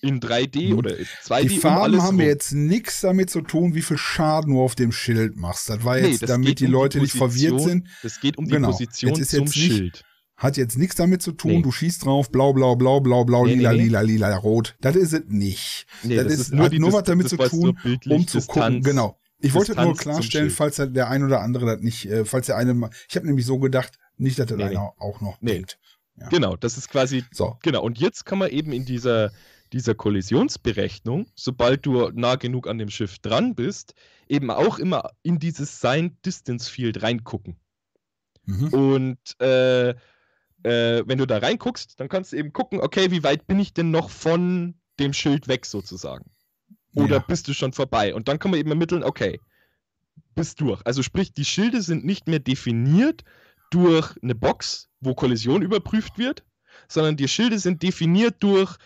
in 3D mhm. oder 2D. Die Farben um haben rum. jetzt nichts damit zu tun, wie viel Schaden du auf dem Schild machst. Das war jetzt, nee, das damit die um Leute die nicht verwirrt sind. Das geht um die genau. Position jetzt ist zum nicht, Schild. Hat jetzt nichts damit zu tun, nee. du schießt drauf, blau, blau, blau, blau, blau, nee, lila, lila, lila, lila, rot. Das ist es nicht. das, das ist, nur, die, nur was damit zu tun, um zu Distanz. gucken. Genau. Ich wollte Distanz nur klarstellen, falls der ein oder andere das nicht, äh, falls der eine, ich habe nämlich so gedacht, nicht, dass er nee, nee. auch noch nee. Bringt. Ja. Genau, das ist quasi. So. Genau, und jetzt kann man eben in dieser, dieser Kollisionsberechnung, sobald du nah genug an dem Schiff dran bist, eben auch immer in dieses Sign-Distance-Field reingucken. Mhm. Und äh, äh, wenn du da reinguckst, dann kannst du eben gucken, okay, wie weit bin ich denn noch von dem Schild weg sozusagen? Oder ja. bist du schon vorbei? Und dann kann man eben ermitteln, okay, bist durch. Also sprich, die Schilde sind nicht mehr definiert, durch eine Box, wo Kollision überprüft wird, sondern die Schilde sind definiert durch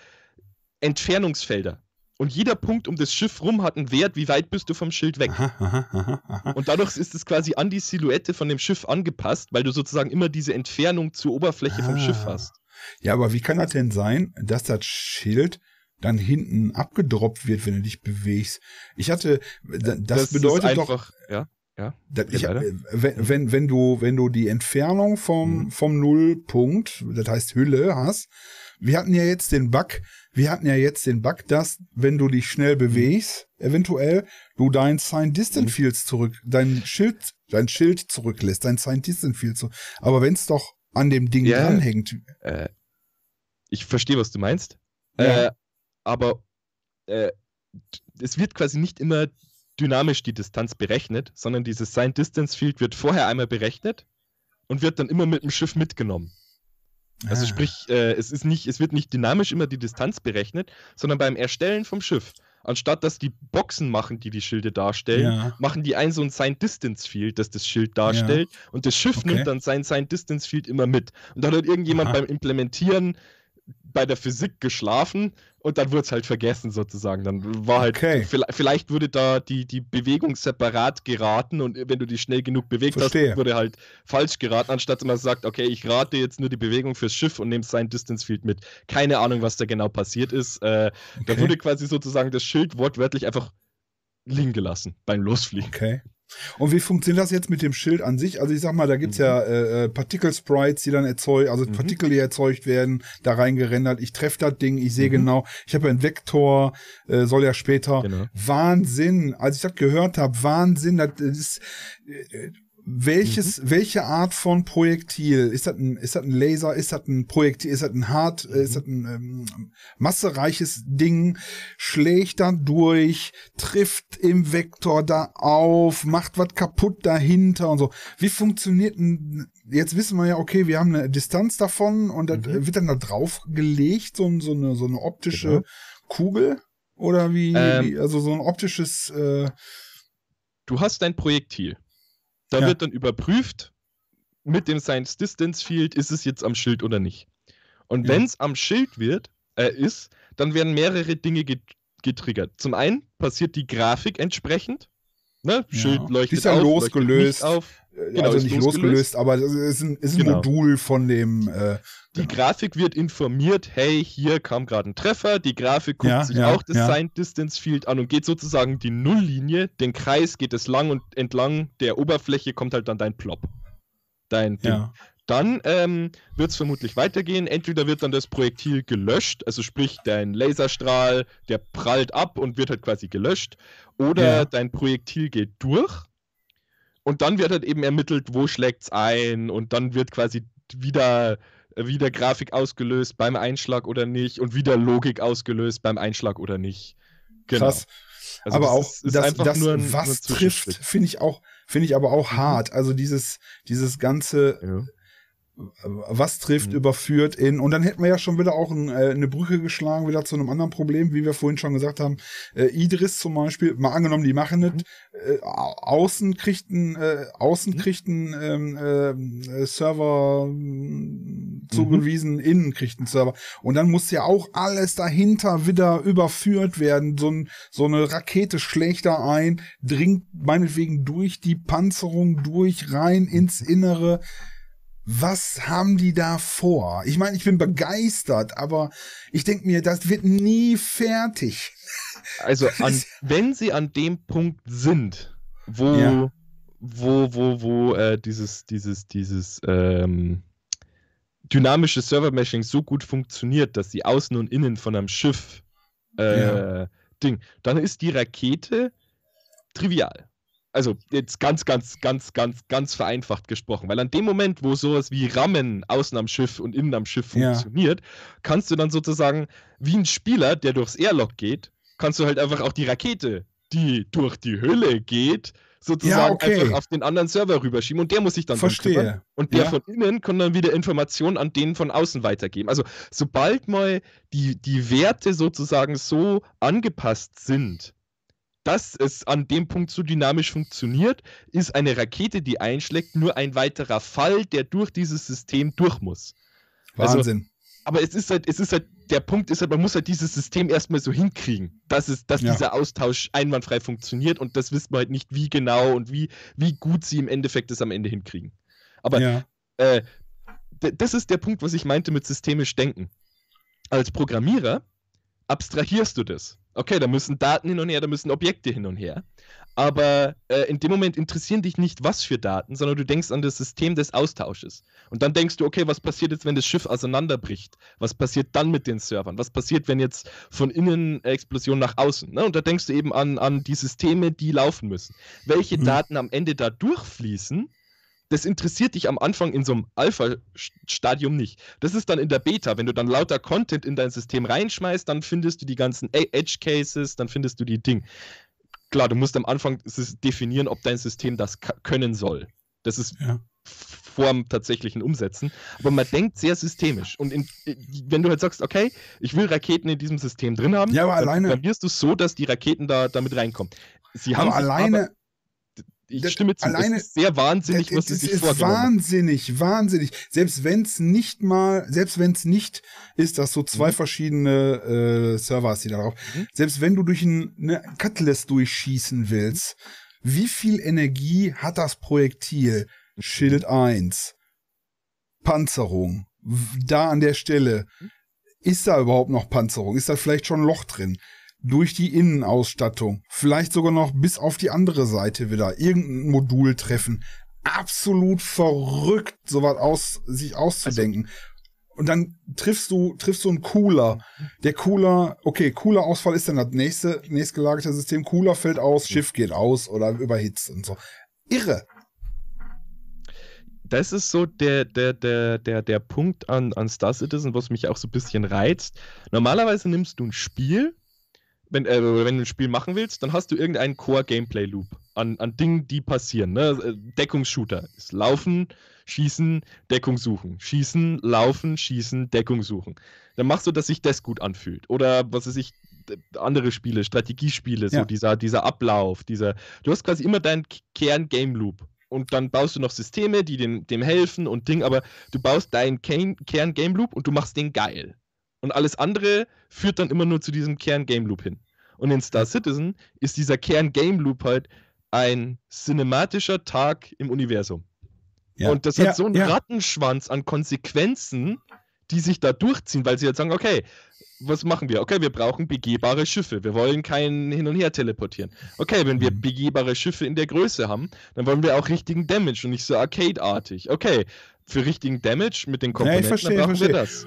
Entfernungsfelder. Und jeder Punkt um das Schiff rum hat einen Wert, wie weit bist du vom Schild weg. Aha, aha, aha, und dadurch ist es quasi an die Silhouette von dem Schiff angepasst, weil du sozusagen immer diese Entfernung zur Oberfläche vom ah. Schiff hast. Ja, aber wie kann das denn sein, dass das Schild dann hinten abgedroppt wird, wenn du dich bewegst? Ich hatte, das, das bedeutet einfach, doch, ja? Ja, ich, äh, wenn, wenn, wenn, du, wenn du die Entfernung vom, mhm. vom Nullpunkt, das heißt Hülle, hast, wir hatten ja jetzt den Bug, wir hatten ja jetzt den Bug, dass, wenn du dich schnell mhm. bewegst, eventuell, du dein Sign Distant mhm. Fields zurück, dein Schild, dein Schild zurücklässt, dein Sign Distance Field zurück. Aber wenn es doch an dem Ding ja, dranhängt. Äh, ich verstehe, was du meinst. Ja. Äh, aber äh, es wird quasi nicht immer dynamisch die Distanz berechnet, sondern dieses Sign Distance Field wird vorher einmal berechnet und wird dann immer mit dem Schiff mitgenommen. Also ah. sprich, äh, es, ist nicht, es wird nicht dynamisch immer die Distanz berechnet, sondern beim Erstellen vom Schiff. Anstatt dass die Boxen machen, die die Schilde darstellen, ja. machen die ein so ein Sign Distance Field, das das Schild darstellt. Ja. Und das Schiff okay. nimmt dann sein Sign Distance Field immer mit. Und dann hat irgendjemand Aha. beim Implementieren bei der Physik geschlafen und dann wurde es halt vergessen sozusagen. Dann war halt, okay. vielleicht, vielleicht würde da die, die Bewegung separat geraten und wenn du die schnell genug bewegt Verstehe. hast, wurde halt falsch geraten, anstatt dass man sagt, okay, ich rate jetzt nur die Bewegung fürs Schiff und nehme sein Distance Field mit. Keine Ahnung, was da genau passiert ist. Äh, okay. Da wurde quasi sozusagen das Schild wortwörtlich einfach liegen gelassen beim Losfliegen. Okay. Und wie funktioniert das jetzt mit dem Schild an sich? Also ich sag mal, da gibt's mhm. ja äh, äh Partikel-Sprites, die dann erzeugt, also mhm. Partikel, die erzeugt werden, da reingerendert. Ich treffe das Ding, ich sehe mhm. genau. Ich habe ja einen Vektor, äh, soll ja später. Genau. Wahnsinn. Als ich das gehört habe, Wahnsinn, das ist... Äh, äh welches, mhm. welche Art von Projektil? Ist das ein, ist das ein Laser? Ist das ein Projektil? Ist das ein hart? Äh, mhm. Ist das ein ähm, massereiches Ding? Schlägt dann durch, trifft im Vektor da auf, macht was kaputt dahinter und so. Wie funktioniert denn, jetzt wissen wir ja, okay, wir haben eine Distanz davon und das mhm. wird dann da drauf gelegt, so, so eine, so eine optische genau. Kugel? Oder wie, ähm, wie, also so ein optisches, äh, Du hast ein Projektil. Da ja. wird dann überprüft mit dem Science Distance Field, ist es jetzt am Schild oder nicht. Und ja. wenn es am Schild wird, äh, ist, dann werden mehrere Dinge getriggert. Zum einen passiert die Grafik entsprechend. Ne? Schild ja. leuchtet Die ist ja auf, losgelöst. Auf. Äh, genau, also nicht losgelöst, losgelöst, aber es ist ein, ist ein genau. Modul von dem. Äh, die genau. Grafik wird informiert, hey, hier kam gerade ein Treffer, die Grafik guckt ja, sich ja, auch das ja. Sign Distance Field an und geht sozusagen die Nulllinie, den Kreis geht es lang und entlang der Oberfläche kommt halt dann dein Plop. Dein Ding. Dann ähm, wird es vermutlich weitergehen. Entweder wird dann das Projektil gelöscht, also sprich dein Laserstrahl, der prallt ab und wird halt quasi gelöscht, oder dein Projektil geht durch und dann wird halt eben ermittelt, wo schlägt es ein und dann wird quasi wieder wieder Grafik ausgelöst beim Einschlag oder nicht und wieder Logik ausgelöst beim Einschlag oder nicht. Genau. Krass. Also aber auch ist, ist das, das ein, was trifft, finde ich auch, finde ich aber auch mhm. hart. Also dieses, dieses ganze ja was trifft, mhm. überführt in. Und dann hätten wir ja schon wieder auch ein, äh, eine Brücke geschlagen, wieder zu einem anderen Problem, wie wir vorhin schon gesagt haben. Äh, Idris zum Beispiel, mal angenommen, die machen nicht. Mhm. Äh, außen kriegt ein, äh, außen mhm. kriegt ein ähm, äh, äh Server mm, mhm. zugewiesen, innen kriegt ein Server. Und dann muss ja auch alles dahinter wieder überführt werden. So, ein, so eine Rakete schlägt da ein, dringt meinetwegen durch die Panzerung durch, rein mhm. ins Innere was haben die da vor? Ich meine, ich bin begeistert, aber ich denke mir, das wird nie fertig. Also, an, wenn sie an dem Punkt sind, wo, ja. wo, wo, wo äh, dieses, dieses, dieses ähm, dynamische Server-Meshing so gut funktioniert, dass die Außen und Innen von einem Schiff äh, ja. Ding, dann ist die Rakete trivial also jetzt ganz, ganz, ganz, ganz, ganz vereinfacht gesprochen, weil an dem Moment, wo sowas wie Rammen außen am Schiff und innen am Schiff ja. funktioniert, kannst du dann sozusagen wie ein Spieler, der durchs Airlock geht, kannst du halt einfach auch die Rakete, die durch die Hülle geht, sozusagen ja, okay. einfach auf den anderen Server rüberschieben und der muss sich dann verstehen. Und der ja. von innen kann dann wieder Informationen an den von außen weitergeben. Also sobald mal die, die Werte sozusagen so angepasst sind, dass es an dem Punkt so dynamisch funktioniert, ist eine Rakete, die einschlägt, nur ein weiterer Fall, der durch dieses System durch muss. Also, Wahnsinn. Also, aber es ist halt, es ist halt, der Punkt ist halt, man muss halt dieses System erstmal so hinkriegen, dass es, dass ja. dieser Austausch einwandfrei funktioniert und das wissen wir halt nicht, wie genau und wie, wie gut sie im Endeffekt es am Ende hinkriegen. Aber ja. äh, das ist der Punkt, was ich meinte mit systemisch denken. Als Programmierer abstrahierst du das. Okay, da müssen Daten hin und her, da müssen Objekte hin und her. Aber äh, in dem Moment interessieren dich nicht was für Daten, sondern du denkst an das System des Austausches. Und dann denkst du, okay, was passiert jetzt, wenn das Schiff auseinanderbricht? Was passiert dann mit den Servern? Was passiert, wenn jetzt von innen Explosion nach außen? Ne? Und da denkst du eben an, an die Systeme, die laufen müssen. Welche mhm. Daten am Ende da durchfließen, das interessiert dich am Anfang in so einem Alpha-Stadium nicht. Das ist dann in der Beta, wenn du dann lauter Content in dein System reinschmeißt, dann findest du die ganzen Edge-Cases, dann findest du die Ding. Klar, du musst am Anfang definieren, ob dein System das können soll. Das ist ja. vorm tatsächlichen Umsetzen. Aber man denkt sehr systemisch. Und in, wenn du halt sagst, okay, ich will Raketen in diesem System drin haben, ja, aber dann alleine. programmierst du es so, dass die Raketen da damit reinkommen. Sie aber haben alleine, ich das, stimme zu. Alleine, es ist sehr wahnsinnig, was es, es ist wahnsinnig, wahnsinnig. Selbst wenn es nicht mal, selbst wenn es nicht ist, dass so zwei mhm. verschiedene äh, Server hast, die da drauf. Mhm. Selbst wenn du durch ein, eine Cutlass durchschießen mhm. willst, wie viel Energie hat das Projektil? Mhm. Schild 1, Panzerung, da an der Stelle. Mhm. Ist da überhaupt noch Panzerung? Ist da vielleicht schon ein Loch drin? durch die Innenausstattung, vielleicht sogar noch bis auf die andere Seite wieder irgendein Modul treffen. Absolut verrückt, sowas aus sich auszudenken. Also, und dann triffst du triffst du einen Cooler. Der Cooler, okay, Cooler Ausfall ist dann das nächste nächstgelagerte System. Cooler fällt aus, Schiff geht aus oder überhitzt und so. Irre. Das ist so der, der, der, der, der Punkt an, an Star Citizen, was mich auch so ein bisschen reizt. Normalerweise nimmst du ein Spiel, wenn, äh, wenn du ein Spiel machen willst, dann hast du irgendeinen Core-Gameplay-Loop an, an Dingen, die passieren. Ne? Äh, Deckungsshooter ist Laufen, Schießen, Deckung suchen. Schießen, Laufen, Schießen, Deckung suchen. Dann machst du, dass sich das gut anfühlt. Oder was weiß ich, andere Spiele, Strategiespiele, ja. so dieser, dieser Ablauf, dieser. Du hast quasi immer deinen Kern-Game-Loop und dann baust du noch Systeme, die dem, dem helfen und Ding, aber du baust deinen Kern-Game-Loop und du machst den geil. Und alles andere führt dann immer nur zu diesem Kern-Game-Loop hin. Und in Star Citizen ist dieser Kern-Game-Loop halt ein cinematischer Tag im Universum. Ja. Und das ja, hat so einen ja. Rattenschwanz an Konsequenzen, die sich da durchziehen, weil sie jetzt halt sagen, okay, was machen wir? Okay, wir brauchen begehbare Schiffe. Wir wollen kein Hin und Her teleportieren. Okay, wenn wir mhm. begehbare Schiffe in der Größe haben, dann wollen wir auch richtigen Damage und nicht so arcade-artig. Okay, für richtigen Damage mit den Komponenten ja, verstehe, brauchen wir das.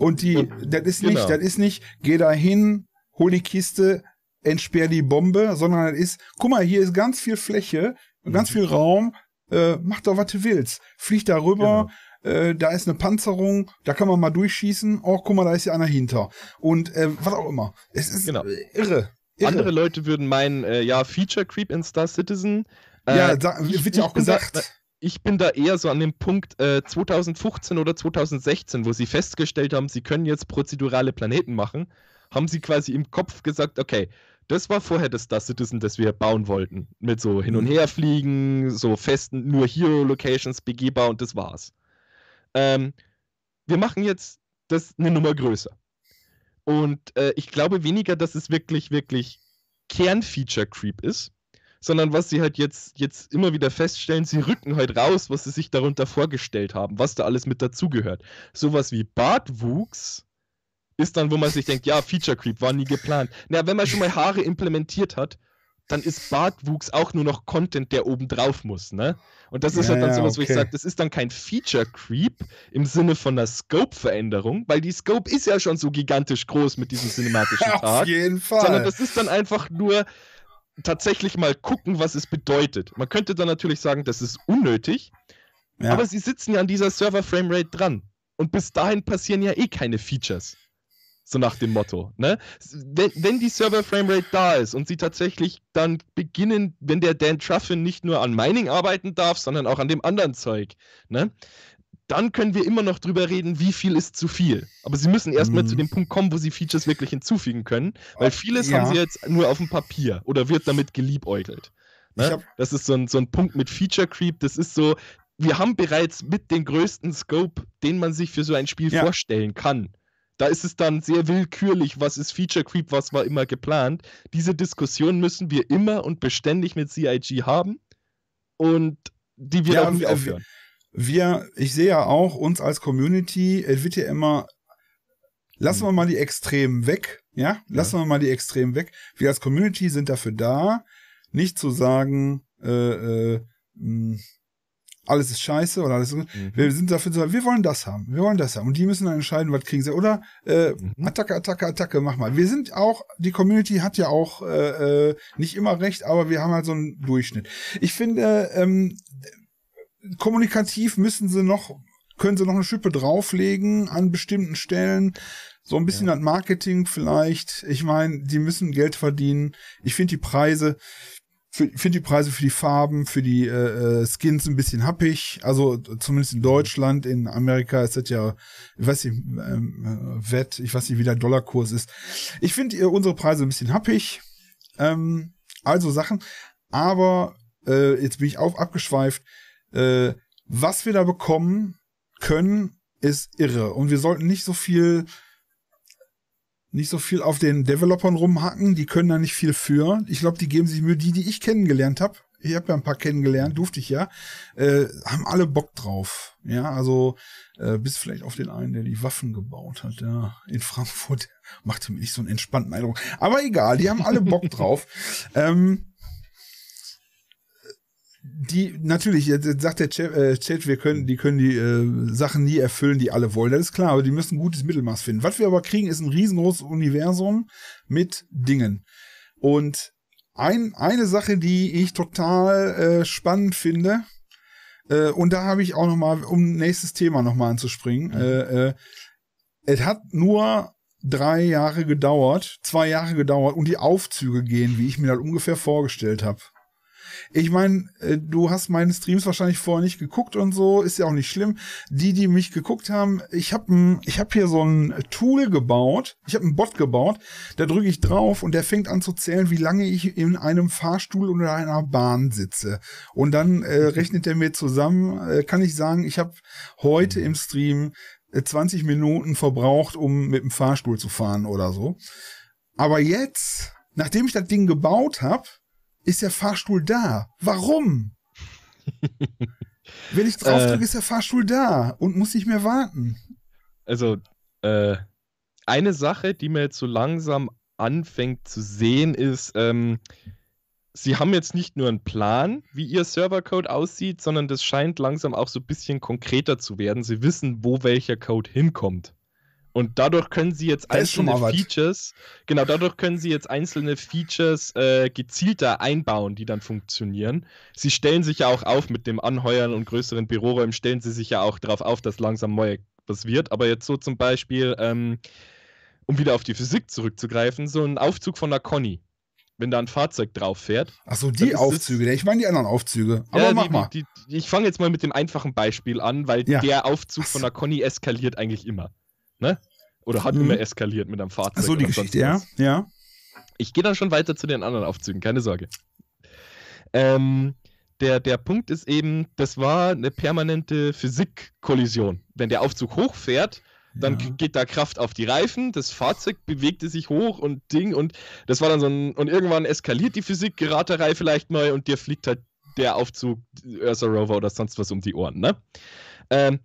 Und die, das ist genau. nicht, das ist nicht, geh da hin, hol die Kiste, entsperr die Bombe, sondern das ist, guck mal, hier ist ganz viel Fläche, ganz mhm. viel Raum, äh, mach doch, was du willst. Flieg da rüber, genau. äh, da ist eine Panzerung, da kann man mal durchschießen, oh, guck mal, da ist ja einer hinter. Und äh, was auch immer. Es ist genau. irre. Irre. Andere Leute würden meinen, äh, ja, Feature Creep in Star Citizen. Äh, ja, da, wird ja auch gesagt ich bin da eher so an dem Punkt äh, 2015 oder 2016, wo sie festgestellt haben, sie können jetzt prozedurale Planeten machen, haben sie quasi im Kopf gesagt, okay, das war vorher das Star Citizen, das wir bauen wollten. Mit so hin und mhm. her fliegen, so festen, nur Hero-Locations begehbar und das war's. Ähm, wir machen jetzt das eine Nummer größer. Und äh, ich glaube weniger, dass es wirklich, wirklich Kernfeature-Creep ist, sondern was sie halt jetzt, jetzt immer wieder feststellen, sie rücken halt raus, was sie sich darunter vorgestellt haben, was da alles mit dazugehört. Sowas wie Bartwuchs ist dann, wo man sich denkt, ja, Feature Creep war nie geplant. Naja, wenn man schon mal Haare implementiert hat, dann ist Bartwuchs auch nur noch Content, der oben drauf muss, ne? Und das ist ja, halt dann sowas, okay. wo ich sage, das ist dann kein Feature Creep im Sinne von einer Scope-Veränderung, weil die Scope ist ja schon so gigantisch groß mit diesem cinematischen Tag. Auf jeden Fall. Sondern das ist dann einfach nur, tatsächlich mal gucken, was es bedeutet. Man könnte dann natürlich sagen, das ist unnötig, ja. aber sie sitzen ja an dieser Server-Framerate dran. Und bis dahin passieren ja eh keine Features. So nach dem Motto. Ne? Wenn, wenn die Server-Framerate da ist und sie tatsächlich dann beginnen, wenn der Dan Truffin nicht nur an Mining arbeiten darf, sondern auch an dem anderen Zeug, ne? dann können wir immer noch drüber reden, wie viel ist zu viel. Aber sie müssen erstmal mhm. zu dem mhm. Punkt kommen, wo sie Features wirklich hinzufügen können, weil vieles ja. haben sie jetzt nur auf dem Papier oder wird damit geliebäugelt. Ne? Das ist so ein, so ein Punkt mit Feature Creep, das ist so, wir haben bereits mit dem größten Scope, den man sich für so ein Spiel ja. vorstellen kann. Da ist es dann sehr willkürlich, was ist Feature Creep, was war immer geplant. Diese Diskussion müssen wir immer und beständig mit CIG haben und die wir ja, auch nie aufhören. Wir wir, ich sehe ja auch uns als Community, es wird ja immer, lassen wir mal die Extremen weg, ja, lassen ja. wir mal die Extremen weg. Wir als Community sind dafür da, nicht zu sagen, äh, äh, mh, hm, alles ist scheiße oder alles. Mhm. Wir sind dafür zu sagen, wir wollen das haben, wir wollen das haben. Und die müssen dann entscheiden, was kriegen sie. Oder äh, mhm. Attacke, Attacke, Attacke, mach mal. Wir sind auch, die Community hat ja auch äh, äh nicht immer recht, aber wir haben halt so einen Durchschnitt. Ich finde, ähm, kommunikativ müssen sie noch, können sie noch eine Schippe drauflegen an bestimmten Stellen. So ein bisschen ja. an Marketing vielleicht. Ich meine, die müssen Geld verdienen. Ich finde die Preise, finde die Preise für die Farben, für die äh, äh, Skins ein bisschen happig. Also zumindest in Deutschland, in Amerika ist das ja, ich weiß nicht, ähm, äh, Wett, ich weiß nicht, wie der Dollarkurs ist. Ich finde unsere Preise ein bisschen happig. Ähm, also Sachen. Aber äh, jetzt bin ich auf abgeschweift. Äh, was wir da bekommen können, ist irre. Und wir sollten nicht so viel nicht so viel auf den Developern rumhacken, die können da nicht viel für. Ich glaube, die geben sich Mühe, die, die ich kennengelernt habe, ich habe ja ein paar kennengelernt, durfte ich ja, äh, haben alle Bock drauf. Ja, also äh, bis vielleicht auf den einen, der die Waffen gebaut hat, ja, in Frankfurt. Machte mir nicht so einen entspannten Eindruck. Aber egal, die haben alle Bock drauf. Ähm, die natürlich jetzt sagt der äh, Chat, wir können die können die äh, Sachen nie erfüllen, die alle wollen. Das ist klar, aber die müssen ein gutes Mittelmaß finden. Was wir aber kriegen, ist ein riesengroßes Universum mit Dingen. Und ein, eine Sache, die ich total äh, spannend finde, äh, und da habe ich auch noch mal, um nächstes Thema noch mal anzuspringen, mhm. äh, äh, es hat nur drei Jahre gedauert, zwei Jahre gedauert und die Aufzüge gehen, wie ich mir das ungefähr vorgestellt habe. Ich meine, äh, du hast meine Streams wahrscheinlich vorher nicht geguckt und so, ist ja auch nicht schlimm. Die, die mich geguckt haben, ich habe ich hab hier so ein Tool gebaut, ich habe einen Bot gebaut, da drücke ich drauf und der fängt an zu zählen, wie lange ich in einem Fahrstuhl oder einer Bahn sitze. Und dann äh, mhm. rechnet er mir zusammen, äh, kann ich sagen, ich habe heute im Stream 20 äh, Minuten verbraucht, um mit dem Fahrstuhl zu fahren oder so. Aber jetzt, nachdem ich das Ding gebaut habe, ist der Fahrstuhl da. Warum? Wenn ich drauf drücke, äh, ist der Fahrstuhl da und muss nicht mehr warten. Also, äh, eine Sache, die mir jetzt so langsam anfängt zu sehen, ist, ähm, sie haben jetzt nicht nur einen Plan, wie ihr Servercode aussieht, sondern das scheint langsam auch so ein bisschen konkreter zu werden. Sie wissen, wo welcher Code hinkommt. Und dadurch können sie jetzt einzelne Features, genau, dadurch können sie jetzt einzelne Features äh, gezielter einbauen, die dann funktionieren. Sie stellen sich ja auch auf mit dem Anheuern und größeren Büroräumen, stellen sie sich ja auch darauf auf, dass langsam neu was wird. Aber jetzt so zum Beispiel, ähm, um wieder auf die Physik zurückzugreifen, so ein Aufzug von der Conny, wenn da ein Fahrzeug drauf fährt. Ach so, die Aufzüge. Das, ich meine die anderen Aufzüge. Aber ja, mach die, mal. Die, die, ich fange jetzt mal mit dem einfachen Beispiel an, weil ja. der Aufzug so. von der Conny eskaliert eigentlich immer ne? Oder hat mhm. immer eskaliert mit einem Fahrzeug. Ach so, die Geschichte, ja, ja. Ich gehe dann schon weiter zu den anderen Aufzügen, keine Sorge. Ähm, der, der Punkt ist eben, das war eine permanente Physikkollision. Wenn der Aufzug hochfährt, dann ja. geht da Kraft auf die Reifen, das Fahrzeug bewegte sich hoch und Ding und das war dann so ein, und irgendwann eskaliert die Physik, Geraterei vielleicht mal und dir fliegt halt der Aufzug äh, Ursa Rover oder sonst was um die Ohren, ne? Ähm,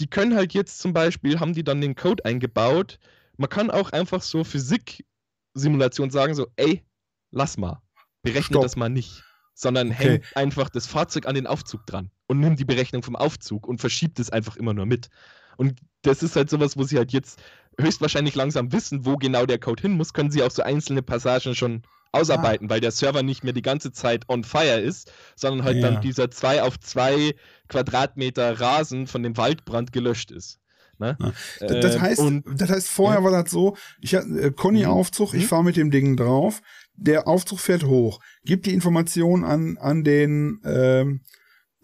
die können halt jetzt zum Beispiel, haben die dann den Code eingebaut. Man kann auch einfach so Physik-Simulation sagen, so, ey, lass mal. Berechne Stopp. das mal nicht. Sondern okay. hängt einfach das Fahrzeug an den Aufzug dran und nimmt die Berechnung vom Aufzug und verschiebt es einfach immer nur mit. Und das ist halt sowas, wo sie halt jetzt höchstwahrscheinlich langsam wissen, wo genau der Code hin muss, können sie auch so einzelne Passagen schon ausarbeiten, ah. weil der Server nicht mehr die ganze Zeit on fire ist, sondern halt ja. dann dieser 2 auf 2 Quadratmeter Rasen von dem Waldbrand gelöscht ist. Ne? Ja. Äh, das, heißt, und, das heißt, vorher ja. war das so, ich äh, Conny mhm. Aufzug, mhm. ich fahre mit dem Ding drauf, der Aufzug fährt hoch, gibt die Information an, an den ähm,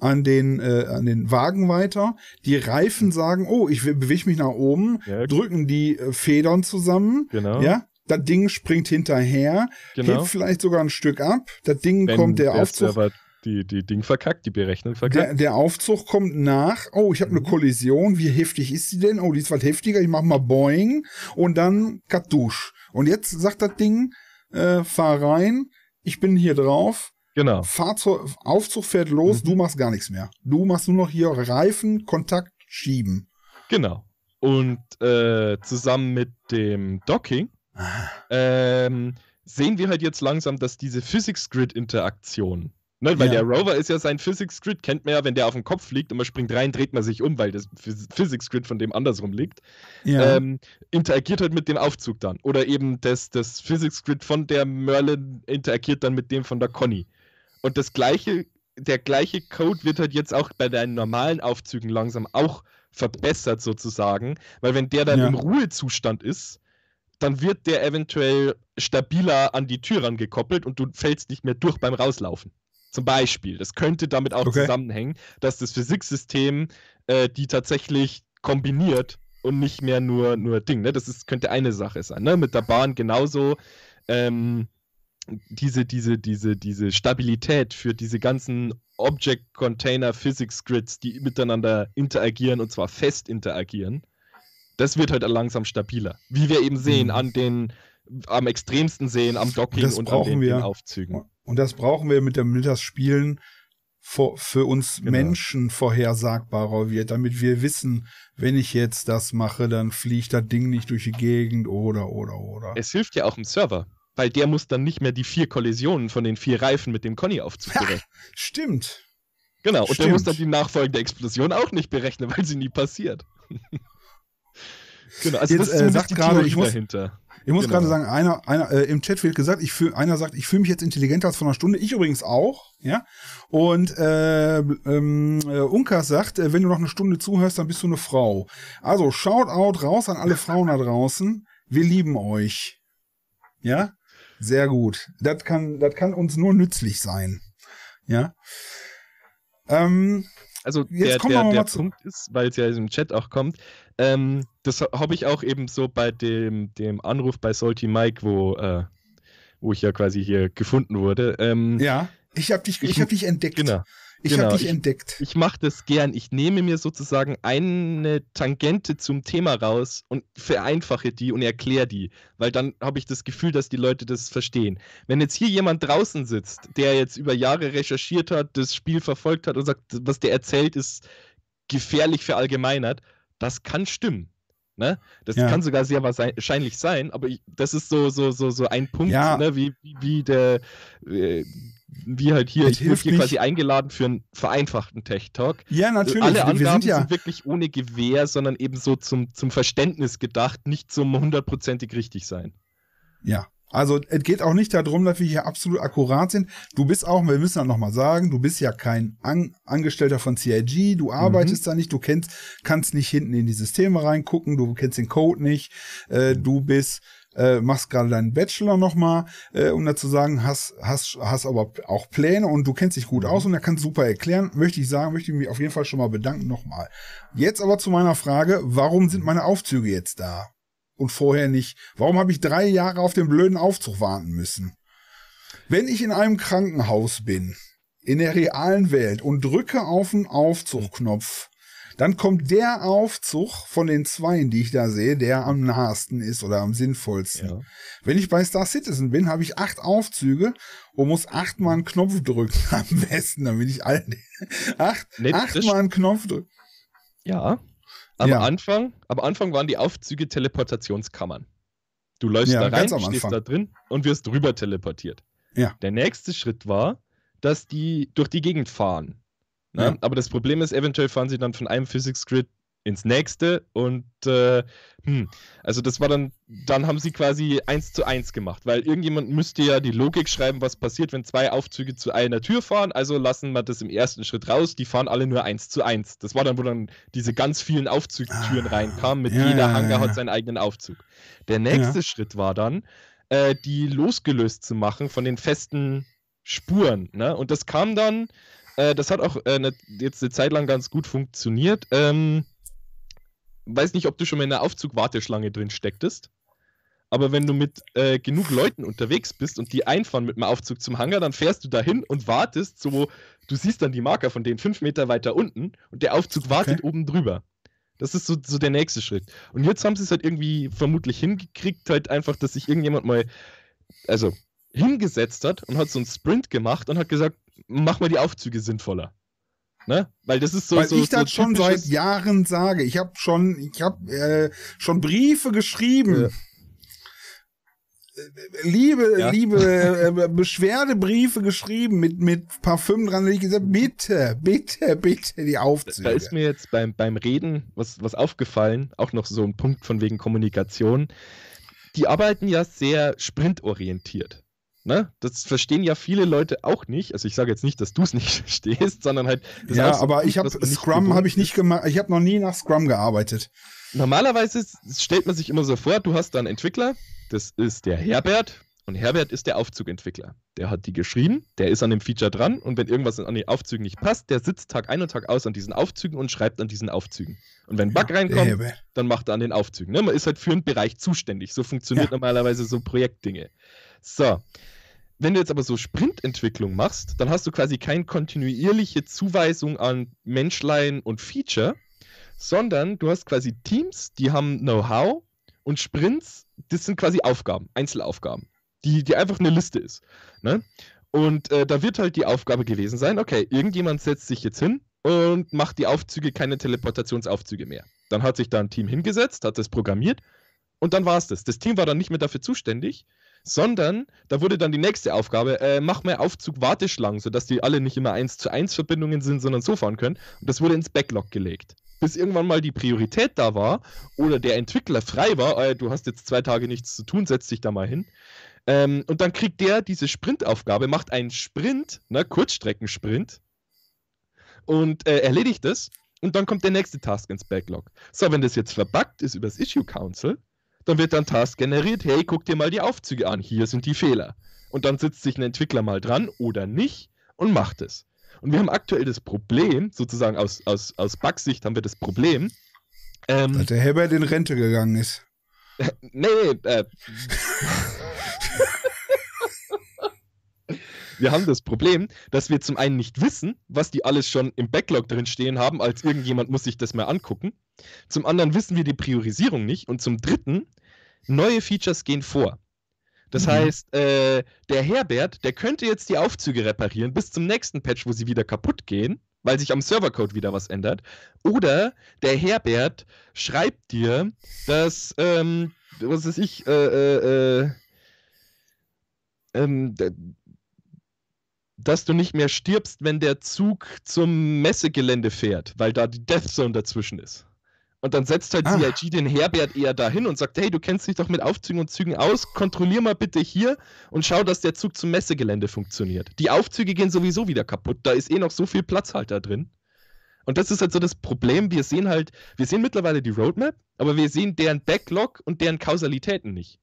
an den, äh, an den Wagen weiter. Die Reifen mhm. sagen, oh, ich bewege mich nach oben, ja, okay. drücken die äh, Federn zusammen. Genau. Ja, das Ding springt hinterher, genau. hebt vielleicht sogar ein Stück ab, das Ding Wenn kommt der, der Aufzug. Server die, die Ding verkackt, die Berechnung verkackt. Der, der Aufzug kommt nach, oh, ich habe mhm. eine Kollision, wie heftig ist die denn? Oh, die ist was heftiger, ich mache mal Boing und dann Kartusch. Und jetzt sagt das Ding, äh, fahr rein, ich bin hier drauf. Genau. Fahrzeug, Aufzug fährt los, mhm. du machst gar nichts mehr. Du machst nur noch hier Reifen, Kontakt, Schieben. Genau. Und äh, zusammen mit dem Docking ähm, sehen wir halt jetzt langsam, dass diese Physics-Grid-Interaktion, ne, weil ja. der Rover ist ja sein Physics-Grid, kennt man ja, wenn der auf dem Kopf liegt und man springt rein, dreht man sich um, weil das Physics-Grid von dem andersrum liegt, ja. ähm, interagiert halt mit dem Aufzug dann. Oder eben das, das Physics-Grid von der Merlin interagiert dann mit dem von der Conny. Und das gleiche, der gleiche Code wird halt jetzt auch bei deinen normalen Aufzügen langsam auch verbessert sozusagen, weil wenn der dann ja. im Ruhezustand ist, dann wird der eventuell stabiler an die Tür rangekoppelt und du fällst nicht mehr durch beim Rauslaufen. Zum Beispiel. Das könnte damit auch okay. zusammenhängen, dass das Physiksystem äh, die tatsächlich kombiniert und nicht mehr nur, nur Ding. Ne? Das ist, könnte eine Sache sein. Ne? Mit der Bahn genauso. Ähm, diese, diese, diese, diese Stabilität für diese ganzen Object-Container-Physics-Grids, die miteinander interagieren und zwar fest interagieren, das wird halt langsam stabiler. Wie wir eben sehen, mhm. an den am extremsten sehen, am Docking und, und an den, wir, den, Aufzügen. Und das brauchen wir, mit damit das Spielen für, für uns genau. Menschen vorhersagbarer wird, damit wir wissen, wenn ich jetzt das mache, dann fliegt das Ding nicht durch die Gegend oder oder oder. Es hilft ja auch im Server, weil der muss dann nicht mehr die vier Kollisionen von den vier Reifen mit dem Conny-Aufzug berechnen. Stimmt. Genau, und Stimmt. der muss dann die nachfolgende Explosion auch nicht berechnen, weil sie nie passiert. Genau, also Jetzt, äh, sagt gerade, ich muss, dahinter. Ich muss genau. gerade sagen, einer, einer äh, im Chat wird gesagt, ich fühl, einer sagt, ich fühle mich jetzt intelligenter als vor einer Stunde. Ich übrigens auch, ja. Und äh, ähm, äh, Unkas sagt, äh, wenn du noch eine Stunde zuhörst, dann bist du eine Frau. Also Shoutout raus an alle Frauen da draußen. Wir lieben euch. Ja, sehr gut. Das kann, das kann uns nur nützlich sein. Ja. Ähm, also jetzt der, der, der Punkt ist, weil es ja im Chat auch kommt, ähm, das habe ich auch eben so bei dem, dem Anruf bei Salty Mike, wo, äh, wo ich ja quasi hier gefunden wurde. Ähm, ja, ich habe dich, hab dich entdeckt. Genau. Ich genau, habe dich ich, entdeckt. Ich mache das gern. Ich nehme mir sozusagen eine Tangente zum Thema raus und vereinfache die und erkläre die, weil dann habe ich das Gefühl, dass die Leute das verstehen. Wenn jetzt hier jemand draußen sitzt, der jetzt über Jahre recherchiert hat, das Spiel verfolgt hat und sagt, was der erzählt, ist gefährlich verallgemeinert das kann stimmen. Ne? Das ja. kann sogar sehr wahrscheinlich sein, aber ich, das ist so, so, so, so ein Punkt, ja. ne? wie, wie, wie, der, äh, wie halt hier, ich, ich wurde hier quasi eingeladen für einen vereinfachten Tech-Talk. Ja, äh, natürlich. Alle Angaben wir sind, ja sind wirklich ohne Gewehr, sondern eben so zum, zum Verständnis gedacht, nicht zum hundertprozentig richtig sein. Ja, also es geht auch nicht darum, dass wir hier absolut akkurat sind. Du bist auch, wir müssen das nochmal sagen, du bist ja kein An Angestellter von CIG, du arbeitest mhm. da nicht, du kennst, kannst nicht hinten in die Systeme reingucken, du kennst den Code nicht, äh, du bist äh, machst gerade deinen Bachelor nochmal, äh, um dazu sagen, hast, hast, hast aber auch Pläne und du kennst dich gut mhm. aus und er kann super erklären, möchte ich sagen, möchte ich mich auf jeden Fall schon mal bedanken nochmal. Jetzt aber zu meiner Frage, warum sind meine Aufzüge jetzt da? und vorher nicht? Warum habe ich drei Jahre auf den blöden Aufzug warten müssen? Wenn ich in einem Krankenhaus bin, in der realen Welt und drücke auf den Aufzugknopf, dann kommt der Aufzug von den zweien, die ich da sehe, der am nahesten ist oder am sinnvollsten. Ja. Wenn ich bei Star Citizen bin, habe ich acht Aufzüge und muss achtmal einen Knopf drücken am besten, damit ich alle acht, achtmal einen Knopf drücken. Ja. Am, ja. Anfang, am Anfang waren die Aufzüge Teleportationskammern. Du läufst ja, da rein, stehst da drin und wirst rüber teleportiert. Ja. Der nächste Schritt war, dass die durch die Gegend fahren. Ne? Ja. Aber das Problem ist, eventuell fahren sie dann von einem Physics Grid ins nächste und äh, hm. also das war dann, dann haben sie quasi eins zu eins gemacht, weil irgendjemand müsste ja die Logik schreiben, was passiert, wenn zwei Aufzüge zu einer Tür fahren, also lassen wir das im ersten Schritt raus, die fahren alle nur eins zu eins. Das war dann, wo dann diese ganz vielen Aufzugstüren ah, reinkamen, mit ja, jeder ja, Hangar ja. hat seinen eigenen Aufzug. Der nächste Schritt war dann, äh, die losgelöst zu machen von den festen Spuren, ne? und das kam dann, äh, das hat auch äh, ne, jetzt eine Zeit lang ganz gut funktioniert, ähm, weiß nicht, ob du schon mal in der Aufzugwarteschlange drin stecktest. Aber wenn du mit äh, genug Leuten unterwegs bist und die einfahren mit dem Aufzug zum Hangar, dann fährst du dahin und wartest, so du siehst dann die Marker von denen fünf Meter weiter unten und der Aufzug wartet okay. oben drüber. Das ist so, so der nächste Schritt. Und jetzt haben sie es halt irgendwie vermutlich hingekriegt, halt einfach, dass sich irgendjemand mal, also hingesetzt hat und hat so einen Sprint gemacht und hat gesagt, mach mal die Aufzüge sinnvoller. Ne? Weil das ist so. Weil so, ich so das schon seit Jahren sage. Ich habe schon, ich habe äh, schon Briefe geschrieben. Ja. Äh, liebe, ja. liebe äh, äh, Beschwerdebriefe geschrieben mit, mit Parfüm dran. Und ich gesagt, bitte, bitte, bitte die Aufzüge. Da ist mir jetzt beim, beim Reden was, was aufgefallen, auch noch so ein Punkt von wegen Kommunikation. Die arbeiten ja sehr sprintorientiert. Ne? Das verstehen ja viele Leute auch nicht. Also ich sage jetzt nicht, dass du es nicht verstehst, sondern halt. ja, aber ich habe Scrum habe ich nicht gemacht. Ich habe noch nie nach Scrum gearbeitet. Normalerweise stellt man sich immer so vor, du hast da einen Entwickler, das ist der Herbert und Herbert ist der Aufzugentwickler. Der hat die geschrieben, der ist an dem Feature dran und wenn irgendwas an den Aufzügen nicht passt, der sitzt Tag ein und Tag aus an diesen Aufzügen und schreibt an diesen Aufzügen. Und wenn ein Bug ja, reinkommt, dann macht er an den Aufzügen. Ne? Man ist halt für einen Bereich zuständig. So funktioniert ja. normalerweise so Projektdinge. So, wenn du jetzt aber so Sprintentwicklung machst, dann hast du quasi keine kontinuierliche Zuweisung an Menschlein und Feature, sondern du hast quasi Teams, die haben Know-how und Sprints, das sind quasi Aufgaben, Einzelaufgaben, die, die einfach eine Liste ist. Ne? Und äh, da wird halt die Aufgabe gewesen sein, okay, irgendjemand setzt sich jetzt hin und macht die Aufzüge keine Teleportationsaufzüge mehr. Dann hat sich da ein Team hingesetzt, hat das programmiert und dann war es das. Das Team war dann nicht mehr dafür zuständig, sondern da wurde dann die nächste Aufgabe, äh, mach mal Aufzug-Warteschlangen, sodass die alle nicht immer 1 zu 1 Verbindungen sind, sondern so fahren können. Und das wurde ins Backlog gelegt. Bis irgendwann mal die Priorität da war oder der Entwickler frei war, äh, du hast jetzt zwei Tage nichts zu tun, setz dich da mal hin. Ähm, und dann kriegt der diese Sprintaufgabe, macht einen Sprint, ne, Kurzstreckensprint und äh, erledigt das. Und dann kommt der nächste Task ins Backlog. So, wenn das jetzt verbuggt ist über das Issue Council, dann wird dann Task generiert, hey, guck dir mal die Aufzüge an, hier sind die Fehler. Und dann sitzt sich ein Entwickler mal dran oder nicht und macht es. Und wir haben aktuell das Problem, sozusagen aus, aus, aus Bugsicht haben wir das Problem. Ähm, Dass der Herbert in Rente gegangen ist. nee, äh, Wir haben das Problem, dass wir zum einen nicht wissen, was die alles schon im Backlog drin stehen haben, als irgendjemand muss sich das mal angucken. Zum anderen wissen wir die Priorisierung nicht. Und zum dritten, neue Features gehen vor. Das mhm. heißt, äh, der Herbert, der könnte jetzt die Aufzüge reparieren bis zum nächsten Patch, wo sie wieder kaputt gehen, weil sich am Servercode wieder was ändert. Oder der Herbert schreibt dir, dass, ähm, was weiß ich, äh, äh, äh ähm, dass du nicht mehr stirbst, wenn der Zug zum Messegelände fährt, weil da die Death Zone dazwischen ist. Und dann setzt halt ah. CIG den Herbert eher dahin und sagt, hey, du kennst dich doch mit Aufzügen und Zügen aus, kontrollier mal bitte hier und schau, dass der Zug zum Messegelände funktioniert. Die Aufzüge gehen sowieso wieder kaputt, da ist eh noch so viel Platzhalter drin. Und das ist halt so das Problem, wir sehen halt, wir sehen mittlerweile die Roadmap, aber wir sehen deren Backlog und deren Kausalitäten nicht.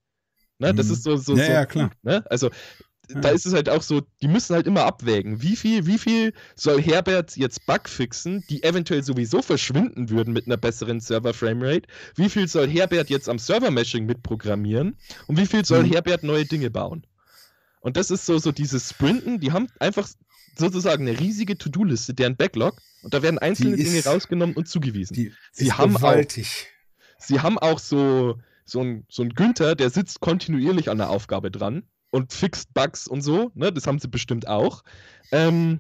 Ne? Das mhm. ist so, so, ja, so ja, klar. Ne? Also da ist es halt auch so, die müssen halt immer abwägen, wie viel, wie viel soll Herbert jetzt Bug fixen, die eventuell sowieso verschwinden würden mit einer besseren Server-Framerate, wie viel soll Herbert jetzt am Server-Meshing mitprogrammieren und wie viel soll hm. Herbert neue Dinge bauen. Und das ist so, so dieses Sprinten, die haben einfach sozusagen eine riesige To-Do-Liste, deren Backlog, und da werden einzelne ist, Dinge rausgenommen und zugewiesen. Die, sie, haben gewaltig. auch, sie haben auch so, so einen so ein Günther, der sitzt kontinuierlich an der Aufgabe dran und fixt Bugs und so, ne? Das haben sie bestimmt auch. Ähm,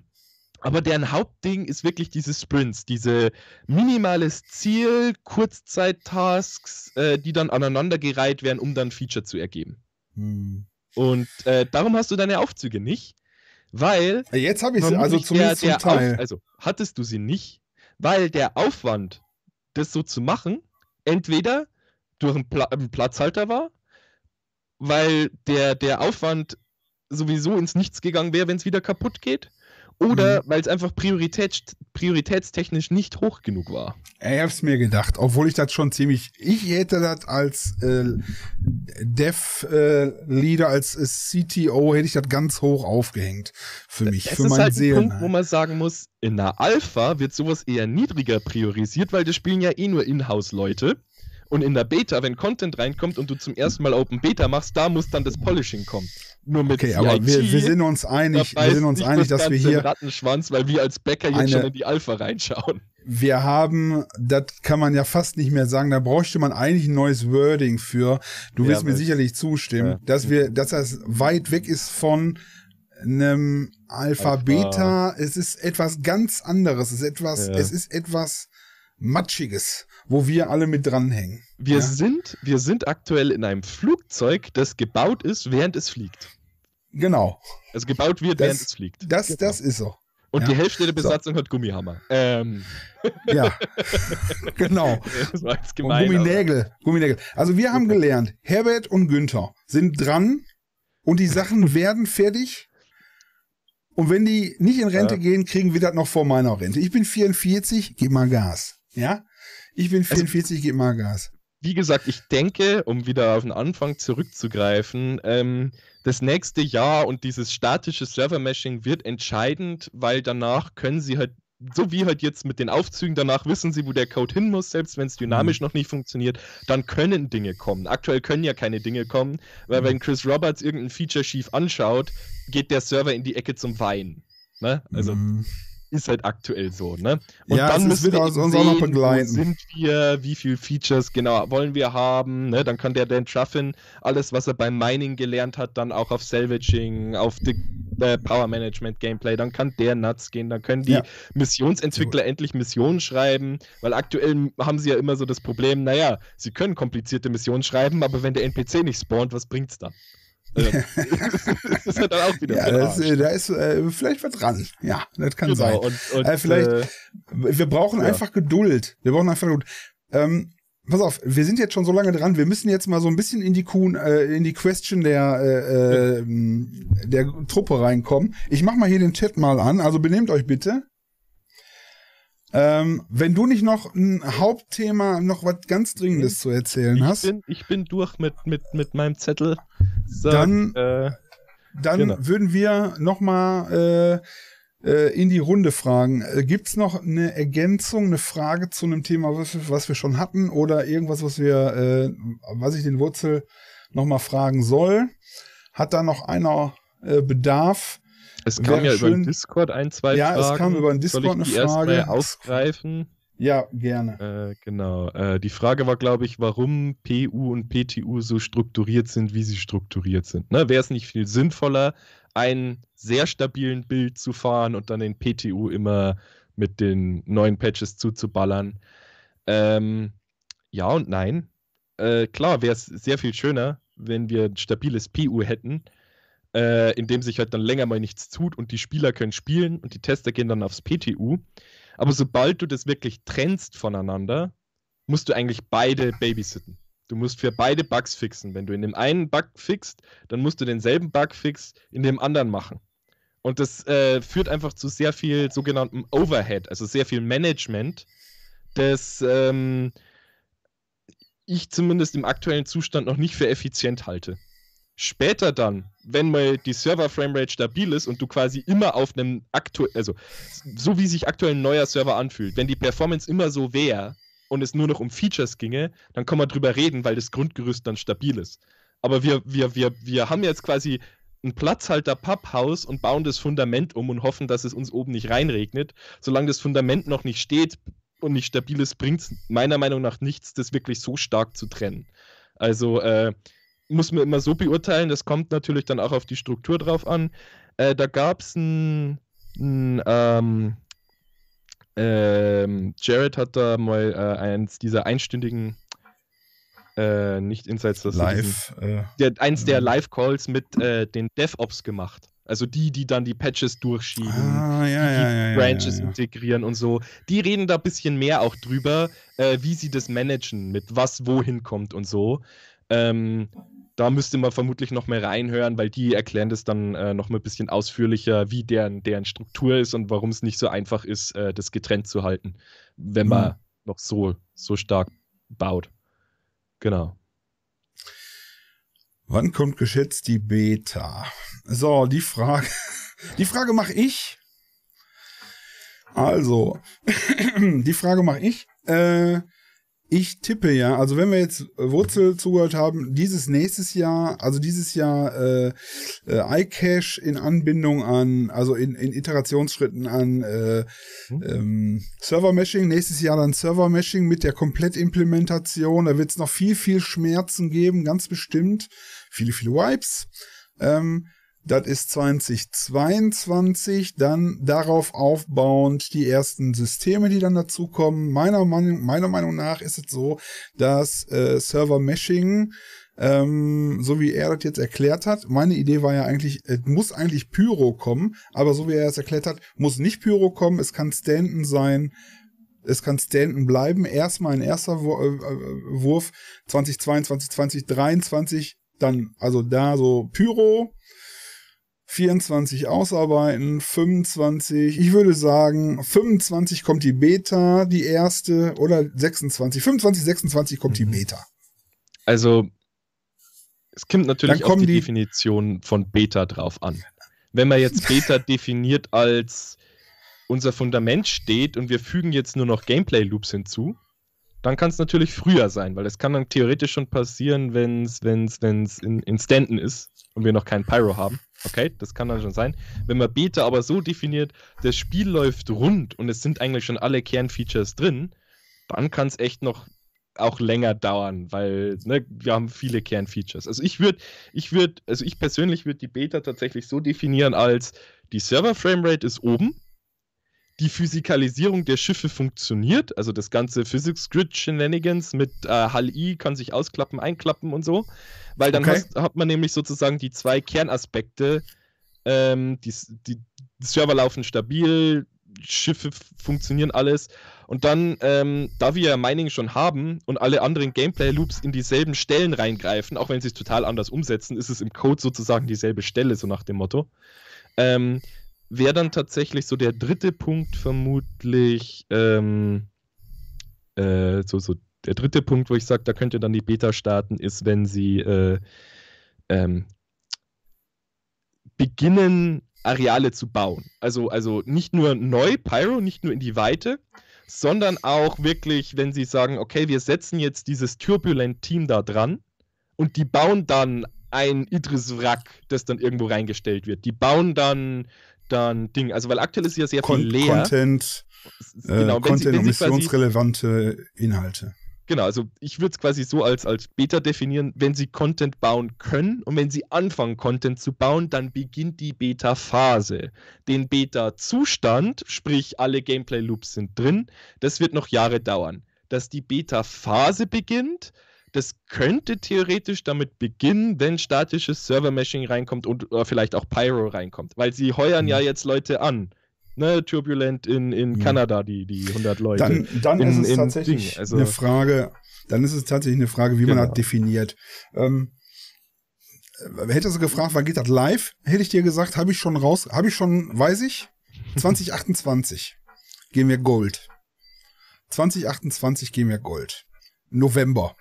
aber deren Hauptding ist wirklich diese Sprints, diese minimales Ziel, Kurzzeit-Tasks, äh, die dann aneinandergereiht werden, um dann Feature zu ergeben. Hm. Und äh, darum hast du deine Aufzüge nicht, weil. Äh, jetzt habe ich sie, also zumindest der, der zum Teil. Auf, also hattest du sie nicht, weil der Aufwand, das so zu machen, entweder durch einen, Pla einen Platzhalter war weil der, der Aufwand sowieso ins Nichts gegangen wäre, wenn es wieder kaputt geht. Oder mhm. weil es einfach priorität, prioritätstechnisch nicht hoch genug war. Ich habe es mir gedacht, obwohl ich das schon ziemlich. Ich hätte das als äh, Dev-Leader, äh, als äh, CTO, hätte ich das ganz hoch aufgehängt für mich, das für meinen halt Seelen. Punkt, wo halt. man sagen muss, in der Alpha wird sowas eher niedriger priorisiert, weil das spielen ja eh nur Inhouse-Leute. Und in der Beta, wenn Content reinkommt und du zum ersten Mal Open Beta machst, da muss dann das Polishing kommen. Nur mit Okay, aber wir, wir, sind uns einig, wir sind uns einig, das dass wir hier Rattenschwanz, weil wir als Bäcker jetzt schon in die Alpha reinschauen. Wir haben, das kann man ja fast nicht mehr sagen, da bräuchte man eigentlich ein neues Wording für. Du ja, wirst mir sicherlich zustimmen, ja. dass wir, dass das weit weg ist von einem Alpha, Alpha. Beta. Es ist etwas ganz anderes. Es ist etwas, ja. es ist etwas Matschiges wo wir alle mit dranhängen. Wir, ja. sind, wir sind aktuell in einem Flugzeug, das gebaut ist, während es fliegt. Genau. Also gebaut wird, das, während es fliegt. Das, genau. das ist so. Und ja. die Hälfte der Besatzung so. hat Gummihammer. Ähm. Ja, genau. Das war jetzt gemein, und Gumminägel, Gumminägel. Also wir haben gelernt, Herbert und Günther sind dran und die Sachen werden fertig. Und wenn die nicht in Rente ja. gehen, kriegen wir das noch vor meiner Rente. Ich bin 44, gib mal Gas. Ja? Ich bin 44, also, gebe mal Gas. Wie gesagt, ich denke, um wieder auf den Anfang zurückzugreifen, ähm, das nächste Jahr und dieses statische Server-Meshing wird entscheidend, weil danach können sie halt so wie halt jetzt mit den Aufzügen, danach wissen sie, wo der Code hin muss, selbst wenn es mhm. dynamisch mhm. noch nicht funktioniert, dann können Dinge kommen. Aktuell können ja keine Dinge kommen, weil mhm. wenn Chris Roberts irgendein Feature schief anschaut, geht der Server in die Ecke zum Weinen. Ne? Also. Mhm ist halt aktuell so, ne? Und ja, dann müssen wir uns sehen, auch noch begleiten. Wo sind wir, wie viele Features genau wollen wir haben, ne? Dann kann der Dan Truffin alles, was er beim Mining gelernt hat, dann auch auf Salvaging, auf die, äh, Power Management Gameplay, dann kann der nuts gehen, dann können die ja. Missionsentwickler Gut. endlich Missionen schreiben, weil aktuell haben sie ja immer so das Problem, naja, sie können komplizierte Missionen schreiben, aber wenn der NPC nicht spawnt, was bringt's dann? das ist halt dann auch wieder. Ja, das, da ist äh, vielleicht was dran. Ja, das kann genau, sein. Und, und, äh, vielleicht, äh, wir brauchen ja. einfach Geduld. Wir brauchen einfach Geduld. Ähm, pass auf, wir sind jetzt schon so lange dran. Wir müssen jetzt mal so ein bisschen in die, Kuhn, äh, in die Question der, äh, äh, der Truppe reinkommen. Ich mach mal hier den Chat mal an. Also benehmt euch bitte. Ähm, wenn du nicht noch ein Hauptthema, noch was ganz Dringendes zu erzählen ich hast. Bin, ich bin durch mit, mit, mit meinem Zettel. So, dann äh, dann genau. würden wir nochmal äh, äh, in die Runde fragen. Äh, Gibt es noch eine Ergänzung, eine Frage zu einem Thema, was, was wir schon hatten oder irgendwas, was wir, äh, was ich den Wurzel nochmal fragen soll? Hat da noch einer äh, Bedarf? Es kam Wäre ja schön, über den Discord ein, zwei ja, Fragen. Ja, es kam über den Discord soll ich die eine Frage. Erstmal ausgreifen? Ja, gerne. Äh, genau. Äh, die Frage war, glaube ich, warum PU und PTU so strukturiert sind, wie sie strukturiert sind. Ne? Wäre es nicht viel sinnvoller, einen sehr stabilen Bild zu fahren und dann den PTU immer mit den neuen Patches zuzuballern? Ähm, ja und nein. Äh, klar, wäre es sehr viel schöner, wenn wir ein stabiles PU hätten, äh, in dem sich halt dann länger mal nichts tut und die Spieler können spielen und die Tester gehen dann aufs PTU. Aber sobald du das wirklich trennst voneinander, musst du eigentlich beide babysitten. Du musst für beide Bugs fixen. Wenn du in dem einen Bug fixst, dann musst du denselben Bug fix in dem anderen machen. Und das äh, führt einfach zu sehr viel sogenanntem Overhead, also sehr viel Management, das ähm, ich zumindest im aktuellen Zustand noch nicht für effizient halte. Später dann, wenn mal die Server-Framerate stabil ist und du quasi immer auf einem aktuellen, also so wie sich aktuell ein neuer Server anfühlt, wenn die Performance immer so wäre und es nur noch um Features ginge, dann kann man drüber reden, weil das Grundgerüst dann stabil ist. Aber wir, wir, wir, wir haben jetzt quasi ein Platzhalter Papphaus und bauen das Fundament um und hoffen, dass es uns oben nicht reinregnet. Solange das Fundament noch nicht steht und nicht stabil ist, bringt es meiner Meinung nach nichts, das wirklich so stark zu trennen. Also äh, muss man immer so beurteilen, das kommt natürlich dann auch auf die Struktur drauf an. Äh, da gab es ein, ein ähm, ähm, Jared hat da mal äh, eins dieser einstündigen äh, nicht Insights, das live, diesen, äh, der, eins der mhm. Live-Calls mit äh, den DevOps gemacht. Also die, die dann die Patches durchschieben, ah, ja, die, ja, ja, die Branches integrieren und so. Die reden da ein bisschen mehr auch drüber, äh, wie sie das managen, mit was wohin kommt und so. Ähm, da müsste man vermutlich noch mehr reinhören, weil die erklären das dann äh, noch mal ein bisschen ausführlicher, wie deren, deren Struktur ist und warum es nicht so einfach ist, äh, das getrennt zu halten, wenn mhm. man noch so, so stark baut. Genau. Wann kommt geschätzt die Beta? So, die Frage, die Frage mache ich. Also, die Frage mache ich. Äh, ich tippe ja, also wenn wir jetzt äh, Wurzel zugehört haben, dieses nächstes Jahr, also dieses Jahr äh, äh, iCash in Anbindung an, also in, in Iterationsschritten an äh, mhm. ähm, Server Meshing, nächstes Jahr dann Server Meshing mit der Komplettimplementation. Da wird es noch viel, viel Schmerzen geben, ganz bestimmt. Viele, viele Wipes. Ähm, das ist 2022, dann darauf aufbauend die ersten Systeme, die dann dazukommen. Meiner Meinung, meiner Meinung nach ist es so, dass äh, Server Meshing, ähm, so wie er das jetzt erklärt hat, meine Idee war ja eigentlich, es muss eigentlich Pyro kommen, aber so wie er es erklärt hat, muss nicht Pyro kommen, es kann Stanton sein, es kann Stanton bleiben. Erstmal ein erster äh, äh, Wurf 2022, 2023, dann also da so Pyro 24 ausarbeiten, 25, ich würde sagen, 25 kommt die Beta, die erste, oder 26, 25, 26 kommt die mhm. Beta. Also, es kommt natürlich auf die, die Definition von Beta drauf an. Wenn man jetzt Beta definiert als unser Fundament steht und wir fügen jetzt nur noch Gameplay-Loops hinzu, dann kann es natürlich früher sein, weil es kann dann theoretisch schon passieren, wenn es in, in Stanton ist und wir noch keinen Pyro haben Okay, das kann dann schon sein. Wenn man Beta aber so definiert, das Spiel läuft rund und es sind eigentlich schon alle Kernfeatures drin, dann kann es echt noch auch länger dauern, weil ne, wir haben viele Kernfeatures. Also ich würde, ich würde, also ich persönlich würde die Beta tatsächlich so definieren als die Server-Framerate ist oben, die Physikalisierung der Schiffe funktioniert. Also das ganze Physics Grid Shenanigans mit äh, Hall-I e kann sich ausklappen, einklappen und so. Weil dann okay. hast, hat man nämlich sozusagen die zwei Kernaspekte. Ähm, die, die, die Server laufen stabil, Schiffe funktionieren alles. Und dann, ähm, da wir ja Mining schon haben und alle anderen Gameplay-Loops in dieselben Stellen reingreifen, auch wenn sie es total anders umsetzen, ist es im Code sozusagen dieselbe Stelle, so nach dem Motto. Ähm, wäre dann tatsächlich so der dritte Punkt vermutlich, ähm, äh, so, so der dritte Punkt, wo ich sage, da könnt ihr dann die Beta starten, ist, wenn sie äh, ähm, beginnen, Areale zu bauen. Also, also nicht nur neu, Pyro, nicht nur in die Weite, sondern auch wirklich, wenn sie sagen, okay, wir setzen jetzt dieses Turbulent-Team da dran und die bauen dann ein Idris-Wrack, das dann irgendwo reingestellt wird. Die bauen dann dann Ding. Also, weil aktuell ist ja sehr Kon viel leer. Content, genau, äh, Content und missionsrelevante Inhalte. Genau, also ich würde es quasi so als, als Beta definieren, wenn sie Content bauen können und wenn sie anfangen, Content zu bauen, dann beginnt die Beta-Phase. Den Beta-Zustand, sprich alle Gameplay-Loops sind drin, das wird noch Jahre dauern. Dass die Beta-Phase beginnt, das könnte theoretisch damit beginnen, wenn statisches Server-Meshing reinkommt und äh, vielleicht auch Pyro reinkommt, weil sie heuern mhm. ja jetzt Leute an. Ne, turbulent in, in mhm. Kanada, die, die 100 Leute. Dann, dann in, ist es tatsächlich also, eine Frage, dann ist es tatsächlich eine Frage, wie genau. man das genau. definiert. Ähm, äh, hättest du gefragt, wann geht das live? Hätte ich dir gesagt, habe ich schon raus, habe ich schon, weiß ich, 2028 gehen wir Gold. 2028 gehen wir Gold. November.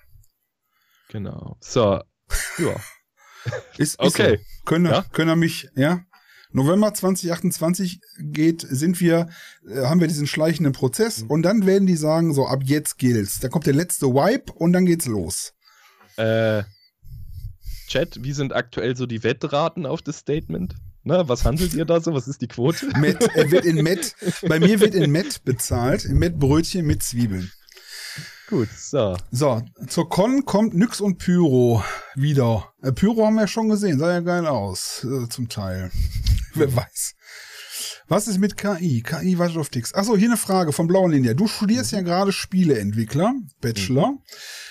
Genau. So. Ja. ist, okay. Ist so. Können, ja? können mich, ja? November 2028 geht, sind wir, äh, haben wir diesen schleichenden Prozess mhm. und dann werden die sagen, so ab jetzt gilt's. Da kommt der letzte Wipe und dann geht's los. Äh, Chat, wie sind aktuell so die Wettraten auf das Statement? Na, was handelt ihr da so? Was ist die Quote? Met, er wird in Met, bei mir wird in Met bezahlt, in Met Brötchen mit Zwiebeln. Gut, so. So, zur Con kommt Nyx und Pyro wieder. Äh, Pyro haben wir ja schon gesehen, sah ja geil aus, äh, zum Teil. Wer weiß. Was ist mit KI? KI wartet auf Ticks. Achso, hier eine Frage von Blauen Linie. Du studierst mhm. ja gerade Spieleentwickler, Bachelor.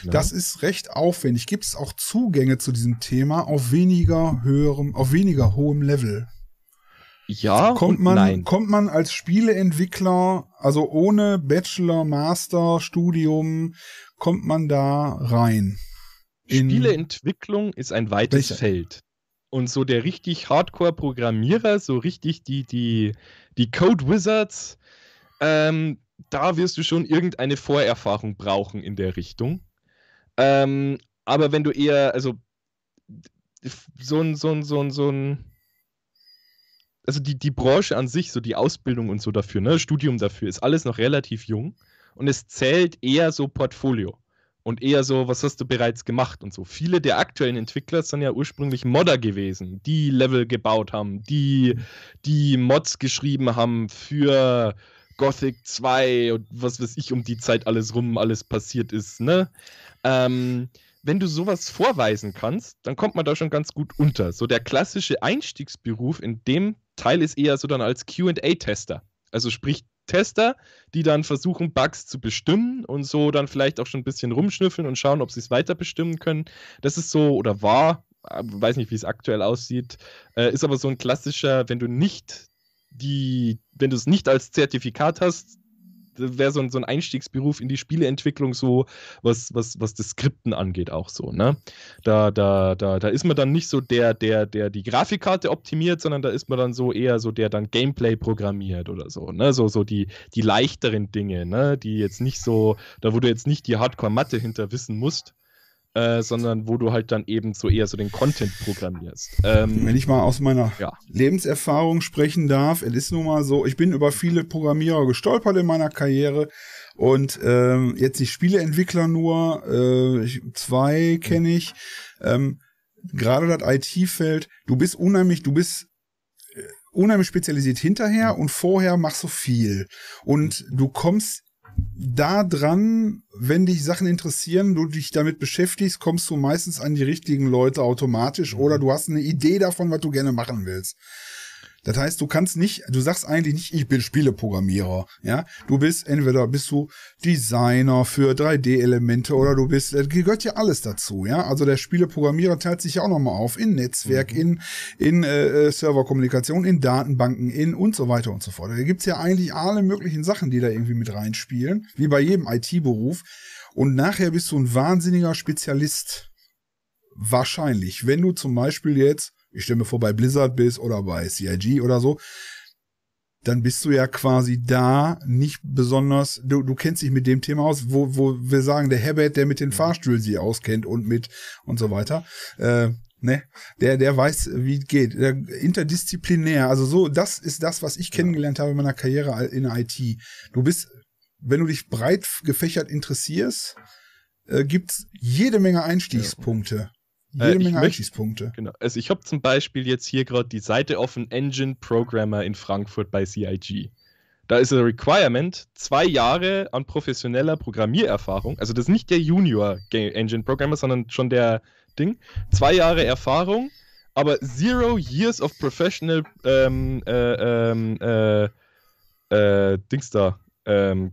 Mhm. Das ist recht aufwendig. Gibt es auch Zugänge zu diesem Thema auf weniger höherem, auf weniger hohem Level? Ja, kommt man, nein. kommt man als Spieleentwickler, also ohne Bachelor, Master, Studium, kommt man da rein? Spieleentwicklung ist ein weites welche? Feld. Und so der richtig Hardcore-Programmierer, so richtig die, die, die Code Wizards, ähm, da wirst du schon irgendeine Vorerfahrung brauchen in der Richtung. Ähm, aber wenn du eher, also so ein, so ein, so ein, so ein also die, die Branche an sich, so die Ausbildung und so dafür, ne, Studium dafür, ist alles noch relativ jung und es zählt eher so Portfolio und eher so, was hast du bereits gemacht und so. Viele der aktuellen Entwickler sind ja ursprünglich Modder gewesen, die Level gebaut haben, die, die Mods geschrieben haben für Gothic 2 und was weiß ich um die Zeit alles rum, alles passiert ist, ne? Ähm, wenn du sowas vorweisen kannst, dann kommt man da schon ganz gut unter. So der klassische Einstiegsberuf in dem Teil ist eher so dann als QA-Tester. Also sprich Tester, die dann versuchen, Bugs zu bestimmen und so dann vielleicht auch schon ein bisschen rumschnüffeln und schauen, ob sie es weiter bestimmen können. Das ist so oder war, äh, weiß nicht, wie es aktuell aussieht, äh, ist aber so ein klassischer, wenn du nicht die, wenn du es nicht als Zertifikat hast, wäre so, ein, so ein Einstiegsberuf in die Spieleentwicklung, so was, was, was das Skripten angeht, auch so. Ne? Da, da, da, da ist man dann nicht so der, der, der die Grafikkarte optimiert, sondern da ist man dann so eher so der dann Gameplay programmiert oder so. Ne? So, so die, die leichteren Dinge, ne? die jetzt nicht so, da wo du jetzt nicht die Hardcore-Matte hinter wissen musst. Äh, sondern wo du halt dann eben so eher so den Content programmierst. Ähm, Wenn ich mal aus meiner ja. Lebenserfahrung sprechen darf, es ist nun mal so, ich bin über viele Programmierer gestolpert in meiner Karriere und ähm, jetzt die Spieleentwickler nur, äh, zwei kenne ich. Ähm, Gerade das IT-Feld, du bist unheimlich, du bist äh, unheimlich spezialisiert hinterher und vorher machst du viel. Und du kommst da dran, wenn dich Sachen interessieren, du dich damit beschäftigst, kommst du meistens an die richtigen Leute automatisch mhm. oder du hast eine Idee davon, was du gerne machen willst. Das heißt, du kannst nicht, du sagst eigentlich nicht, ich bin Spieleprogrammierer. Ja, du bist entweder bist du Designer für 3D-Elemente oder du bist, das gehört ja alles dazu. Ja, also der Spieleprogrammierer teilt sich ja auch nochmal auf in Netzwerk, mhm. in in äh, äh, Serverkommunikation, in Datenbanken, in und so weiter und so fort. Da gibt es ja eigentlich alle möglichen Sachen, die da irgendwie mit reinspielen, wie bei jedem IT-Beruf. Und nachher bist du ein wahnsinniger Spezialist. Wahrscheinlich, wenn du zum Beispiel jetzt ich stelle mir vor, bei Blizzard bist oder bei CIG oder so, dann bist du ja quasi da nicht besonders, du, du kennst dich mit dem Thema aus, wo, wo wir sagen, der Herbert, der mit den mhm. Fahrstühlen sie auskennt und mit und so weiter, äh, ne, der, der weiß, wie es geht. Der, interdisziplinär, also so, das ist das, was ich kennengelernt habe in meiner Karriere in IT. Du bist, wenn du dich breit gefächert interessierst, äh, gibt's jede Menge Einstiegspunkte. Äh, Jede äh, Menge Einstiegspunkte. Genau. Also ich habe zum Beispiel jetzt hier gerade die Seite offen Engine Programmer in Frankfurt bei CIG. Da ist ein Requirement, zwei Jahre an professioneller Programmiererfahrung. Also das ist nicht der Junior Engine Programmer, sondern schon der Ding. Zwei Jahre Erfahrung, aber zero years of professional ähm, äh, ähm, äh, äh, Dings da. Ähm,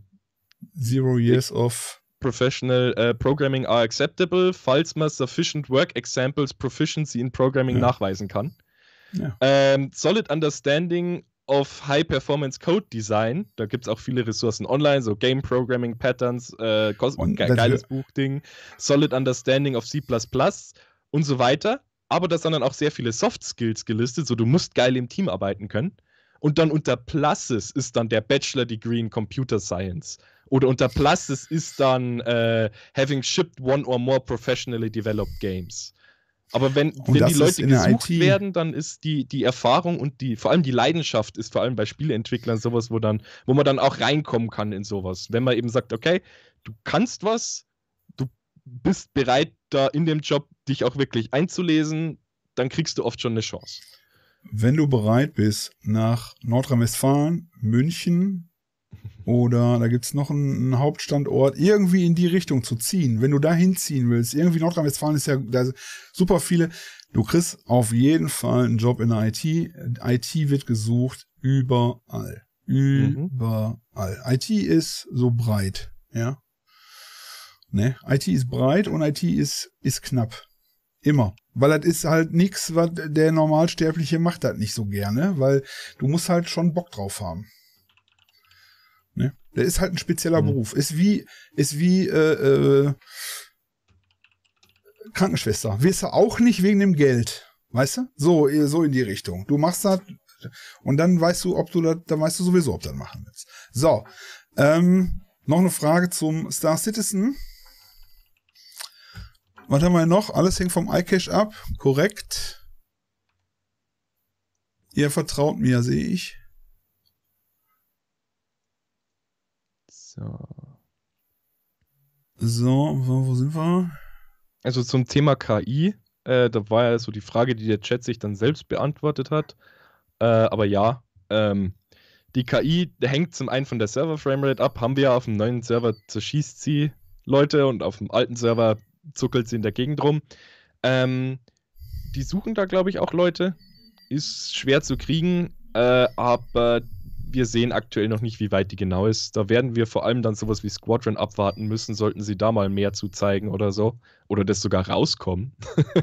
zero years ich, of Professional äh, Programming are acceptable, falls man sufficient work examples proficiency in programming ja. nachweisen kann. Ja. Ähm, solid Understanding of High Performance Code Design. Da gibt es auch viele Ressourcen online, so Game Programming Patterns, äh, ge geiles Buchding, Solid Understanding of C und so weiter. Aber da sind dann auch sehr viele Soft Skills gelistet, so du musst geil im Team arbeiten können. Und dann unter Pluses ist dann der Bachelor Degree in Computer Science. Oder unter Plus, es ist dann äh, having shipped one or more professionally developed games. Aber wenn, oh, wenn die Leute gesucht werden, dann ist die, die Erfahrung und die, vor allem die Leidenschaft ist vor allem bei Spieleentwicklern sowas, wo, dann, wo man dann auch reinkommen kann in sowas. Wenn man eben sagt, okay, du kannst was, du bist bereit, da in dem Job dich auch wirklich einzulesen, dann kriegst du oft schon eine Chance. Wenn du bereit bist, nach Nordrhein-Westfalen, München, oder da gibt es noch einen, einen, Hauptstandort, irgendwie in die Richtung zu ziehen. Wenn du da hinziehen willst, irgendwie Nordrhein-Westfalen ist ja da super viele. Du kriegst auf jeden Fall einen Job in der IT. IT wird gesucht überall. Überall. Mhm. IT ist so breit, ja. Ne? IT ist breit und IT ist, ist knapp. Immer. Weil das ist halt nichts, was der Normalsterbliche macht das nicht so gerne, weil du musst halt schon Bock drauf haben. Der ist halt ein spezieller mhm. Beruf. Ist wie, ist wie äh, äh, Krankenschwester. Wirst du auch nicht wegen dem Geld. Weißt du? So, so in die Richtung. Du machst das und dann weißt du, ob du das, dann weißt du sowieso, ob du das machen willst. So. Ähm, noch eine Frage zum Star Citizen. Was haben wir noch? Alles hängt vom iCash ab. Korrekt. Ihr vertraut mir, sehe ich. So. So, wo sind wir? Also zum Thema KI, äh, da war ja so die Frage, die der Chat sich dann selbst beantwortet hat. Äh, aber ja, ähm, die KI hängt zum einen von der Server-Framerate ab. Haben wir ja auf dem neuen Server zerschießt sie Leute und auf dem alten Server zuckelt sie in der Gegend rum. Ähm, die suchen da, glaube ich, auch Leute. Ist schwer zu kriegen, äh, aber wir sehen aktuell noch nicht, wie weit die genau ist. Da werden wir vor allem dann sowas wie Squadron abwarten müssen, sollten sie da mal mehr zu zeigen oder so. Oder das sogar rauskommen,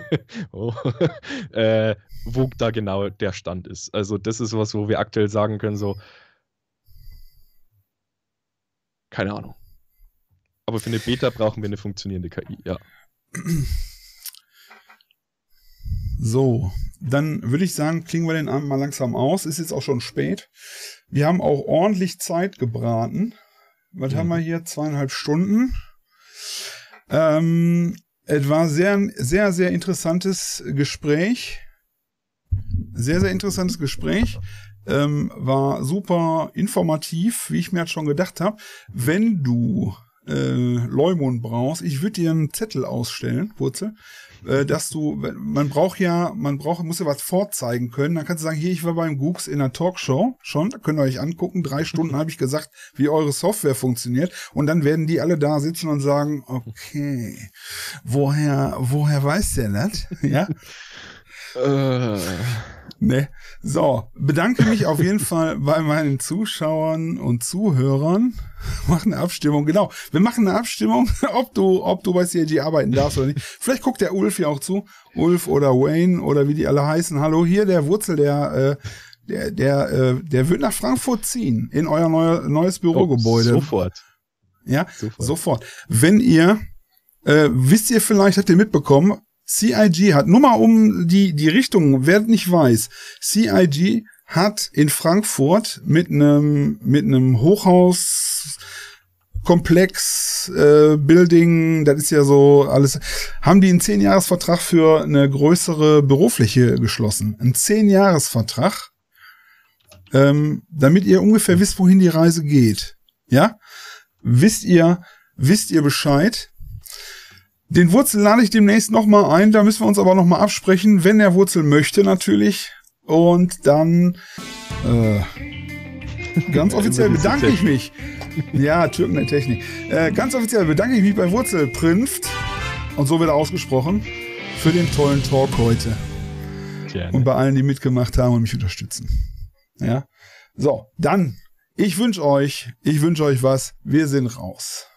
oh. äh, wo da genau der Stand ist. Also, das ist was, wo wir aktuell sagen können: so, keine Ahnung. Aber für eine Beta brauchen wir eine funktionierende KI, ja. So, dann würde ich sagen, klingen wir den Abend mal langsam aus. Ist jetzt auch schon spät. Wir haben auch ordentlich Zeit gebraten. Was mhm. haben wir hier? Zweieinhalb Stunden. Ähm, es war sehr, sehr, sehr interessantes Gespräch. Sehr, sehr interessantes Gespräch. Ähm, war super informativ, wie ich mir jetzt schon gedacht habe. Wenn du äh, Leumund brauchst, ich würde dir einen Zettel ausstellen, Wurzel, äh, dass du, man braucht ja, man braucht, muss ja was vorzeigen können. Dann kannst du sagen, hier, ich war beim Gooks in einer Talkshow schon, da könnt ihr euch angucken. Drei Stunden habe ich gesagt, wie eure Software funktioniert. Und dann werden die alle da sitzen und sagen, okay, woher, woher weiß der das? Ja. äh. Ne? So, bedanke mich auf jeden Fall bei meinen Zuschauern und Zuhörern. Mach eine Abstimmung, genau. Wir machen eine Abstimmung, ob du, ob du bei CAG arbeiten darfst oder nicht. Vielleicht guckt der Ulf ja auch zu. Ulf oder Wayne oder wie die alle heißen. Hallo, hier der Wurzel, der, äh, der, der, äh, der wird nach Frankfurt ziehen, in euer neue, neues Bürogebäude. Oh, sofort. Ja, sofort. sofort. Wenn ihr, äh, wisst ihr vielleicht, habt ihr mitbekommen, CIG hat, nur mal um die, die Richtung, wer nicht weiß, CIG hat in Frankfurt mit einem mit einem Hochhaus Komplex, äh, Building, das ist ja so alles, haben die einen 10-Jahres-Vertrag für eine größere Bürofläche geschlossen. Ein 10-Jahres-Vertrag, ähm, damit ihr ungefähr wisst, wohin die Reise geht. Ja? Wisst ihr, wisst ihr Bescheid? Den Wurzel lade ich demnächst nochmal ein. Da müssen wir uns aber nochmal absprechen, wenn der Wurzel möchte natürlich. Und dann äh, ganz offiziell bedanke ich mich. Ja, Türken der Technik. Äh, ganz offiziell bedanke ich mich bei Wurzel Prinft. Und so wird er ausgesprochen. Für den tollen Talk heute. Gerne. Und bei allen, die mitgemacht haben und mich unterstützen. Ja. So, dann. Ich wünsche euch, ich wünsche euch was. Wir sind raus.